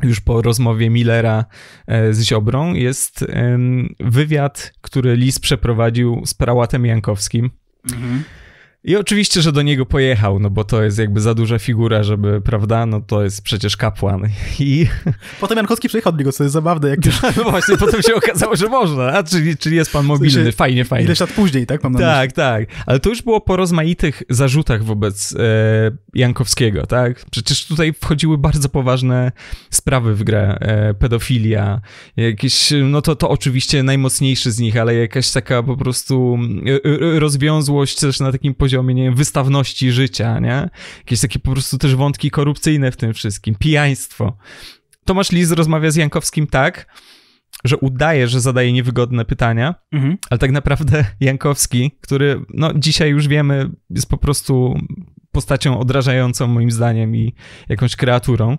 już po rozmowie Millera e, z Ziobrą, jest wywiad, który Lis przeprowadził z prałatem Jankowskim. Mhm. I oczywiście, że do niego pojechał, no bo to jest jakby za duża figura, żeby, prawda, no to jest przecież kapłan. I... Potem Jankowski przyjechał do niego, co jest zabawne. Jak... No właśnie, potem się okazało, że można, a czyli, czyli jest pan mobilny, fajnie, fajnie. Ileś lat później, tak? Mam na tak, myśli. tak. Ale to już było po rozmaitych zarzutach wobec e, Jankowskiego, tak? Przecież tutaj wchodziły bardzo poważne sprawy w grę. E, pedofilia, jakieś, no to, to oczywiście najmocniejszy z nich, ale jakaś taka po prostu mm, rozwiązłość też na takim poziomie poziomie, nie wiem, wystawności życia, nie? Jakieś takie po prostu też wątki korupcyjne w tym wszystkim, pijaństwo. Tomasz Liz rozmawia z Jankowskim tak, że udaje, że zadaje niewygodne pytania, mhm. ale tak naprawdę Jankowski, który, no dzisiaj już wiemy, jest po prostu postacią odrażającą moim zdaniem i jakąś kreaturą,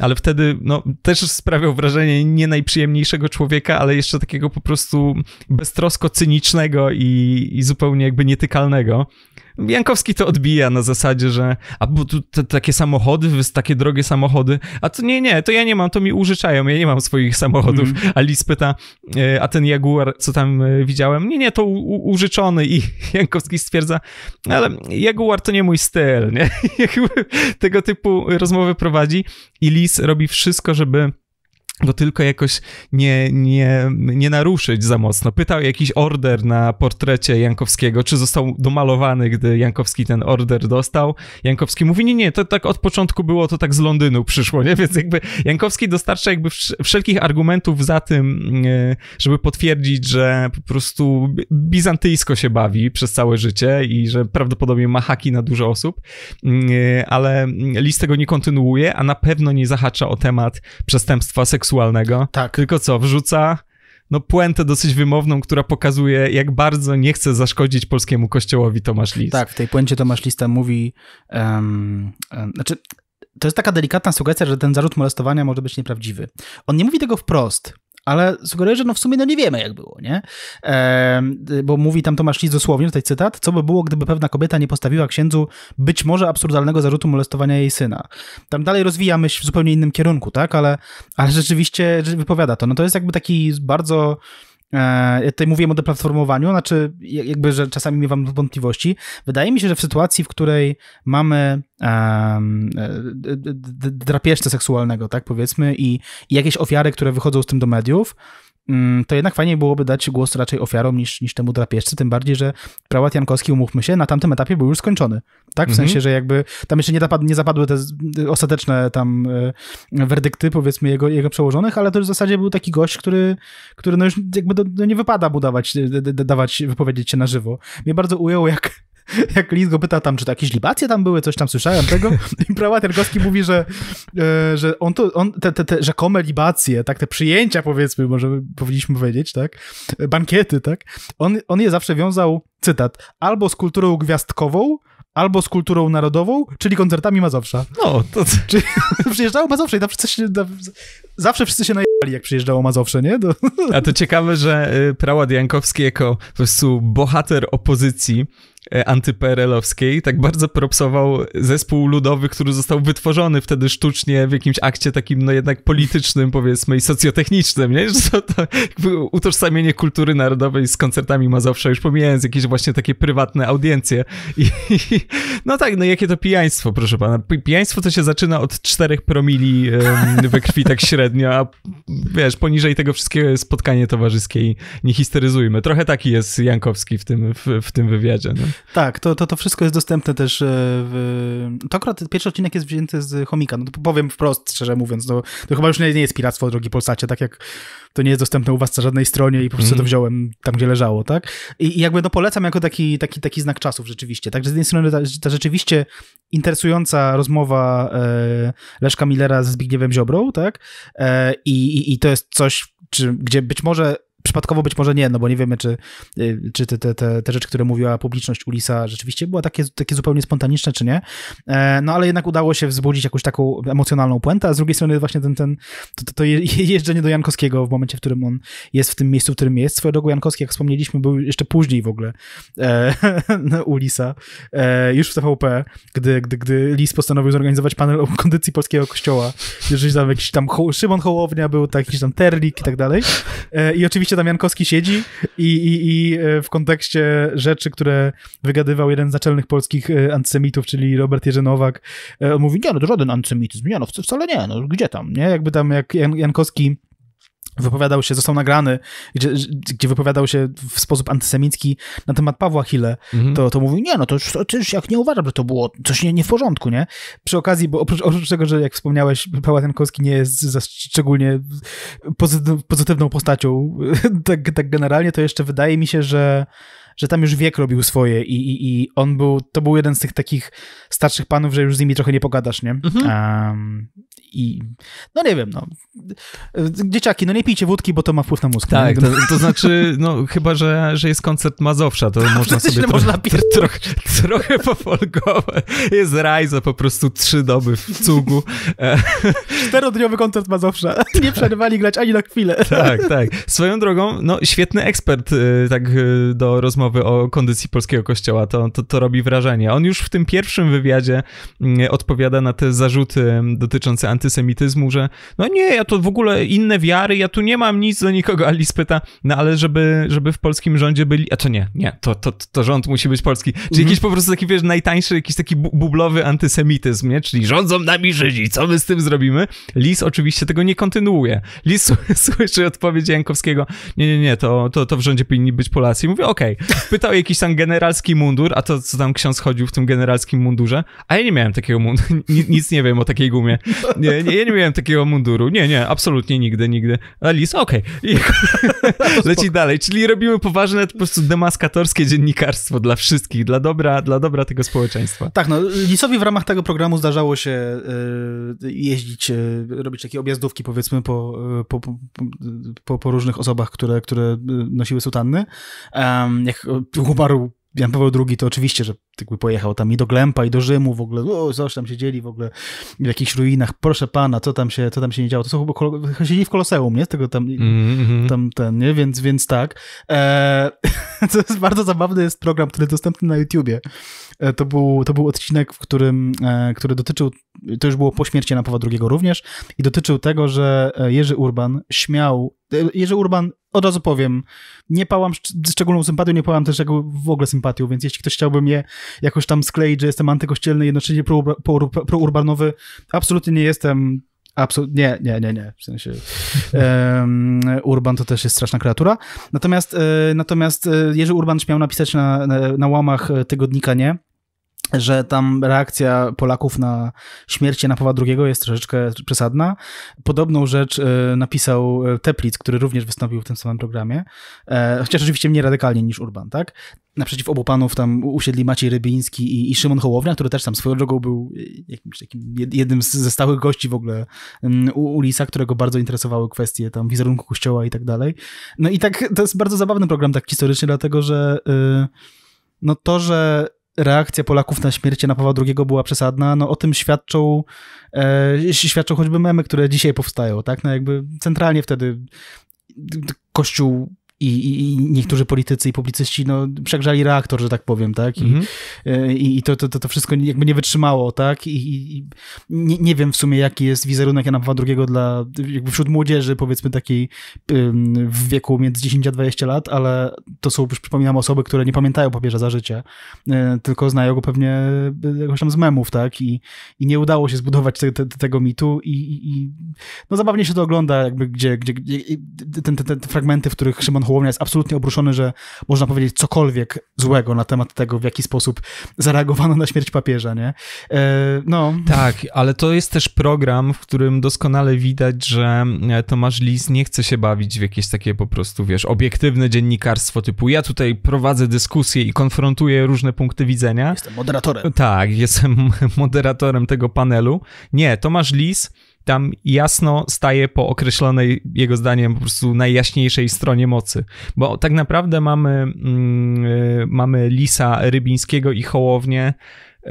ale wtedy no, też sprawiał wrażenie nie najprzyjemniejszego człowieka, ale jeszcze takiego po prostu beztrosko cynicznego i, i zupełnie jakby nietykalnego. Jankowski to odbija na zasadzie, że a bo tu te, takie samochody, takie drogie samochody, a to nie, nie, to ja nie mam, to mi użyczają, ja nie mam swoich samochodów. Mm -hmm. A Liz pyta, e, a ten Jaguar, co tam e, widziałem? Nie, nie, to użyczony i Jankowski stwierdza, ale Jaguar to nie mój styl, nie? Tego typu rozmowy prowadzi i Liz robi wszystko, żeby go tylko jakoś nie, nie, nie naruszyć za mocno. Pytał jakiś order na portrecie Jankowskiego, czy został domalowany, gdy Jankowski ten order dostał. Jankowski mówi, nie, nie, to tak od początku było, to tak z Londynu przyszło, nie? Więc jakby Jankowski dostarcza jakby wszelkich argumentów za tym, e, żeby potwierdzić, że po prostu bizantyjsko się bawi przez całe życie i że prawdopodobnie ma haki na dużo osób, mm, e, ale list tego nie kontynuuje, a na pewno nie zahacza o temat przestępstwa seksualnego seksualnego. Tak. Tylko co, wrzuca no puentę dosyć wymowną, która pokazuje, jak bardzo nie chce zaszkodzić polskiemu kościołowi Tomasz list. Tak, w tej puencie Tomasz Lista mówi, um, um, znaczy to jest taka delikatna sugestia, że ten zarzut molestowania może być nieprawdziwy. On nie mówi tego wprost, ale sugeruje, że no w sumie no nie wiemy, jak było, nie? E, bo mówi tam Tomasz Lis dosłownie, tutaj cytat, co by było, gdyby pewna kobieta nie postawiła księdzu być może absurdalnego zarzutu molestowania jej syna. Tam dalej rozwija myśl w zupełnie innym kierunku, tak? Ale, ale rzeczywiście wypowiada to. No to jest jakby taki bardzo E, ja tutaj mówiłem o deplatformowaniu, znaczy jakby, że czasami miewam wątpliwości. Wydaje mi się, że w sytuacji, w której mamy um, drapieżcę seksualnego, tak powiedzmy, i, i jakieś ofiary, które wychodzą z tym do mediów, Mm, to jednak fajniej byłoby dać głos raczej ofiarom niż, niż temu drapieżcy, tym bardziej, że prałat Jankowski, umówmy się, na tamtym etapie był już skończony. Tak? W mhm. sensie, że jakby tam jeszcze nie, zapad, nie zapadły te y, ostateczne tam y, werdykty, powiedzmy, jego, jego przełożonych, ale to już w zasadzie był taki gość, który, który no już jakby do, no nie wypada budować dawać, dawać wypowiedzieć się na żywo. Mnie bardzo ujął, jak jak Lis go pyta tam, czy to jakieś libacje tam były, coś tam słyszałem tego. I prałat Jarkowski mówi, że, e, że on to, on te, te, te rzekome libacje, tak, te przyjęcia powiedzmy, może powinniśmy powiedzieć, tak, e, bankiety, tak, on, on je zawsze wiązał, cytat, albo z kulturą gwiazdkową, albo z kulturą narodową, czyli koncertami Mazowsza. No, to... Czyli przyjeżdżało Mazowsze i zawsze, się zawsze wszyscy się najebali, jak przyjeżdżało Mazowsze, nie? do. A to ciekawe, że e, Prałat Jankowski jako po prostu bohater opozycji E, antyperelowskiej, tak bardzo propsował zespół ludowy, który został wytworzony wtedy sztucznie w jakimś akcie takim, no jednak politycznym, powiedzmy, i socjotechnicznym, nie? Że to, to utożsamienie kultury narodowej z koncertami Mazowsza, już pomijając jakieś właśnie takie prywatne audiencje. I, i, no tak, no jakie to pijaństwo, proszę pana. Pijaństwo to się zaczyna od 4 promili um, we krwi tak średnio, a wiesz, poniżej tego wszystkiego jest spotkanie towarzyskie i nie histeryzujmy. Trochę taki jest Jankowski w tym, w, w tym wywiadzie, no. Tak, to, to, to wszystko jest dostępne też e, w... To akurat pierwszy odcinek jest wzięty z Chomika, no to powiem wprost, szczerze mówiąc, no, to chyba już nie, nie jest piractwo, drogi Polsacie, tak jak to nie jest dostępne u was na żadnej stronie i po prostu mm. to mhm. wziąłem tam, gdzie leżało, tak? I, I, jakby no polecam jako taki, taki, taki znak czasów rzeczywiście, Także z jednej strony ta, ta rzeczywiście interesująca rozmowa e, Leszka Millera ze Zbigniewem Ziobrą, tak? E, i, I to jest coś, czy, gdzie być może przypadkowo być może nie, no bo nie wiemy, czy, y, czy te, te, te, te rzeczy, które mówiła publiczność Ulisa, rzeczywiście były takie, takie zupełnie spontaniczne, czy nie. E, no ale jednak udało się wzbudzić jakąś taką emocjonalną puentę, a z drugiej strony właśnie ten, ten to, to, to jeżdżenie do Jankowskiego w momencie, w którym on jest w tym miejscu, w którym jest. Swoją drogą Jankowski, jak wspomnieliśmy, był jeszcze później w ogóle e, Ulisa, e, już w TVP, gdy, gdy, gdy Lis postanowił zorganizować panel o kondycji polskiego kościoła, jeżeli tam jakiś tam Szymon Hołownia był, tak, jakiś tam Terlik i tak dalej. E, I oczywiście tam Jankowski siedzi i, i, i e, w kontekście rzeczy, które wygadywał jeden z naczelnych polskich e, antysemitów, czyli Robert Jerzy Nowak, e, on mówi, nie, no to żaden antysemityzm, nie, no wcale nie, no gdzie tam, nie? Jakby tam jak Jankowski wypowiadał się, został nagrany, gdzie, gdzie wypowiadał się w sposób antysemicki na temat Pawła Chile, mhm. to, to mówił, nie, no to już jak nie uważam, że to było coś nie, nie w porządku, nie? Przy okazji, bo oprócz, oprócz tego, że jak wspomniałeś, Paweł Jankowski nie jest za szczególnie pozytywną postacią, tak, tak generalnie, to jeszcze wydaje mi się, że że tam już wiek robił swoje i, i, i on był, to był jeden z tych takich starszych panów, że już z nimi trochę nie pogadasz, nie? Mhm. Um, i no nie wiem, no. Dzieciaki, no nie pijcie wódki, bo to ma wpływ na mózg. No tak, to, to, znaczy, no chyba, że, że jest koncert Mazowsza, to tak, można sobie to, można to, trochę, trochę pofolgowe. Jest rajza po prostu trzy doby w cugu. E, Czterodniowy koncert Mazowsza. Nie przerywali grać ani na chwilę. Tak, tak. Swoją drogą, no świetny ekspert y, tak y, do rozmowy o kondycji polskiego kościoła, to, to, to robi wrażenie. On już w tym pierwszym wywiadzie mm, odpowiada na te zarzuty mm, dotyczące antysemityzmu, że no nie, ja to w ogóle inne wiary, ja tu nie mam nic do nikogo. Alice pyta, no ale żeby, żeby w polskim rządzie byli, a to nie, nie, to, to, to rząd musi być polski. Czyli mhm. jakiś po prostu taki, wiesz, najtańszy, jakiś taki bu bublowy antysemityzm, nie? Czyli rządzą nami Żydzi, co my z tym zrobimy? Lis oczywiście tego nie kontynuuje. Lis słyszy odpowiedź Jankowskiego, nie, nie, nie, to, to, to w rządzie powinni być Polacy. I mówię, okej. Okay. Pytał jakiś tam generalski mundur, a to co tam ksiądz chodził w tym generalskim mundurze, a ja nie miałem takiego munduru, nic nie wiem o takiej gumie. Nie, nie, nie, ja nie miałem takiego munduru. Nie, nie, absolutnie nigdy, nigdy. Lis, okej. Okay. No leci dalej. Czyli robimy poważne, po prostu demaskatorskie dziennikarstwo dla wszystkich, dla dobra, dla dobra tego społeczeństwa. Tak, no, Lisowi w ramach tego programu zdarzało się y, jeździć, y, robić takie objazdówki, powiedzmy, e, po, po, po, po, różnych osobach, które, które nosiły sutanny. Um, jak umarł Jan Paweł II, to oczywiście, że jakby pojechał tam i do Glempa, i do Rzymu w ogóle, o, coś tam się dzieli w ogóle w jakichś ruinach, proszę pana, co tam się, co tam się nie działo, to są chyba kolo, siedzieli w Koloseum, nie? Z tego tam, mm -hmm. tam ten, nie? Więc, więc tak. Eee, to jest bardzo zabawny jest program, który jest dostępny na YouTubie. Eee, to, był, to był odcinek, w którym, e, który dotyczył, to już było po śmierci Jana II również i dotyczył tego, że e, Jerzy Urban śmiał e, Jerzy Urban, od razu powiem, nie pałam szczególną sympatią, nie pałam też jakby w ogóle sympatią, więc jeśli ktoś chciałby mnie jakoś tam skleić, że jestem antykościelny, jednocześnie prourbanowy. Absolutnie nie jestem Absolutnie, nie, nie, nie, nie. W sensie um, Urban to też jest straszna kreatura. Natomiast, e, natomiast e, Jerzy Urban śmiał napisać na, na, na łamach e, tygodnika Nie, że tam reakcja Polaków na śmierć Jana II jest troszeczkę przesadna. Podobną rzecz e, napisał e, Teplitz, który również wystąpił w tym samym programie, e, chociaż oczywiście mniej radykalnie niż Urban, tak? Naprzeciw obu panów tam usiedli Maciej Rybiński i, i Szymon Hołownia, który też tam swoją drogą był jakimś takim jednym ze stałych gości w ogóle u Ulisa, którego bardzo interesowały kwestie tam wizerunku kościoła i tak dalej. No i tak to jest bardzo zabawny program tak historycznie, dlatego że no to, że reakcja Polaków na śmierć na Pawła II była przesadna, no o tym świadczą, e, świadczą choćby memy, które dzisiaj powstają, tak? No jakby centralnie wtedy Kościół i, i niektórzy politycy i publicyści no, przegrzali reaktor, że tak powiem, tak? I, mm -hmm. i, i to, to, to wszystko jakby nie wytrzymało, tak? I, i nie, nie, wiem w sumie, jaki jest wizerunek Jana Pawła II dla, jakby wśród młodzieży, powiedzmy takiej w wieku między 10 a 20 lat, ale to są, już przypominam, osoby, które nie pamiętają papieża za życie, e, tylko znają go pewnie e, jakoś tam z memów, tak? I, i nie udało się zbudować te, te, tego mitu i, no zabawnie się to ogląda, jakby gdzie, gdzie, gdzie ten, te, te fragmenty, w których Szymon Hołownia jest absolutnie obruszony, że można powiedzieć cokolwiek złego na temat tego, w jaki sposób zareagowano na śmierć papieża, nie? E, no. Tak, ale to jest też program, w którym doskonale widać, że e, Tomasz Lis nie chce się bawić w jakieś takie po prostu, wiesz, obiektywne dziennikarstwo typu ja tutaj prowadzę dyskusję i konfrontuję różne punkty widzenia. Jestem moderatorem. Tak, jestem moderatorem tego panelu. Nie, Tomasz Lis tam jasno staje po określonej, jego zdaniem, po prostu najjaśniejszej stronie mocy. Bo tak naprawdę mamy, mm, y, mamy Lisa Rybińskiego i Hołownię,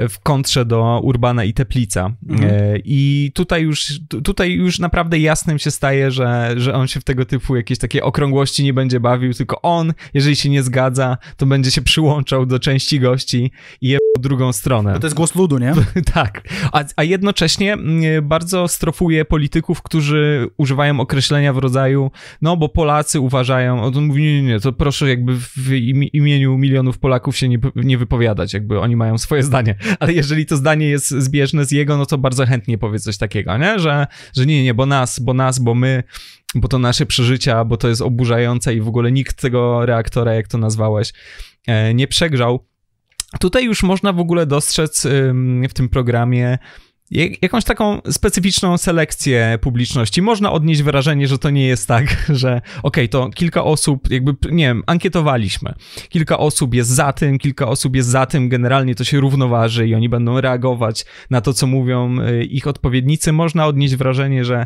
w kontrze do Urbana i Teplica. Mhm. E, I tutaj już, tutaj już naprawdę jasnym się staje, że, że on się w tego typu jakieś takie okrągłości nie będzie bawił, tylko on, jeżeli się nie zgadza, to będzie się przyłączał do części gości i je drugą stronę. To, jest głos ludu, nie? tak. A, a jednocześnie mm, bardzo strofuje polityków, którzy używają określenia w rodzaju, no bo Polacy uważają, on mówi, nie, nie, to proszę jakby w imieniu milionów Polaków się nie, nie wypowiadać, jakby oni mają swoje zdanie ale jeżeli to zdanie jest zbieżne z jego, no to bardzo chętnie powie coś takiego, nie? Że, że nie, nie, bo nas, bo nas, bo my, bo to nasze przeżycia, bo to jest oburzające i w ogóle nikt tego reaktora, jak to nazwałeś, e, nie przegrzał. Tutaj już można w ogóle dostrzec w tym programie jakąś taką specyficzną selekcję publiczności. Można odnieść wrażenie, że to nie jest tak, że okej, okay, to kilka osób, jakby, nie wiem, ankietowaliśmy. Kilka osób jest za tym, kilka osób jest za tym, generalnie to się równoważy i oni będą reagować na to, co mówią y, ich odpowiednicy. Można odnieść wrażenie, że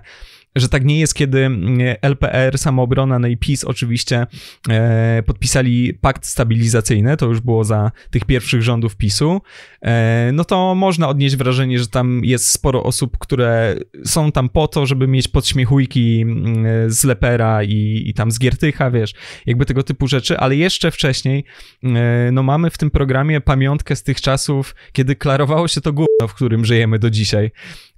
że tak nie jest, kiedy mm, LPR, Samoobrona, no i PiS oczywiście e, podpisali pakt stabilizacyjny, to już było za tych pierwszych rządów PiSu, e, no to można odnieść wrażenie, że tam jest sporo osób, które są tam po to, żeby mieć podśmiechujki mm, z Lepera i, i tam z Giertycha, wiesz, jakby tego typu rzeczy, ale jeszcze wcześniej, e, no mamy w tym programie pamiątkę z tych czasów, kiedy klarowało się to gówno, w którym żyjemy do dzisiaj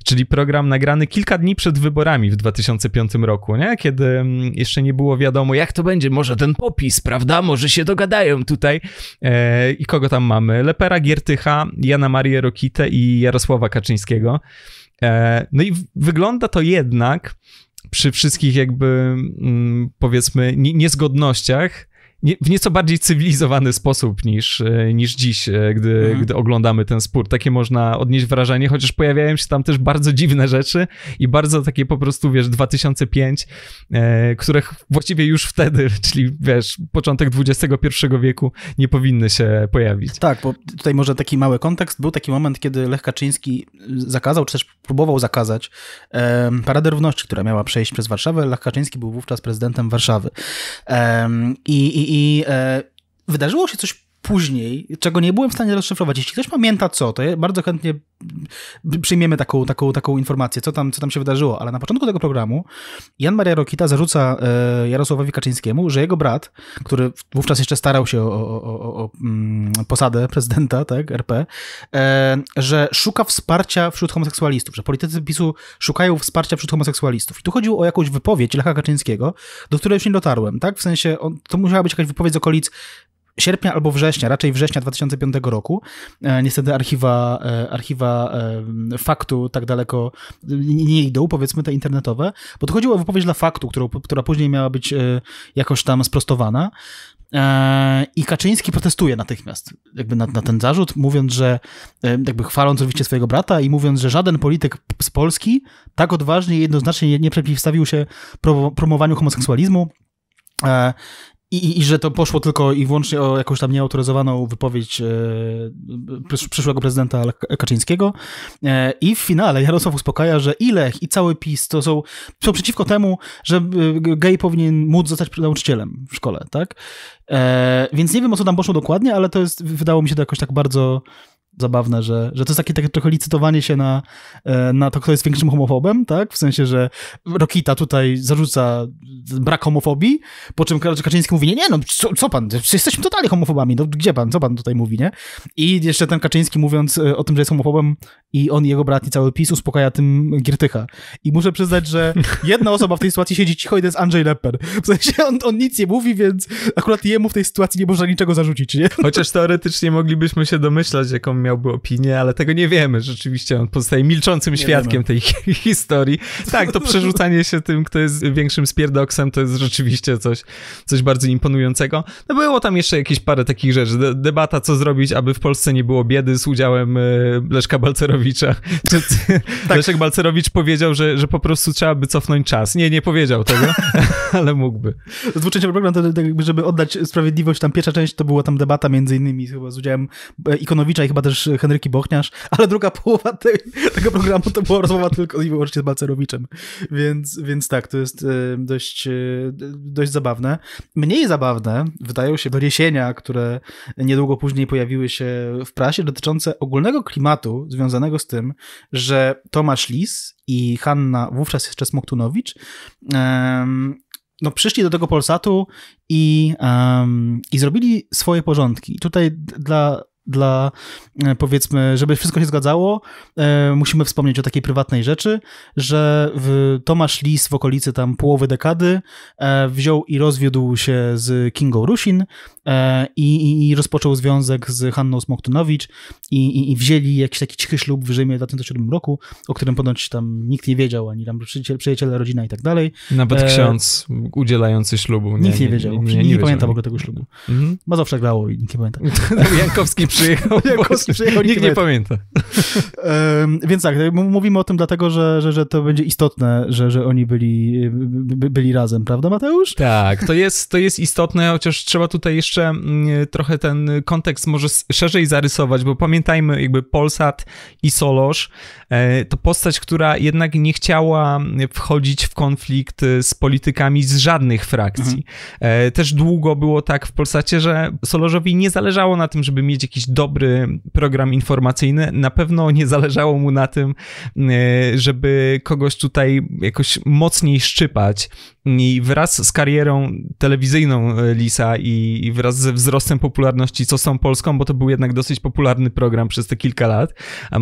czyli program nagrany kilka dni przed wyborami w 2005 roku, nie? kiedy mm, jeszcze nie było wiadomo, jak to będzie, może ten popis, prawda, może się dogadają tutaj. E, I kogo tam mamy? Lepera Giertycha, Jana Marię Rokite i Jarosława Kaczyńskiego. E, no i w- wygląda to jednak przy wszystkich jakby, mm, powiedzmy, niezgodnościach, nie, w nieco bardziej cywilizowany sposób niż, e, niż dziś, e, gdy, mhm. gdy oglądamy ten spór. Takie można odnieść wrażenie, chociaż pojawiają się tam też bardzo dziwne rzeczy i bardzo takie po prostu, wiesz, 2005, e, właściwie już wtedy, czyli wiesz, początek XXI wieku, nie powinny się pojawić. Tak, bo tutaj może taki mały kontekst. Był taki moment, kiedy Lech Kaczyński zakazał, czy też próbował zakazać e, Paradę Równości, która miała przejść przez Warszawę. Lech Kaczyński był wówczas prezydentem Warszawy. E, i, i i e, wydarzyło się coś później, czego nie byłem w stanie rozszyfrować. Jeśli ktoś pamięta co, to ja bardzo chętnie przyjmiemy taką, taką, taką informację, co tam, co tam się wydarzyło, ale na początku tego programu Jan Maria Rokita zarzuca e, Jarosławowi Kaczyńskiemu, że jego brat, który wówczas jeszcze starał się o, o, o, o mm, posadę prezydenta tak, RP, e, że szuka wsparcia wśród homoseksualistów, że politycy PiSu szukają wsparcia wśród homoseksualistów. I tu chodziło o jakąś wypowiedź Lecha Kaczyńskiego, do której już nie dotarłem, tak? W sensie, on, to musiała być jakaś wypowiedź z okolic sierpnia albo września, raczej września 2005 roku. E, niestety archiwa, e, archiwa e, faktu tak daleko nie idą, powiedzmy te internetowe, bo tu chodziło o wypowiedź dla faktu, którą, która później miała być jakoś tam sprostowana. I Kaczyński protestuje natychmiast jakby na, na, ten zarzut, mówiąc, że jakby chwaląc oczywiście swojego brata i mówiąc, że żaden polityk z Polski tak odważnie i jednoznacznie nie, nie przeciwstawił się promowaniu homoseksualizmu i, i, że to poszło tylko i wyłącznie o jakąś tam nieautoryzowaną wypowiedź e, przyszłego prezydenta Kaczyńskiego. E, I w finale Jarosław uspokaja, że i Lech, i cały PiS to są, są przeciwko temu, że e, gej powinien móc zostać nauczycielem w szkole, tak? E, więc nie wiem, o co tam poszło dokładnie, ale to jest, wydało mi się to jakoś tak bardzo zabawne, że, że to jest takie, takie trochę licytowanie się na, e, na to, kto jest większym homofobem, tak? W sensie, że Rokita tutaj zarzuca brak homofobii, po czym Kaczyński mówi, nie, nie, no co, co pan, jesteśmy totalnie homofobami, no gdzie pan, co pan tutaj mówi, nie? I jeszcze ten Kaczyński mówiąc e, o tym, że jest homofobem i on i jego brat i cały PiS uspokaja tym Giertycha. I muszę przyznać, że jedna osoba w tej sytuacji siedzi cicho i to jest Andrzej Leper, W sensie on, on nic nie mówi, więc akurat jemu w tej sytuacji nie można niczego zarzucić, nie? Chociaż teoretycznie moglibyśmy się domyślać, jaką miałby opinię, ale tego nie wiemy. Rzeczywiście on pozostaje milczącym nie świadkiem wiemy. tej historii. Tak, to przerzucanie się tym, kto jest większym spierdoksem, to jest rzeczywiście coś, coś bardzo imponującego. No było tam jeszcze jakieś parę takich rzeczy. De debata, co zrobić, aby w Polsce nie było biedy z udziałem y, Leszka Balcerowicza. tak. Leszek Balcerowicz powiedział, że, że po prostu trzeba by cofnąć czas. Nie, nie powiedział tego, ale mógłby. Dwuczęściowy program, to, żeby oddać sprawiedliwość, tam pierwsza część to była tam debata między innymi chyba z udziałem e, Ikonowicza i chyba też towarzysz Henryki Bochniarz, ale druga połowa tego programu to była rozmowa tylko i wyłącznie z Balcerowiczem. Więc, więc tak, to jest e, dość, e, dość zabawne. Mniej zabawne wydają się doniesienia, które niedługo później pojawiły się w prasie dotyczące ogólnego klimatu związanego z tym, że Tomasz Lis i Hanna, wówczas jeszcze Smoktunowicz, um, no, przyszli do tego Polsatu i, um, i zrobili swoje porządki. Tutaj dla dla e, powiedzmy, żeby wszystko się zgadzało, e, musimy wspomnieć o takiej prywatnej rzeczy, że Tomasz Lis w okolicy tam połowy dekady e, wziął i rozwiódł się z Kingą Rusin i, i, rozpoczął związek z Hanną Smoktunowicz i, i, i, wzięli jakiś taki cichy ślub w Rzymie w 2007 roku, o którym ponoć tam nikt nie wiedział, ani tam przyjaciele, przyjaciele rodzina i tak dalej. Nawet ksiądz udzielający ślubu. Nie, nikt nie, nie wiedział. Nie, nie, nie, nie pamięta w ogóle tego ślubu. Mhm. zawsze grało i nikt nie pamięta. Jankowski przyjechał. Jak przyjechał, nikt, nie pamięta. więc tak, mówimy o tym dlatego, że, że, że to będzie istotne, że, że oni byli, by, byli razem, prawda Mateusz? Tak, to jest, to jest istotne, chociaż trzeba tutaj jeszcze trochę ten kontekst może szerzej zarysować, bo pamiętajmy jakby Polsat i Solosz e, to postać, która jednak nie chciała wchodzić w konflikt e, z politykami z żadnych frakcji. Mhm. E, też długo było tak w Polsacie, że Solożowi nie zależało na tym, żeby mieć jakiś dobry program informacyjny. Na pewno nie zależało mu na tym, e, żeby kogoś tutaj jakoś mocniej szczypać. I wraz z karierą telewizyjną e, Lisa i wraz ze wzrostem popularności Co są Polską, bo to był jednak dosyć popularny program przez te kilka lat,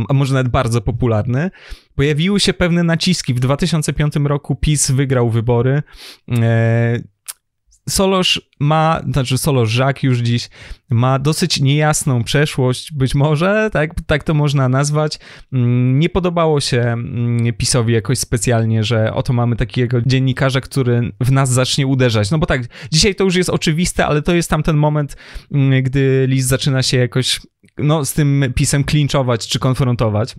a może nawet bardzo popularny, pojawiły się pewne naciski. W 2005 roku PiS wygrał wybory. E, Solosz ma, znaczy Solosz Żak już dziś ma dosyć niejasną przeszłość, być może, tak, tak to można nazwać. Mm, nie podobało się mm, PiSowi jakoś specjalnie, że oto mamy takiego dziennikarza, który w nas zacznie uderzać. No bo tak, dzisiaj to już jest oczywiste, ale to jest tam ten moment, mm, gdy list zaczyna się jakoś no, z tym pisem klinczować czy konfrontować.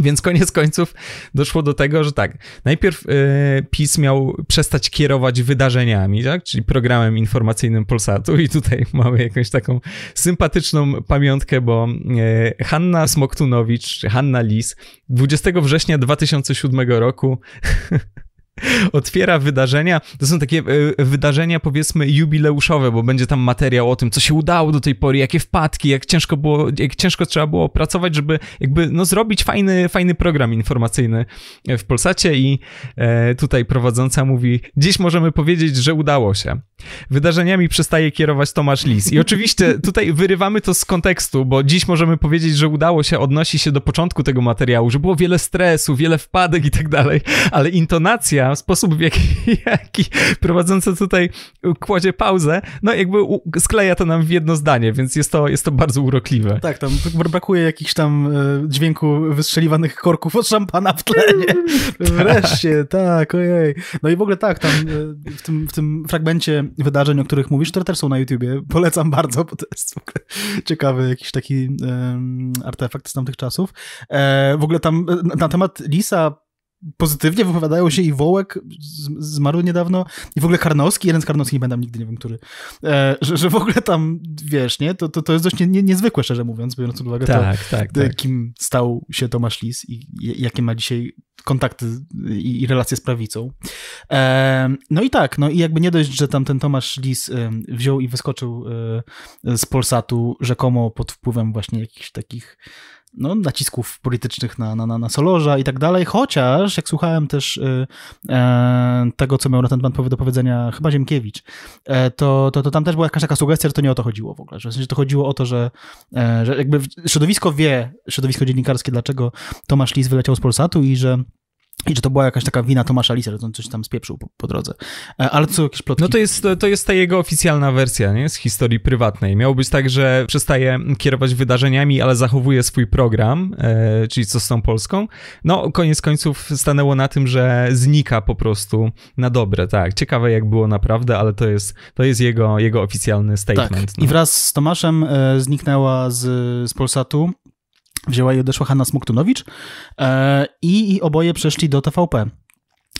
Więc koniec końców doszło do tego, że tak, najpierw y, PiS miał przestać kierować wydarzeniami, tak? czyli programem informacyjnym Polsatu i tutaj mamy jakąś taką sympatyczną pamiątkę, bo y, Hanna Smoktunowicz, Hanna Lis 20 września 2007 roku otwiera wydarzenia. To są takie e, wydarzenia, powiedzmy, jubileuszowe, bo będzie tam materiał o tym, co się udało do tej pory, jakie wpadki, jak ciężko było, jak ciężko trzeba było pracować, żeby jakby no, zrobić fajny, fajny program informacyjny w Polsacie i e, tutaj prowadząca mówi, dziś możemy powiedzieć, że udało się. Wydarzeniami przestaje kierować Tomasz Lis. I oczywiście tutaj wyrywamy to z kontekstu, bo dziś możemy powiedzieć, że udało się, odnosi się do początku tego materiału, że było wiele stresu, wiele wpadek i tak dalej, ale intonacja uwielbiam sposób, w jaki, jaki prowadzący tutaj kładzie pauzę, no jakby skleja to nam w jedno zdanie, więc jest to, jest to bardzo urokliwe. Tak, tam brakuje jakichś tam e, dźwięku wystrzeliwanych korków od szampana w tle, nie? Tak. Wreszcie, tak, ojej. No i w ogóle tak, tam e, w tym, w tym fragmencie wydarzeń, o których mówisz, które też są na YouTubie, polecam bardzo, bo to jest w ogóle ciekawy jakiś taki artefakt z tamtych czasów. E, w ogóle tam e, na temat Lisa pozytywnie wypowiadają się i Wołek zmarł niedawno i w ogóle Karnowski, jeden z Karnowskich, nie będę nigdy, nie wiem który, e, że, że w ogóle tam, wiesz, nie, to, to, to jest dość nie, nie, niezwykłe, szczerze mówiąc, biorąc pod uwagę tak, to, tak, tak, e, tak. kim stał się Tomasz Lis i, i jakie ma dzisiaj kontakty i, i relacje z prawicą. E, no i tak, no i jakby nie dość, że tam ten Tomasz Lis e, wziął i wyskoczył e, z Polsatu rzekomo pod wpływem właśnie jakichś takich no, nacisków politycznych na, na, na, na Solorza i tak dalej, chociaż jak słuchałem też y, e, tego, co miał na ten temat do powiedzenia chyba Ziemkiewicz, e, to, to, to tam też była jakaś taka sugestia, że to nie o to chodziło w ogóle, że w sensie to chodziło o to, że, e, że jakby środowisko wie, środowisko dziennikarskie, dlaczego Tomasz Lis wyleciał z Polsatu i że i że to była jakaś taka wina Tomasza Lisa, że on coś tam spieprzył po, po drodze. E, ale co jakieś plotki? No to jest, to jest ta jego oficjalna wersja, nie? Z historii prywatnej. Miało być tak, że przestaje kierować wydarzeniami, ale zachowuje swój program, e, czyli co z tą Polską. No, koniec końców stanęło na tym, że znika po prostu na dobre, tak. Ciekawe jak było naprawdę, ale to jest, to jest jego, jego oficjalny statement. Tak. No. I wraz z Tomaszem e, zniknęła z, z Polsatu wzięła i odeszła Hanna Smoktunowicz e, i, i oboje przeszli do TVP.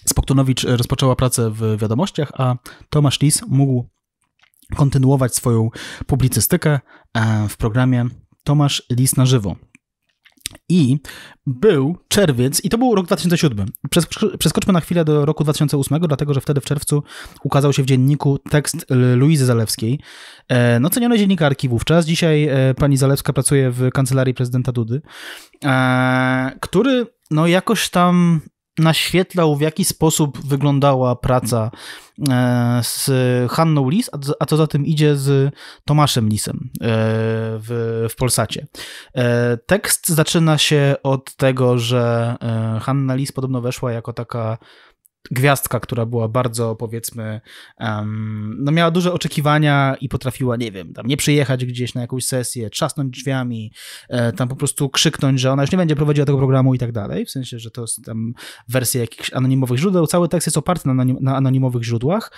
Smoktunowicz rozpoczęła pracę w Wiadomościach, a Tomasz Lis mógł kontynuować swoją publicystykę e, w programie Tomasz Lis na żywo. I był czerwiec, i to był rok 2007. Przeskoczmy na chwilę do roku 2008, dlatego że wtedy w czerwcu ukazał się w dzienniku tekst Luizy Zalewskiej, e, no cenionej dziennikarki wówczas. Dzisiaj e, pani Zalewska pracuje w kancelarii prezydenta Dudy, e, który no jakoś tam naświetlał, w jaki sposób wyglądała praca e, z Hanną Lis, a co za tym idzie z Tomaszem Lisem e, w, w Polsacie. E, tekst zaczyna się od tego, że Hanna Lis podobno weszła jako taka gwiazdka, która była bardzo, powiedzmy, um, no miała duże oczekiwania i potrafiła, nie wiem, tam nie przyjechać gdzieś na jakąś sesję, trzasnąć drzwiami, e, tam po prostu krzyknąć, że ona już nie będzie prowadziła tego programu i tak dalej, w sensie, że to jest tam wersja jakichś anonimowych źródeł, cały tekst jest oparty na, na anonimowych źródłach,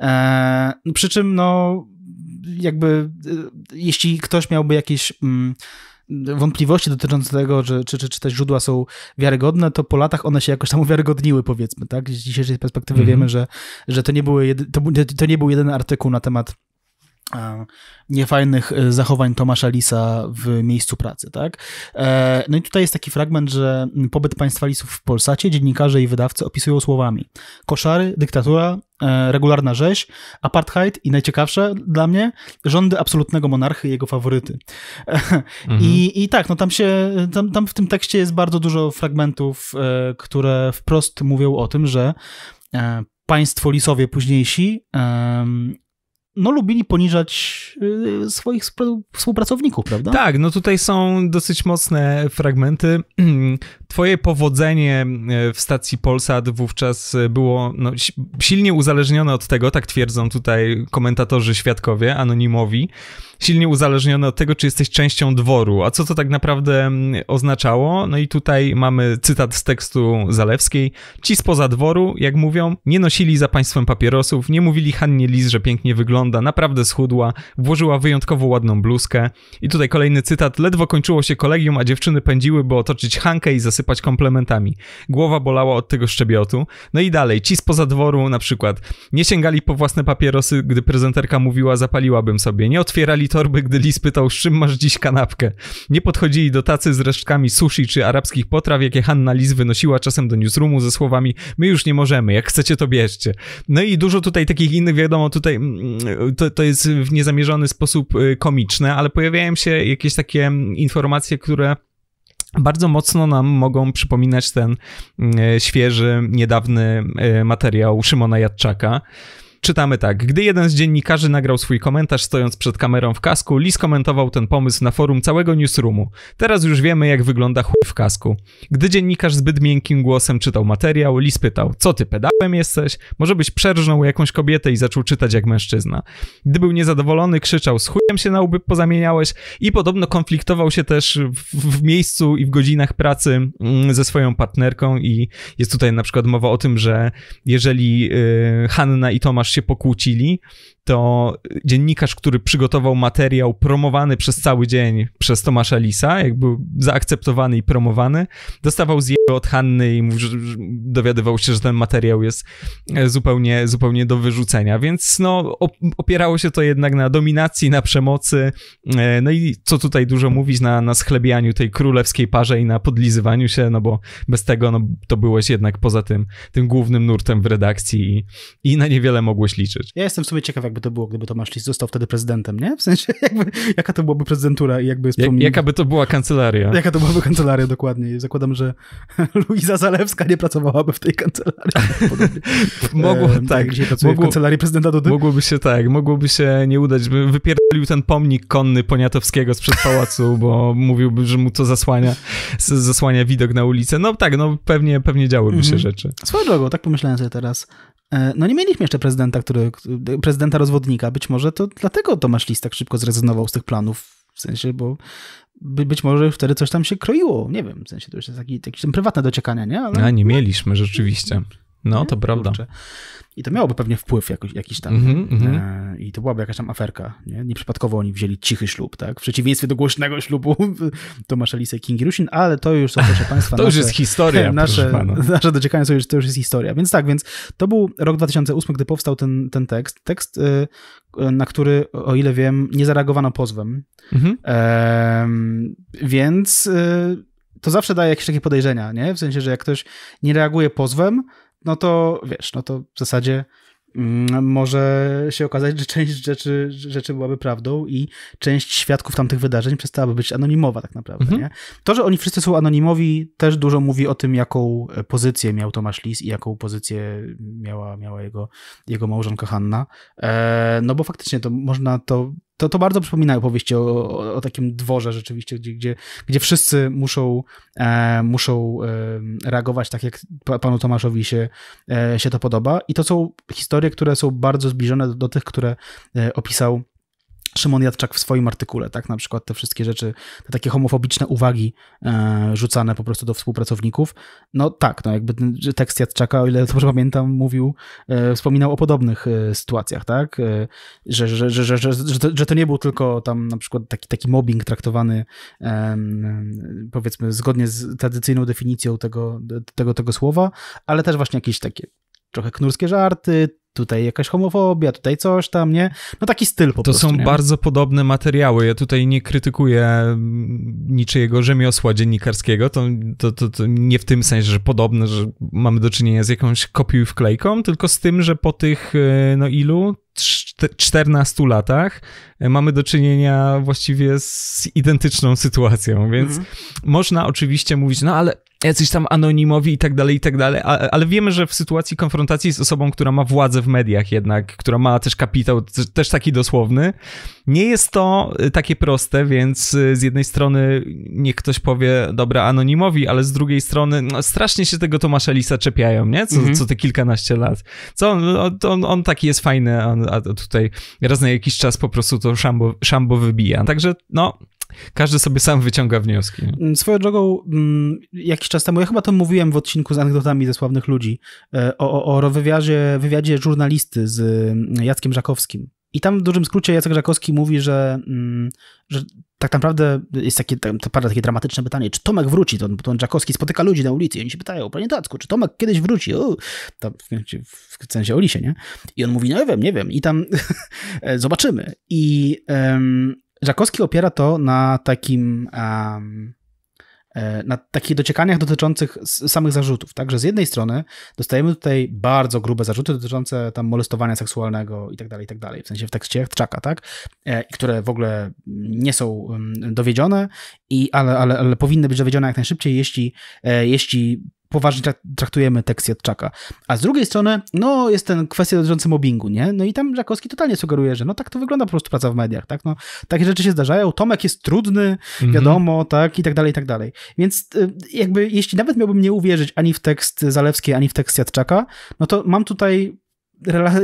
e, przy czym, no, jakby, e, jeśli ktoś miałby jakieś... Mm, wątpliwości dotyczące tego, czy, czy, czy, czy te źródła są wiarygodne, to po latach one się jakoś tam uwiarygodniły, powiedzmy, tak? Z dzisiejszej perspektywy mm -hmm. wiemy, że, że to, nie były jedy, to, to nie był jeden artykuł na temat E, niefajnych e, zachowań Tomasza Lisa w miejscu pracy, tak? E, no i tutaj jest taki fragment, że pobyt państwa Lisów w Polsacie dziennikarze i wydawcy opisują słowami koszary, dyktatura, regularna rzeź, apartheid i najciekawsze dla mnie, rządy absolutnego monarchy i jego faworyty. Mhm. I, I tak, no tam się, tam, tam w tym tekście jest bardzo dużo fragmentów, które wprost mówią o tym, że państwo lisowie późniejsi no, lubili poniżać y, swoich współpracowników, prawda? Tak, no tutaj są dosyć mocne fragmenty. Twoje powodzenie y, w stacji Polsat wówczas y, było no, silnie uzależnione od tego, tak twierdzą tutaj komentatorzy, świadkowie, anonimowi, silnie uzależnione od tego, czy jesteś częścią dworu. A co to tak naprawdę mm, oznaczało? No i tutaj mamy cytat z tekstu Zalewskiej. Ci spoza dworu, jak mówią, nie nosili za państwem papierosów, nie mówili Hannie Lis, że pięknie wygląda, naprawdę schudła, włożyła wyjątkowo ładną bluzkę. I tutaj kolejny cytat. Ledwo kończyło się kolegium, a dziewczyny pędziły, by otoczyć Hankę i zasypać komplementami. Głowa bolała od tego szczebiotu. No i dalej, ci spoza dworu na przykład nie sięgali po własne papierosy, gdy prezenterka mówiła zapaliłabym sobie, nie otwierali torby, gdy Lis pytał, z czym masz dziś kanapkę. Nie podchodzili do tacy z resztkami sushi czy arabskich potraw, jakie Hanna Lis wynosiła czasem do newsroomu ze słowami my już nie możemy, jak chcecie to bierzcie. No i dużo tutaj takich innych, wiadomo, tutaj mm, to, to jest w niezamierzony sposób y, komiczne, ale pojawiają się jakieś takie mm, informacje, które bardzo mocno nam mogą przypominać ten mm, y, świeży, niedawny y, materiał Szymona Jadczaka. Czytamy tak. Gdy jeden z dziennikarzy nagrał swój komentarz stojąc przed kamerą w kasku, lis komentował ten pomysł na forum całego newsroomu. Teraz już wiemy, jak wygląda chuj w kasku. Gdy dziennikarz zbyt miękkim głosem czytał materiał, lis pytał co ty pedałem jesteś? Może byś przerżnął jakąś kobietę i zaczął czytać jak mężczyzna. Gdy był niezadowolony, krzyczał, z chujem się na łby pozamieniałeś i podobno konfliktował się też w, w miejscu i w godzinach pracy mm, ze swoją partnerką i jest tutaj na przykład mowa o tym, że jeżeli y, Hanna i Tomasz aż się pokłócili to dziennikarz, który przygotował materiał promowany przez cały dzień przez Tomasza Lisa, jakby zaakceptowany i promowany, dostawał z jego od Hanny i dowiadywał się, że ten materiał jest e, zupełnie, zupełnie do wyrzucenia, więc no, opierało się to jednak na dominacji, na przemocy, e, no i co tutaj dużo mówić, na, na schlebianiu tej królewskiej parze i na podlizywaniu się, no bo bez tego no, to byłeś jednak poza tym, tym głównym nurtem w redakcji i, i na niewiele mogłeś liczyć. Ja jestem w sumie ciekaw, jak jakby to było, gdyby Tomasz Lis został wtedy prezydentem, nie? W sensie, jakby, jaka to byłaby prezydentura i jakby... Jaka by to była kancelaria. Jaka to byłaby kancelaria, dokładnie. Zakładam, że Luiza Zalewska nie pracowałaby w tej kancelarii. Mogło, e, tak. mogło, w kancelarii prezydenta Dudy. Mogłoby się, tak, mogłoby się nie udać, by wypierdolił ten pomnik konny Poniatowskiego sprzed pałacu, bo mówiłby, że mu to zasłania, zasłania widok na ulicę. No tak, no pewnie, pewnie działy działyby się mhm. rzeczy. Swoją drogą, tak pomyślałem sobie teraz, E, no nie mieliśmy jeszcze prezydenta, który, prezydenta rozwodnika. Być może to dlatego Tomasz Lis tak szybko zrezygnował z tych planów. W sensie, bo by, być może wtedy coś tam się kroiło. Nie wiem, w sensie to już jest taki, jakieś tam prywatne dociekania, nie? Ale... A, nie mieliśmy rzeczywiście. No, nie? to prawda. Kurczę. I to miałoby pewnie wpływ jakoś, jakiś tam. Mm -hmm, e, I to byłaby jakaś tam aferka. Nie? Nieprzypadkowo oni wzięli cichy ślub, tak? W przeciwieństwie do głośnego ślubu Tomasza Lisa i Kingi Rusin, ale to już są, proszę Państwa. to nasze, już jest historia. Nasze, nasze doczekania są już, to już jest historia. Więc tak, więc to był rok 2008, gdy powstał ten, ten tekst. Tekst, y, y na który, o ile wiem, nie zareagowano pozwem. Mm -hmm. e, więc. Y, to zawsze daje jakieś takie podejrzenia, nie? W sensie, że jak ktoś nie reaguje pozwem, no to wiesz, no to w zasadzie mm, może się okazać, że część rzeczy, rzeczy byłaby prawdą i część świadków tamtych wydarzeń przestałaby być anonimowa tak naprawdę. Mhm. Nie? To, że oni wszyscy są anonimowi też dużo mówi o tym, jaką e, pozycję miał Tomasz Lis i jaką pozycję miała, miała jego, jego małżonka Hanna. E, no bo faktycznie to można to to, to bardzo przypomina opowieści o, o, takim dworze rzeczywiście, gdzie, gdzie, gdzie wszyscy muszą, e, muszą e, reagować tak, jak panu Tomaszowi się, e, się to podoba. I to są historie, które są bardzo zbliżone do, do tych, które e, opisał Szymon Jadczak w swoim artykule, tak, na przykład te wszystkie rzeczy, te takie homofobiczne uwagi e, rzucane po prostu do współpracowników. No tak, no jakby tekst Jadczaka, o ile dobrze pamiętam, mówił, e, wspominał o podobnych e, sytuacjach, tak, e, że, że, że, że, że, że, to, że, to, nie był tylko tam na przykład taki, taki mobbing traktowany powiedzmy zgodnie z tradycyjną definicją tego, tego, tego słowa, ale też właśnie jakieś takie trochę knurskie żarty, tutaj jakaś homofobia, tutaj coś tam, nie? No taki styl po to prostu. To są nie? bardzo podobne materiały. Ja tutaj nie krytykuję mm, niczyjego rzemiosła dziennikarskiego. To, to, to, to nie w tym sensie, że podobne, że mamy do czynienia z jakąś kopią i wklejką, tylko z tym, że po tych, y, no ilu, 14 latach e, mamy do czynienia właściwie z identyczną sytuacją, więc mhm. można oczywiście mówić, no ale jacyś tam anonimowi i tak dalej, i tak dalej, ale wiemy, że w sytuacji konfrontacji z osobą, która ma władzę w mediach jednak, która ma też kapitał, też taki dosłowny, nie jest to e, takie proste, więc e, z jednej strony niech ktoś powie, dobra, anonimowi, ale z drugiej strony no, strasznie się tego Tomasza Lisa czepiają, nie? Co, mhm. co te kilkanaście lat. Co on, no, on, on taki jest fajny, on, a tutaj raz na jakiś czas po prostu to szambo, szambo wybija. Także no, każdy sobie sam wyciąga wnioski. Swoją drogą, mm, jakiś czas temu, ja chyba to mówiłem w odcinku z anegdotami ze sławnych ludzi, e, o, o, o wywiadzie, wywiadzie żurnalisty z mm, Jackiem Żakowskim. I tam w dużym skrócie Jacek Żakowski mówi, że, mm, że tak naprawdę jest takie, tak, to parę takie dramatyczne pytanie, czy Tomek wróci, to, to on Jackowski spotyka ludzi na ulicy i oni się pytają, panie Tacku, czy Tomek kiedyś wróci? O, w, sensie o lisie, nie? I on mówi, no nie wiem, nie wiem i tam zobaczymy. I um, Jackowski opiera to na takim um, E, na takich dociekaniach dotyczących samych zarzutów, także z jednej strony dostajemy tutaj bardzo grube zarzuty dotyczące tam molestowania seksualnego i tak dalej, i tak dalej, w sensie w tekście Czaka, tak, e, które w ogóle nie są mm, dowiedzione, i, ale, ale, ale powinny być dowiedzione jak najszybciej, jeśli, e, jeśli poważnie traktujemy tekst Jadczaka. A z drugiej strony, no jest ten kwestia dotycząca mobbingu, nie? No i tam Żakowski totalnie sugeruje, że no tak to wygląda po prostu praca w mediach, tak? No, takie rzeczy się zdarzają, Tomek jest trudny, mhm. wiadomo, mm -hmm. tak? I tak dalej, i tak dalej. Więc y, jakby, jeśli nawet miałbym nie uwierzyć ani w tekst Zalewskiej, ani w tekst Jadczaka, no to mam tutaj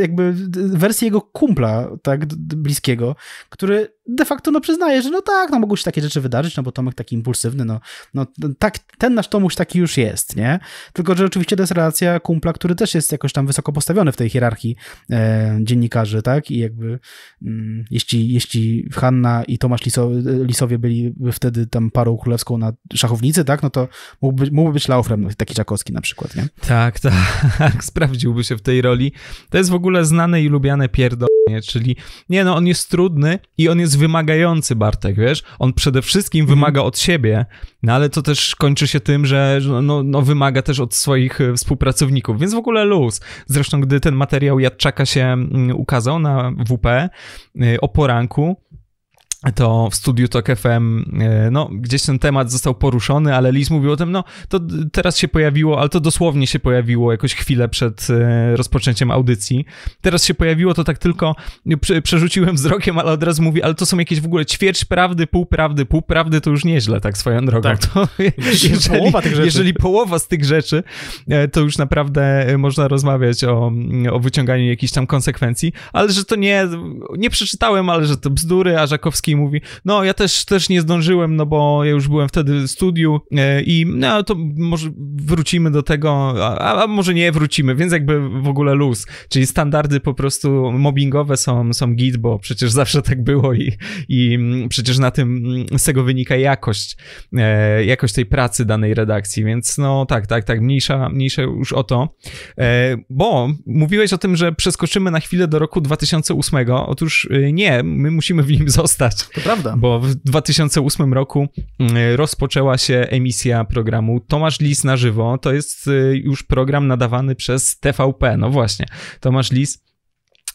jakby y, wersję jego kumpla, tak, bliskiego, który de facto no przyznaje, że no tak, no mogą się takie rzeczy wydarzyć, no bo Tomek taki impulsywny, no, no tak, ten nasz Tomuś taki już jest, nie? Tylko, że oczywiście to jest relacja kumpla, który też jest jakoś tam wysoko postawiony w tej hierarchii e, dziennikarzy, tak? I jakby mm, jeśli, jeśli Hanna i Tomasz Liso, Lisowie byli wtedy tam parą królewską na szachownicy, tak? No to mógłby, mógłby być Laufrem no, taki Czakowski na przykład, nie? Tak, tak. Sprawdziłby się w tej roli. To jest w ogóle znane i lubiane pierdolenie, czyli nie no, on jest trudny i on jest jest wymagający Bartek, wiesz? On przede wszystkim mhm. wymaga od siebie, no ale to też kończy się tym, że no, no, wymaga też od swoich e, współpracowników, więc w ogóle luz. Zresztą, gdy ten materiał Jadczaka się mm, ukazał na WP e, o poranku, to w studiu Talk FM, e, no, gdzieś ten temat został poruszony, ale Liz mówił o tym, no, to teraz się pojawiło, ale to dosłownie się pojawiło jakoś chwilę przed e, rozpoczęciem audycji. Teraz się pojawiło, to tak tylko no, przerzuciłem wzrokiem, ale od razu mówi, ale to są jakieś w ogóle ćwierć prawdy, półprawdy, półprawdy to już nieźle, tak swoją drogą. Tak. To, jeżeli, połowa tych rzeczy. jeżeli połowa z tych rzeczy, e, to już naprawdę można rozmawiać o, o wyciąganiu jakichś tam konsekwencji, ale że to nie, nie przeczytałem, ale że to bzdury, a Żakowski i mówi, no ja też, też nie zdążyłem, no bo ja już byłem wtedy w studiu e, i no to może wrócimy do tego, a, a może nie wrócimy, więc jakby w ogóle luz, czyli standardy po prostu mobbingowe są, są git, bo przecież zawsze tak było i, i mm, przecież na tym, mm, z tego wynika jakość, e, jakość tej pracy danej redakcji, więc no tak, tak, tak, mniejsza, mniejsza już o to, e, bo mówiłeś o tym, że przeskoczymy na chwilę do roku 2008, otóż nie, my musimy w nim zostać, to prawda. Bo w 2008 roku mm, rozpoczęła się emisja programu Tomasz Lis na żywo. To jest y, już program nadawany przez TVP. No właśnie, Tomasz Lis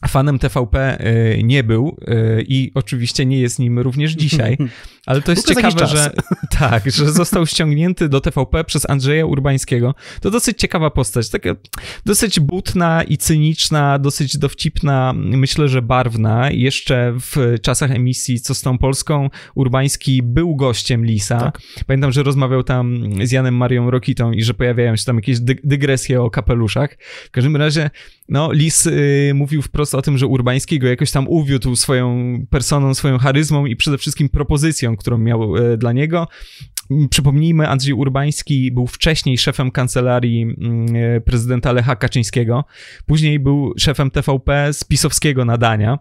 fanem TVP y, nie był y, i oczywiście nie jest nim również dzisiaj. Ale to jest ciekawe, że tak, że został ściągnięty do TVP przez Andrzeja Urbańskiego. To dosyć ciekawa postać, taka dosyć butna i cyniczna, dosyć dowcipna, myślę, że barwna. Jeszcze w czasach emisji Co z tą Polską Urbański był gościem Lisa. Tak. Pamiętam, że rozmawiał tam z Janem Marią Rokitą i że pojawiają się tam jakieś dy dygresje o kapeluszach. W każdym razie, no, Lis yy, mówił wprost o tym, że Urbańskiego jakoś tam uwiódł swoją personą, swoją charyzmą i przede wszystkim propozycją, którą, miał e, dla niego. Przypomnijmy, Andrzej Urbański był wcześniej szefem kancelarii mm, e, prezydenta Lecha Kaczyńskiego, później był szefem TVP z pisowskiego nadania.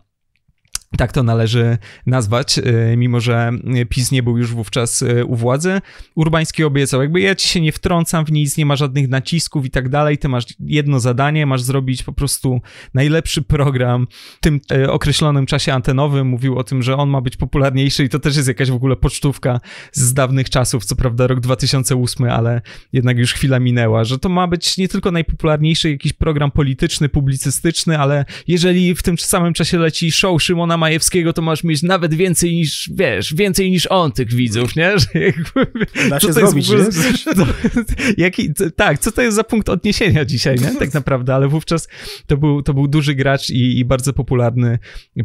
Tak to należy nazwać, e, mimo że PiS nie był już wówczas e, u władzy. Urbański obiecał, jakby ja ci się nie wtrącam w nic, nie ma żadnych nacisków i tak dalej, ty masz jedno zadanie, masz zrobić po prostu najlepszy program w tym e, określonym czasie antenowym. Mówił o tym, że on ma być popularniejszy i to też jest jakaś w ogóle pocztówka z dawnych czasów, co prawda rok 2008, ale jednak już chwila minęła, że to ma być nie tylko najpopularniejszy jakiś program polityczny, publicystyczny, ale jeżeli w tym samym czasie leci show Szymona Stefana Majewskiego, to masz mieć nawet więcej niż, wiesz, więcej niż on tych widzów, nie? Że jakby, da zrobić, nie? To, jaki, tak, co to jest za punkt odniesienia dzisiaj, nie? Tak naprawdę, ale wówczas to był, to był duży gracz i, i bardzo popularny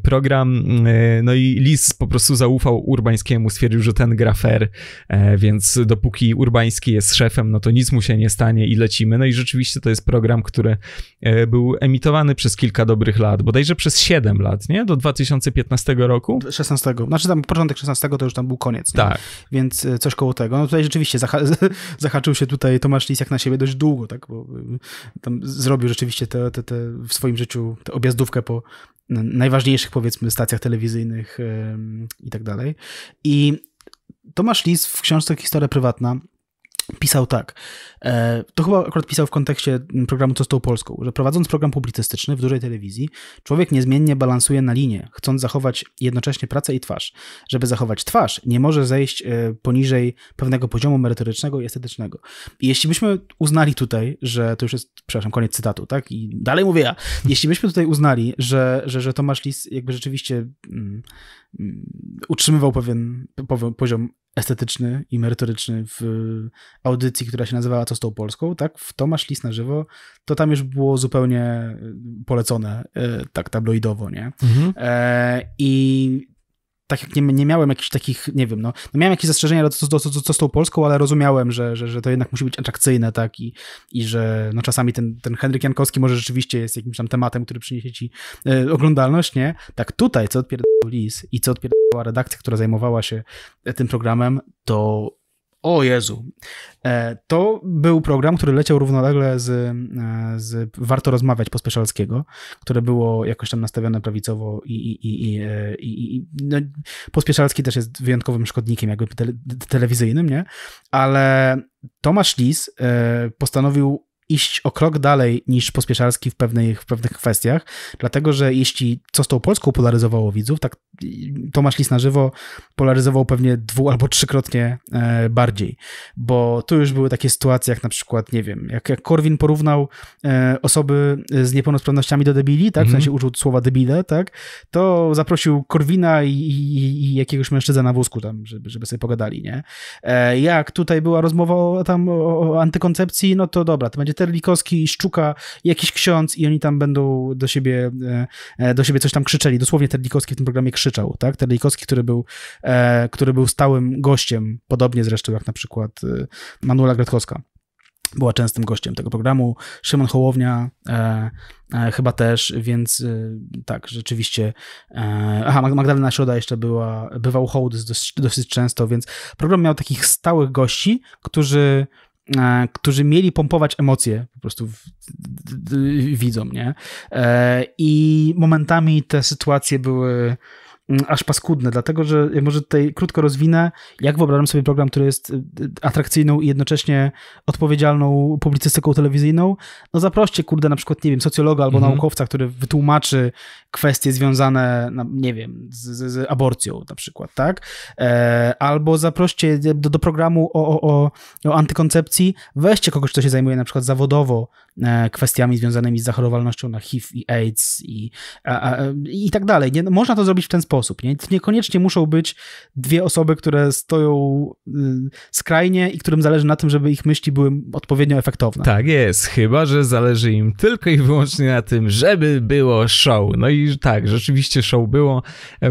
program, e, no i Lis po prostu zaufał Urbańskiemu, stwierdził, że ten gra fair, e, więc dopóki Urbański jest szefem, no to nic mu się nie stanie i lecimy. No i rzeczywiście to jest program, który e, był emitowany przez kilka dobrych lat, bodajże przez 7 lat, nie? Do 2000 2015 roku? 16. Znaczy tam początek 16 to już tam był koniec. Tak. Więc e, coś koło tego. No tutaj rzeczywiście zaha zahaczył się tutaj Tomasz jak na siebie dość długo, tak? Bo e, tam zrobił rzeczywiście te, te, te w swoim życiu tę objazdówkę po najważniejszych powiedzmy stacjach telewizyjnych i tak dalej. I Tomasz Lis w książce Historia Prywatna pisał tak. E, to chyba akurat pisał w kontekście programu Co z tą Polską, że prowadząc program publicystyczny w dużej telewizji, człowiek niezmiennie balansuje na linie, chcąc zachować jednocześnie pracę i twarz. Żeby zachować twarz, nie może zejść e, poniżej pewnego poziomu merytorycznego i estetycznego. I jeśli byśmy uznali tutaj, że to już jest, przepraszam, koniec cytatu, tak? I dalej mówię ja. Jeśli byśmy tutaj uznali, że, że, że Tomasz Lis jakby rzeczywiście mm, mm utrzymywał pewien, pewien poziom estetyczny i merytoryczny w audycji, która się nazywała Co z tą Polską, tak, w Tomasz Lis na żywo, to tam już było zupełnie y, polecone y, tak tabloidowo, nie? Mhm. E, I tak jak nie, nie miałem jakichś takich, nie wiem, no, no miałem jakieś zastrzeżenia co, co, co, co z tą Polską, ale rozumiałem, że, że, że to jednak musi być atrakcyjne, tak, i, i że no, czasami ten, ten Henryk Jankowski może rzeczywiście jest jakimś tam tematem, który przyniesie ci e, oglądalność, nie? Tak tutaj, co odpierdolił lis i co odpierdoliła redakcja, która zajmowała się e, tym programem, to o Jezu. E, to był program, który leciał równolegle z, e, z Warto Rozmawiać Pospieszalskiego, które było jakoś tam nastawione prawicowo i, i, i, i, e, i no, Pospieszalski też jest wyjątkowym szkodnikiem jakby telewizyjnym, nie? Ale Tomasz Lis postanowił iść o krok dalej niż Pospieszalski w pewnych, w pewnych kwestiach, dlatego że jeśli co z tą Polską polaryzowało widzów, tak Tomasz Lis na żywo polaryzował pewnie dwu albo trzykrotnie e, bardziej, bo tu już były takie sytuacje jak na przykład, nie wiem, jak, jak Korwin porównał e, osoby z niepełnosprawnościami do debili, tak, w mhm. sensie użył słowa debile, tak, to zaprosił Korwina i, i, i jakiegoś mężczyzna na wózku tam, żeby, żeby sobie pogadali, nie? E, jak tutaj była rozmowa o, tam o, o antykoncepcji, no to dobra, to będzie Terlikowski i Szczuka jakiś ksiądz i oni tam będą do siebie, e, e, do siebie coś tam krzyczeli. Dosłownie Terlikowski w tym programie krzyczał, tak? Terlikowski, który był, e, który był stałym gościem, podobnie zresztą jak na przykład Manuela Gretkowska była częstym gościem tego programu. Szymon Hołownia e, e, chyba też, więc e, tak, rzeczywiście. aha, Magdalena Środa jeszcze była, bywał hołd dosyć, dosyć często, więc program miał takich stałych gości, którzy E, którzy mieli pompować emocje po prostu widzą nie? E, I momentami te sytuacje były Mm, aż paskudne, dlatego że może tutaj krótko rozwinę, jak wyobrażam sobie program, który jest y, y, atrakcyjną i jednocześnie odpowiedzialną publicystyką telewizyjną. No zaproście, kurde, na przykład, nie wiem, socjologa albo mhm. naukowca, który wytłumaczy kwestie związane, nie wiem, z, z aborcją na przykład, tak? E, albo zaproście do, do programu o, o, o, antykoncepcji, weźcie kogoś, kto się zajmuje na przykład zawodowo e, kwestiami związanymi z zachorowalnością na HIV i AIDS i, a, a, i tak dalej. Nie? No, można to zrobić w ten sposób osób. Nie? Niekoniecznie muszą być dwie osoby, które stoją y, skrajnie i którym zależy na tym, żeby ich myśli były odpowiednio efektowne. Tak jest, chyba że zależy im tylko i wyłącznie na tym, żeby było show. No i tak, rzeczywiście show było.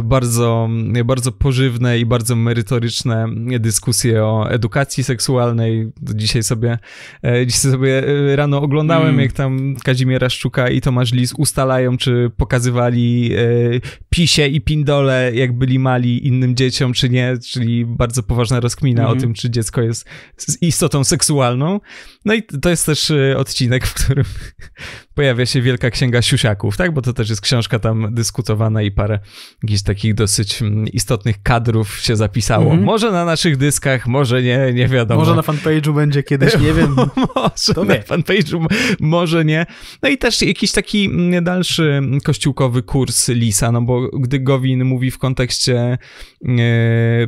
Bardzo, bardzo pożywne i bardzo merytoryczne dyskusje o edukacji seksualnej. Dzisiaj sobie, e, dzisiaj sobie e, rano oglądałem, mm. jak tam Kazimiera Szczuka i Tomasz Lis ustalają, czy pokazywali e, pisie i pindole dole, jak byli mali, innym dzieciom, czy nie, czyli bardzo poważna rozkmina mm -hmm. o mhm. tym, czy dziecko jest istotą seksualną. No i to jest też y, odcinek, w którym pojawia się Wielka Księga Siusiaków, tak? Bo to też jest książka tam dyskutowana i parę jakichś takich dosyć mm, istotnych kadrów się zapisało. Mm -hmm. Może na naszych dyskach, może nie, nie wiadomo. Może na fanpage'u będzie kiedyś, nie wiem. może to na wie. fanpage'u, może nie. No i też jakiś taki mm, dalszy kościółkowy kurs Lisa, no bo gdy Gowin mówi w kontekście e,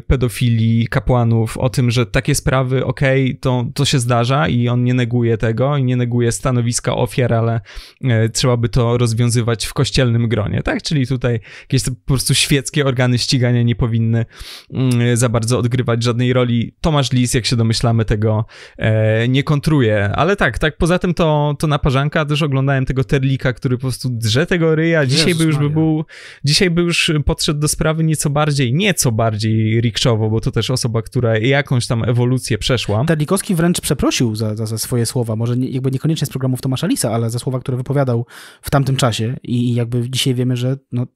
pedofilii kapłanów o tym, że takie sprawy, okej, okay, to, to się zdarza i on nie neguje tego i nie neguje stanowiska ofiar, ale E, trzeba by to rozwiązywać w kościelnym gronie, tak? Czyli tutaj jakieś po prostu świeckie organy ścigania nie powinny mm, e, za bardzo odgrywać żadnej roli. Tomasz Lis, jak się domyślamy, tego e, nie kontruje, ale tak, tak, poza tym to, to naparzanka, też oglądałem tego Terlika, który po prostu drze tego ryja, dzisiaj Jezus by już by był, dzisiaj by już podszedł do sprawy nieco bardziej, nieco bardziej rikszowo, bo to też osoba, która jakąś tam ewolucję przeszła. Terlikowski wręcz przeprosił za, za, za swoje słowa, może nie, jakby niekoniecznie z programów Tomasza Lisa, ale za słowa, które wypowiadał w tamtym czasie i jakby dzisiaj wiemy, że no,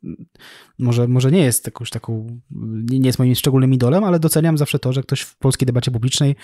może, może nie jest jakąś taką, nie jest moim szczególnym idolem, ale doceniam zawsze to, że ktoś w polskiej debacie publicznej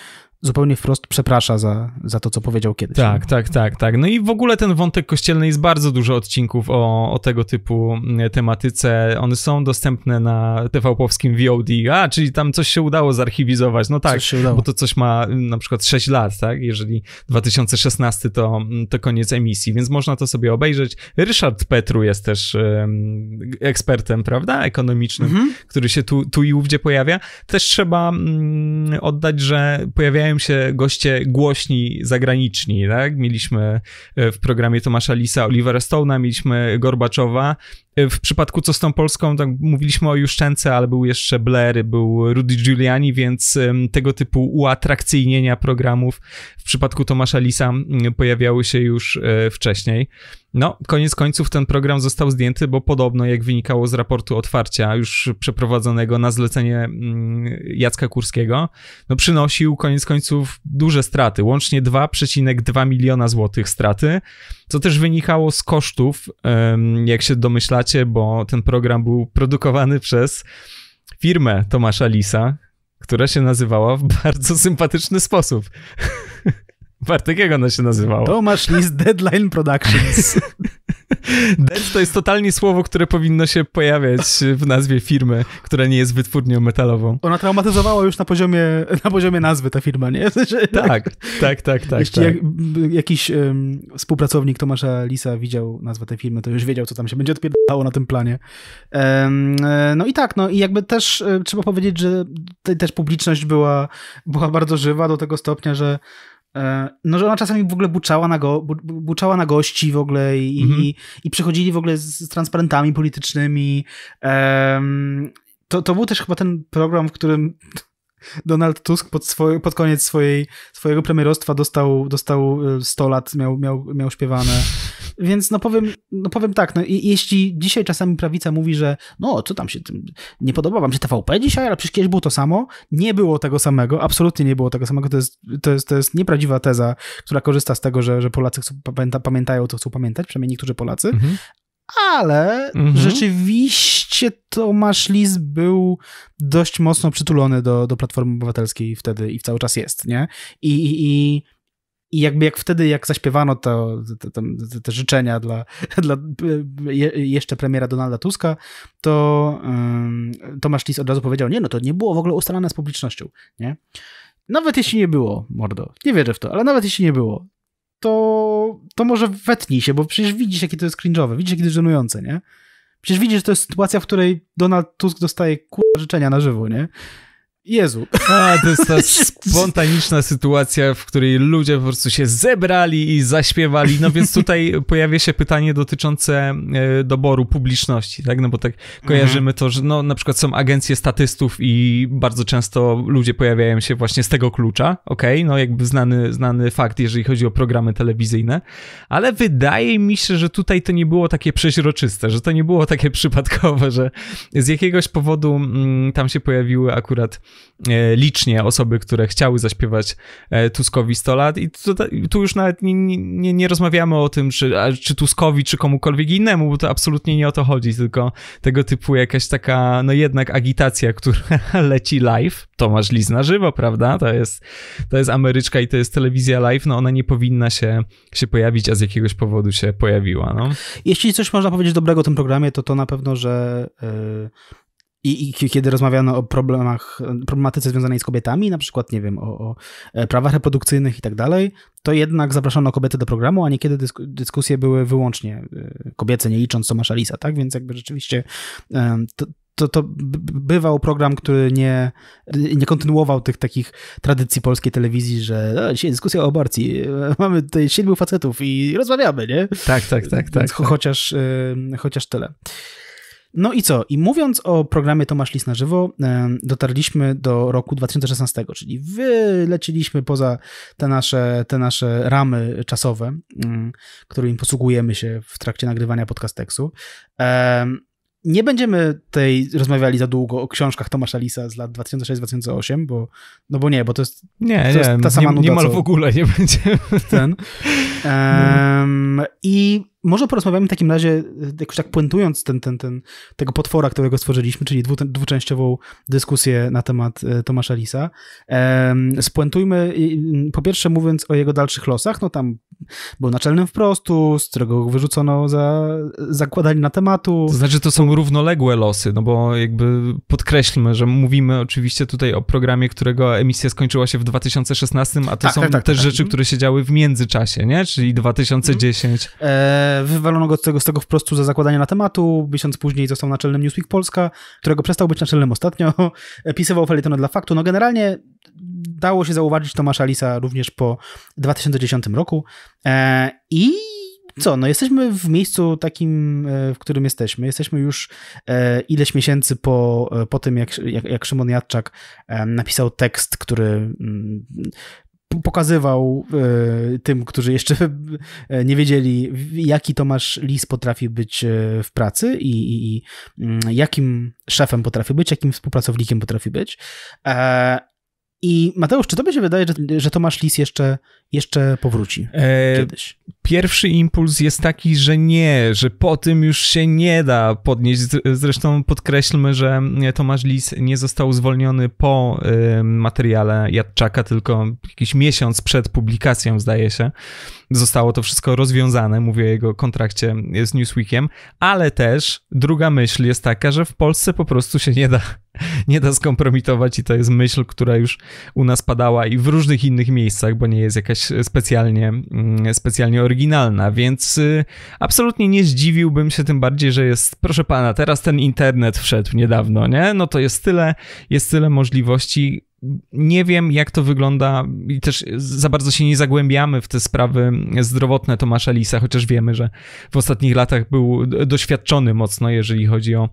zupełnie wprost przeprasza za, za to, co powiedział kiedyś. Tak, tak, tak, tak. No i w ogóle ten wątek kościelny jest bardzo dużo odcinków o, o tego typu tematyce. One są dostępne na tv owskim VOD. A, czyli tam coś się udało zarchiwizować. No tak, bo to coś ma na przykład 6 lat, tak? Jeżeli 2016 to, to koniec emisji, więc można to sobie obejrzeć. Ryszard Petru jest też um, ekspertem, prawda, ekonomicznym, mhm. który się tu, tu i ówdzie pojawia. Też trzeba mm, oddać, że pojawiają się goście głośni zagraniczni, tak? Mieliśmy e, w programie Tomasza Lisa Olivera Stone'a, mieliśmy Gorbaczowa, E, w przypadku co z tą Polską, tak mówiliśmy o Juszczence, ale był jeszcze Blair, był Rudy Giuliani, więc tego typu uatrakcyjnienia programów w przypadku Tomasza Lisa mm, pojawiały się już e, wcześniej. No, koniec końców ten program został zdjęty, bo podobno, jak wynikało z raportu otwarcia, już przeprowadzonego na zlecenie mm, Jacka Kurskiego, no przynosił koniec końców duże straty, łącznie 2,2 miliona złotych straty, co też wynikało z kosztów, jak się domyślacie, bo ten program był produkowany przez firmę Tomasza Lisa, która się nazywała w bardzo sympatyczny sposób. Bartek, jak ona się nazywała? Tomasz List Deadline Productions. Dead to jest totalnie słowo, które powinno się pojawiać w nazwie firmy, która nie jest wytwórnią metalową. Ona traumatyzowała już na poziomie, na poziomie nazwy ta firma, nie? Znaczy, tak, tak, tak, tak. Jeśli tak. Jak, jakiś um, współpracownik Tomasza Lisa widział nazwę tej firmy, to już wiedział, co tam się będzie odpierdało na tym planie. Um, no i tak, no i jakby też e, trzeba powiedzieć, że te, też publiczność była, była bardzo żywa do tego stopnia, że E, no, że ona czasami w ogóle buczała na, go, bu, buczała na gości w ogóle i, mhm. i, i przychodzili w ogóle z, z transparentami politycznymi. Um, to, to był też chyba ten program, w którym Donald Tusk pod, swoj, pod koniec swojej, swojego premierostwa dostał, dostał 100 e, lat, miał, miał, miał śpiewane. Więc no powiem, no powiem tak, no i, jeśli dzisiaj czasami prawica mówi, że no co tam się, nie podoba wam się TVP dzisiaj, ale przecież kiedyś było to samo, nie było tego samego, absolutnie nie było tego samego, to jest, to jest, to jest nieprawdziwa teza, która korzysta z tego, że, że Polacy chcą, pamięta, pamiętają, co chcą pamiętać, przynajmniej niektórzy Polacy, mhm ale mhm. rzeczywiście Tomasz Lis był dość mocno przytulony do, do Platformy Obywatelskiej wtedy i cały czas jest, nie? I, i, i jakby jak wtedy, jak zaśpiewano to, te, te, te życzenia dla, dla je, jeszcze premiera Donalda Tuska, to um, Tomasz Lis od razu powiedział, nie no, to nie było w ogóle ustalane z publicznością, nie? Nawet jeśli nie było, mordo, nie wierzę w to, ale nawet jeśli nie było, to, to może wetnij się, bo przecież widzisz, jakie to jest cringe'owe, widzisz, jakie to jest żenujące, nie? Przecież widzisz, że to jest sytuacja, w której Donald Tusk dostaje kurwa życzenia na żywo, nie? Jezu. A, to jest ta spontaniczna sytuacja, w której ludzie po prostu się zebrali i zaśpiewali. No więc tutaj pojawia się pytanie dotyczące e, doboru publiczności, tak? No bo tak kojarzymy mhm. to, że no na przykład są agencje statystów i bardzo często ludzie pojawiają się właśnie z tego klucza, okej? Okay? No jakby znany, znany fakt, jeżeli chodzi o programy telewizyjne, ale wydaje mi się, że tutaj to nie było takie przeźroczyste, że to nie było takie przypadkowe, że z jakiegoś powodu mm, tam się pojawiły akurat E, licznie osoby, które chciały zaśpiewać e, Tuskowi 100 lat i tu, tu już nawet nie, nie, nie, rozmawiamy o tym, czy, czy Tuskowi, czy komukolwiek innemu, bo to absolutnie nie o to chodzi, tylko tego typu jakaś taka, no jednak agitacja, która leci live, Tomasz Liz na żywo, prawda? To jest, to jest Ameryczka i to jest telewizja live, no ona nie powinna się, się pojawić, a z jakiegoś powodu się pojawiła, no. Jeśli coś można powiedzieć dobrego o tym programie, to to na pewno, że yy i, I, kiedy rozmawiano o problemach, problematyce związanej z kobietami, na przykład, nie wiem, o, o e, prawach reprodukcyjnych i tak dalej, to jednak zapraszano kobiety do programu, a niekiedy dysku, dyskusje były wyłącznie e, kobiece, nie licząc Tomasza Lisa, tak? Więc jakby rzeczywiście e, to, to, to bywał program, który nie, nie kontynuował tych takich tradycji polskiej telewizji, że dzisiaj dyskusja o aborcji, mamy tutaj siedmiu facetów i rozmawiamy, nie? Tak, tak, tak. tak, tak. Chociaż, chociaż tyle. No i co? I mówiąc o programie Tomasz Lis na żywo, dotarliśmy do roku 2016, czyli wyleciliśmy poza te nasze, te nasze ramy czasowe, którymi posługujemy się w trakcie nagrywania podcasteksu. Nie będziemy tej rozmawiali za długo o książkach Tomasza Lisa z lat 2006-2008, bo no bo nie, bo to jest, nie, to jest nie, ta sama nie, nuda. Niemal co... w ogóle nie będziemy. Ten. Um, I może porozmawiamy w takim razie, y, jakoś tak puentując ten, ten, ten, tego potwora, którego stworzyliśmy, czyli dwu, dwuczęściową dyskusję na temat y, Tomasza Lisa. Um, spuentujmy, po pierwsze mówiąc o jego dalszych losach, no tam był naczelnym wprostu, z którego wyrzucono za zakładanie na tematu. To znaczy to są równoległe losy, no bo jakby podkreślmy, że mówimy oczywiście tutaj o programie, którego emisja skończyła się w 2016, a to tak, są tak, tak, też tak. rzeczy, które się działy w międzyczasie, nie? Czyli 2010. Hmm. E Wywalono go z tego, z tego wprost za zakładanie na tematu. Miesiąc później został naczelnym Newsweek Polska, którego przestał być naczelnym ostatnio. Pisywał felietony dla faktu. No generalnie dało się zauważyć Tomasza Lisa również po 2010 roku. E, I co, no jesteśmy w miejscu takim, e, w którym jesteśmy. Jesteśmy już e, ileś miesięcy po, po tym, jak, jak, jak Szymon Jadczak napisał tekst, który mm, pokazywał e, tym, którzy jeszcze e, nie wiedzieli, jaki Tomasz Lis potrafi być e, w pracy i, i, i mm, jakim szefem potrafi być, jakim współpracownikiem potrafi być. I Mateusz, czy tobie się wydaje, że, że Tomasz Lis jeszcze, jeszcze powróci e, kiedyś? pierwszy impuls jest taki, że nie, że po tym już się nie da podnieść. Zresztą podkreślmy, że e, Tomasz Lis nie został zwolniony po materiale Jadczaka, tylko jakiś miesiąc przed publikacją, zdaje się. Zostało to wszystko rozwiązane, mówię o jego kontrakcie e, z Newsweekiem, ale też druga myśl jest taka, że w Polsce po prostu się nie da nie da skompromitować i to jest myśl, która już u nas padała i w różnych innych miejscach, bo nie jest jakaś e, specjalnie, mm, specjalnie oryginalna, więc y, absolutnie nie zdziwiłbym się tym bardziej, że jest, proszę pana, teraz ten internet wszedł niedawno, nie? No to jest tyle, jest tyle możliwości, nie wiem, jak to wygląda i też za bardzo się nie zagłębiamy w te sprawy zdrowotne Tomasza Lisa, chociaż wiemy, że w ostatnich latach był doświadczony mocno, jeżeli chodzi o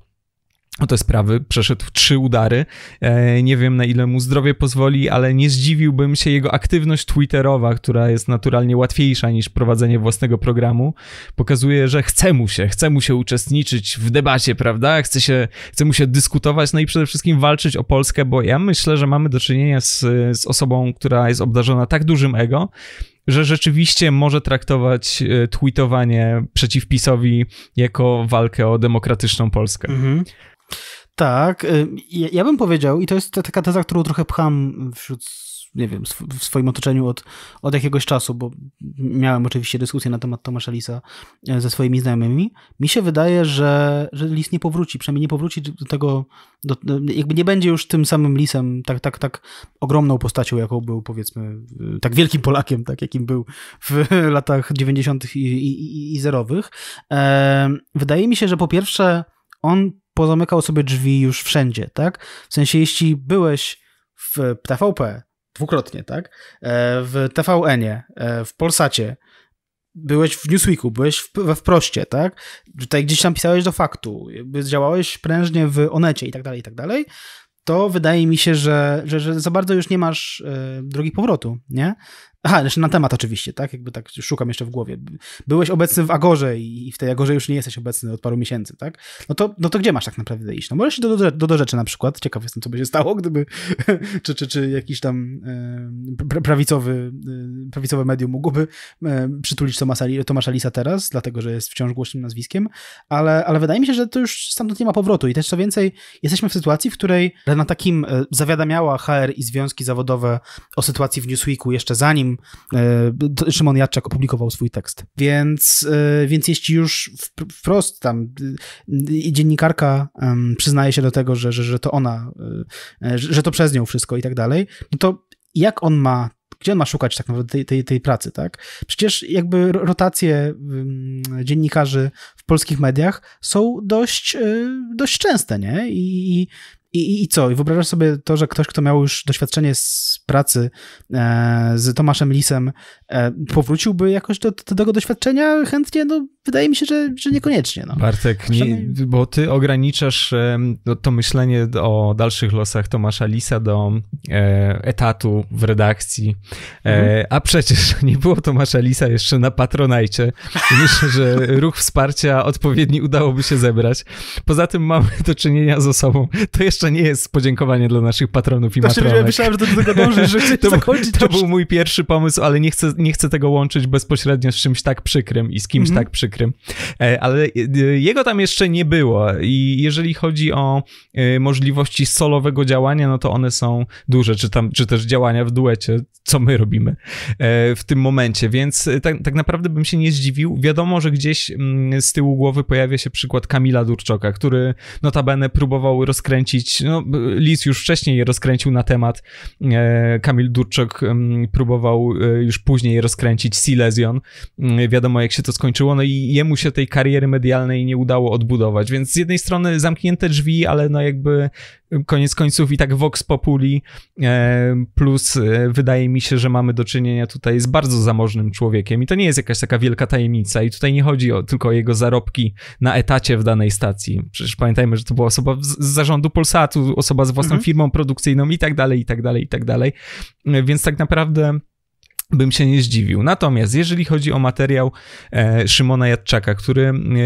o te sprawy, przeszedł trzy udary. E, nie wiem na ile mu zdrowie pozwoli, ale nie zdziwiłbym się jego aktywność twitterowa, która jest naturalnie łatwiejsza niż prowadzenie własnego programu, pokazuje, że chce mu się, chce mu się uczestniczyć w debacie, prawda? Chce, się, chce mu się dyskutować, no i przede wszystkim walczyć o Polskę, bo ja myślę, że mamy do czynienia z, z osobą, która jest obdarzona tak dużym ego, że rzeczywiście może traktować e, tweetowanie przeciw PiSowi jako walkę o demokratyczną Polskę. Mhm. Tak, y, ja, ja bym powiedział, i to jest taka teza, którą trochę pcham wśród nie wiem, w swoim otoczeniu od, od jakiegoś czasu, bo miałem oczywiście dyskusję na temat Tomasza Lisa e, ze swoimi znajomymi. Mi się wydaje, że, że Lis nie powróci, przynajmniej nie powróci do tego, do, jakby nie będzie już tym samym Lisem, tak, tak, tak ogromną postacią, jaką był, powiedzmy, tak wielkim Polakiem, tak jakim był w latach 90. i, i, i zerowych. E, wydaje mi się, że po pierwsze on pozamykał sobie drzwi już wszędzie, tak? W sensie, jeśli byłeś w TVP dwukrotnie, tak? E, w TVN-ie, w Polsacie, byłeś w Newsweeku, byłeś w, we Wproście, tak? Tutaj gdzieś tam pisałeś do faktu, działałeś prężnie w Onecie i tak dalej, i tak dalej, to wydaje mi się, że, że, że za bardzo już nie masz e, drogi powrotu, nie? Aha, jeszcze znaczy na temat oczywiście, tak? Jakby tak szukam jeszcze w głowie. Byłeś obecny w Agorze i w tej Agorze już nie jesteś obecny od paru miesięcy, tak? No to, no to gdzie masz tak naprawdę iść? No możesz iść do, do, do, rzeczy na przykład. Ciekaw jestem, co by się stało, gdyby czy, czy, czy jakiś tam e, prawicowy, e, prawicowe medium mogłoby e, przytulić Tomasa, Tomasza Lisa teraz, dlatego, że jest wciąż głośnym nazwiskiem, ale, ale wydaje mi się, że to już stamtąd nie ma powrotu i też co więcej, jesteśmy w sytuacji, w której na takim e, zawiadamiała HR i związki zawodowe o sytuacji w Newsweeku jeszcze zanim E, Szymon Jadczak opublikował swój tekst. Więc, e, więc jeśli już wprost tam e, dziennikarka przyznaje się do tego, że, że, że to ona, że to przez nią wszystko i tak dalej, no to jak on ma gdzie on ma szukać tak naprawdę tej, tej, tej pracy, tak? Przecież jakby rotacje dziennikarzy w polskich mediach są dość, dość częste, nie? I, i, I co? I wyobrażasz sobie to, że ktoś, kto miał już doświadczenie z pracy e, z Tomaszem Lisem, e, powróciłby jakoś do, do, tego doświadczenia chętnie? No, wydaje mi się, że, że niekoniecznie. No. Bartek, nie, bo ty ograniczasz e, no, to myślenie o dalszych losach Tomasza Lisa do e, etatu w redakcji, e, mhm. a przecież nie było Tomasza Lisa jeszcze na Patronajcie. Myślę, że ruch wsparcia odpowiedni udałoby się zebrać. Poza tym mamy do czynienia z osobą, to jest jeszcze nie jest podziękowanie dla naszych patronów i znaczy, matronek. Myślałem, że do tego dążysz, że chcesz to, zakończyć. To był mój pierwszy pomysł, ale nie chcę, nie chcę tego łączyć bezpośrednio z czymś tak przykrym i z kimś mm -hmm. tak przykrym. E, ale e, jego tam jeszcze nie było i jeżeli chodzi o e, możliwości solowego działania, no to one są duże, czy, tam, czy też działania w duecie, co my robimy w tym momencie, więc tak, tak naprawdę bym się nie zdziwił. Wiadomo, że gdzieś mm, z tyłu głowy pojawia się przykład Kamila Durczoka, który notabene próbował rozkręcić no, Lis już wcześniej je rozkręcił na temat. E, Kamil Durczok próbował e, już później je rozkręcić. Silesion. E, wiadomo, jak się to skończyło. No i jemu się tej kariery medialnej nie udało odbudować. Więc z jednej strony zamknięte drzwi, ale no jakby koniec końców i tak Vox Populi, e, plus e, wydaje mi się, że mamy do czynienia tutaj z bardzo zamożnym człowiekiem i to nie jest jakaś taka wielka tajemnica i tutaj nie chodzi o, tylko o jego zarobki na etacie w danej stacji. Przecież pamiętajmy, że to była osoba z zarządu Polsatu, osoba z własną mhm. firmą produkcyjną i tak dalej, i tak dalej, i tak dalej. E, więc tak naprawdę bym się nie zdziwił. Natomiast jeżeli chodzi o materiał e, Szymona Jadczaka, który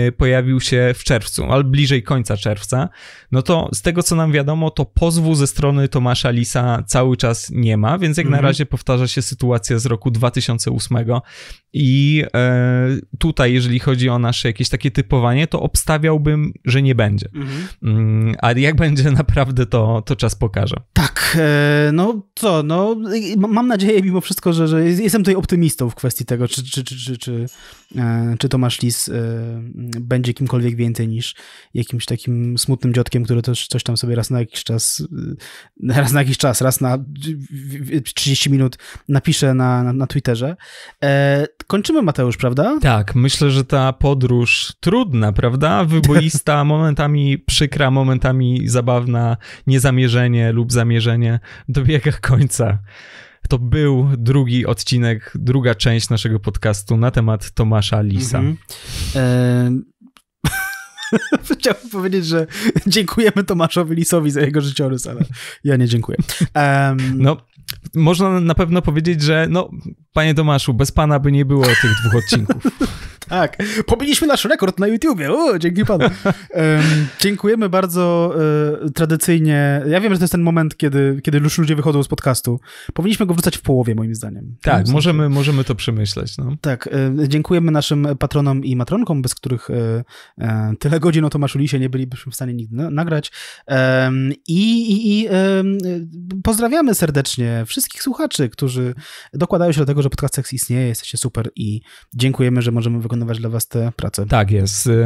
e, pojawił się w czerwcu, albo bliżej końca czerwca, no to z tego co nam wiadomo, to pozwu ze strony Tomasza Lisa cały czas nie ma, więc jak na mhm. razie powtarza się sytuacja z roku 2008 i e, tutaj, jeżeli chodzi o nasze jakieś takie typowanie, to obstawiałbym, że nie będzie. Mhm. Mm A jak będzie naprawdę, to, to czas pokaże. Tak, e, no co, no mam nadzieję mimo wszystko, że, że jestem tutaj optymistą w kwestii tego, czy, czy, czy, czy, czy, e, czy Tomasz Lis e, będzie kimkolwiek więcej niż jakimś takim smutnym dziotkiem, który też coś tam sobie raz na jakiś czas, e, raz na jakiś czas, raz na 30 minut napisze na, na, na Twitterze. Kończymy, Mateusz, prawda? Tak, myślę, że ta podróż trudna, prawda? Wyboista, momentami przykra, momentami zabawna, niezamierzenie lub zamierzenie dobiega końca. To był drugi odcinek, druga część naszego podcastu na temat Tomasza Lisa. Mm -hmm. e Chciałbym powiedzieć, że dziękujemy Tomaszowi Lisowi za jego życiorys, ale ja nie dziękuję. No, można na pewno powiedzieć, że no, panie Tomaszu, bez pana by nie było tych dwóch odcinków. tak. Pobiliśmy nasz rekord na YouTubie. O, dzięki panu. Um, dziękujemy bardzo y, tradycyjnie. Ja wiem, że to jest ten moment, kiedy, kiedy już ludzie wychodzą z podcastu. Powinniśmy go wrzucać w połowie, moim zdaniem. Tak, możemy, możemy to przemyśleć. No. Tak. Y, dziękujemy naszym patronom i matronkom, bez których y, tyle godzin o Tomaszu Lisie nie bylibyśmy w stanie nigdy nagrać. I, pozdrawiamy serdecznie wszystkich słuchaczy, którzy dokładają się do tego, że podcast Seks istnieje. Jesteście super i dziękujemy, że możemy wykonać wykonywać dla was tę pracę. Tak jest. Y,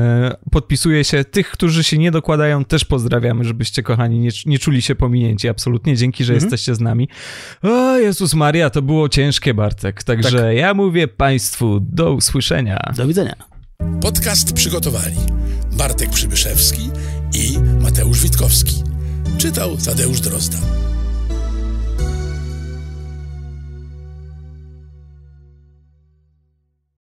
podpisuję się. Tych, którzy się nie dokładają, też pozdrawiamy, żebyście, kochani, nie, nie czuli się pominięci. Absolutnie. Dzięki, że mhm. jesteście z nami. O, Jezus Maria, to było ciężkie, Bartek. Także tak. ja mówię państwu do usłyszenia. Do widzenia. Podcast przygotowali Bartek Przybyszewski i Mateusz Witkowski. Czytał Tadeusz Drozda.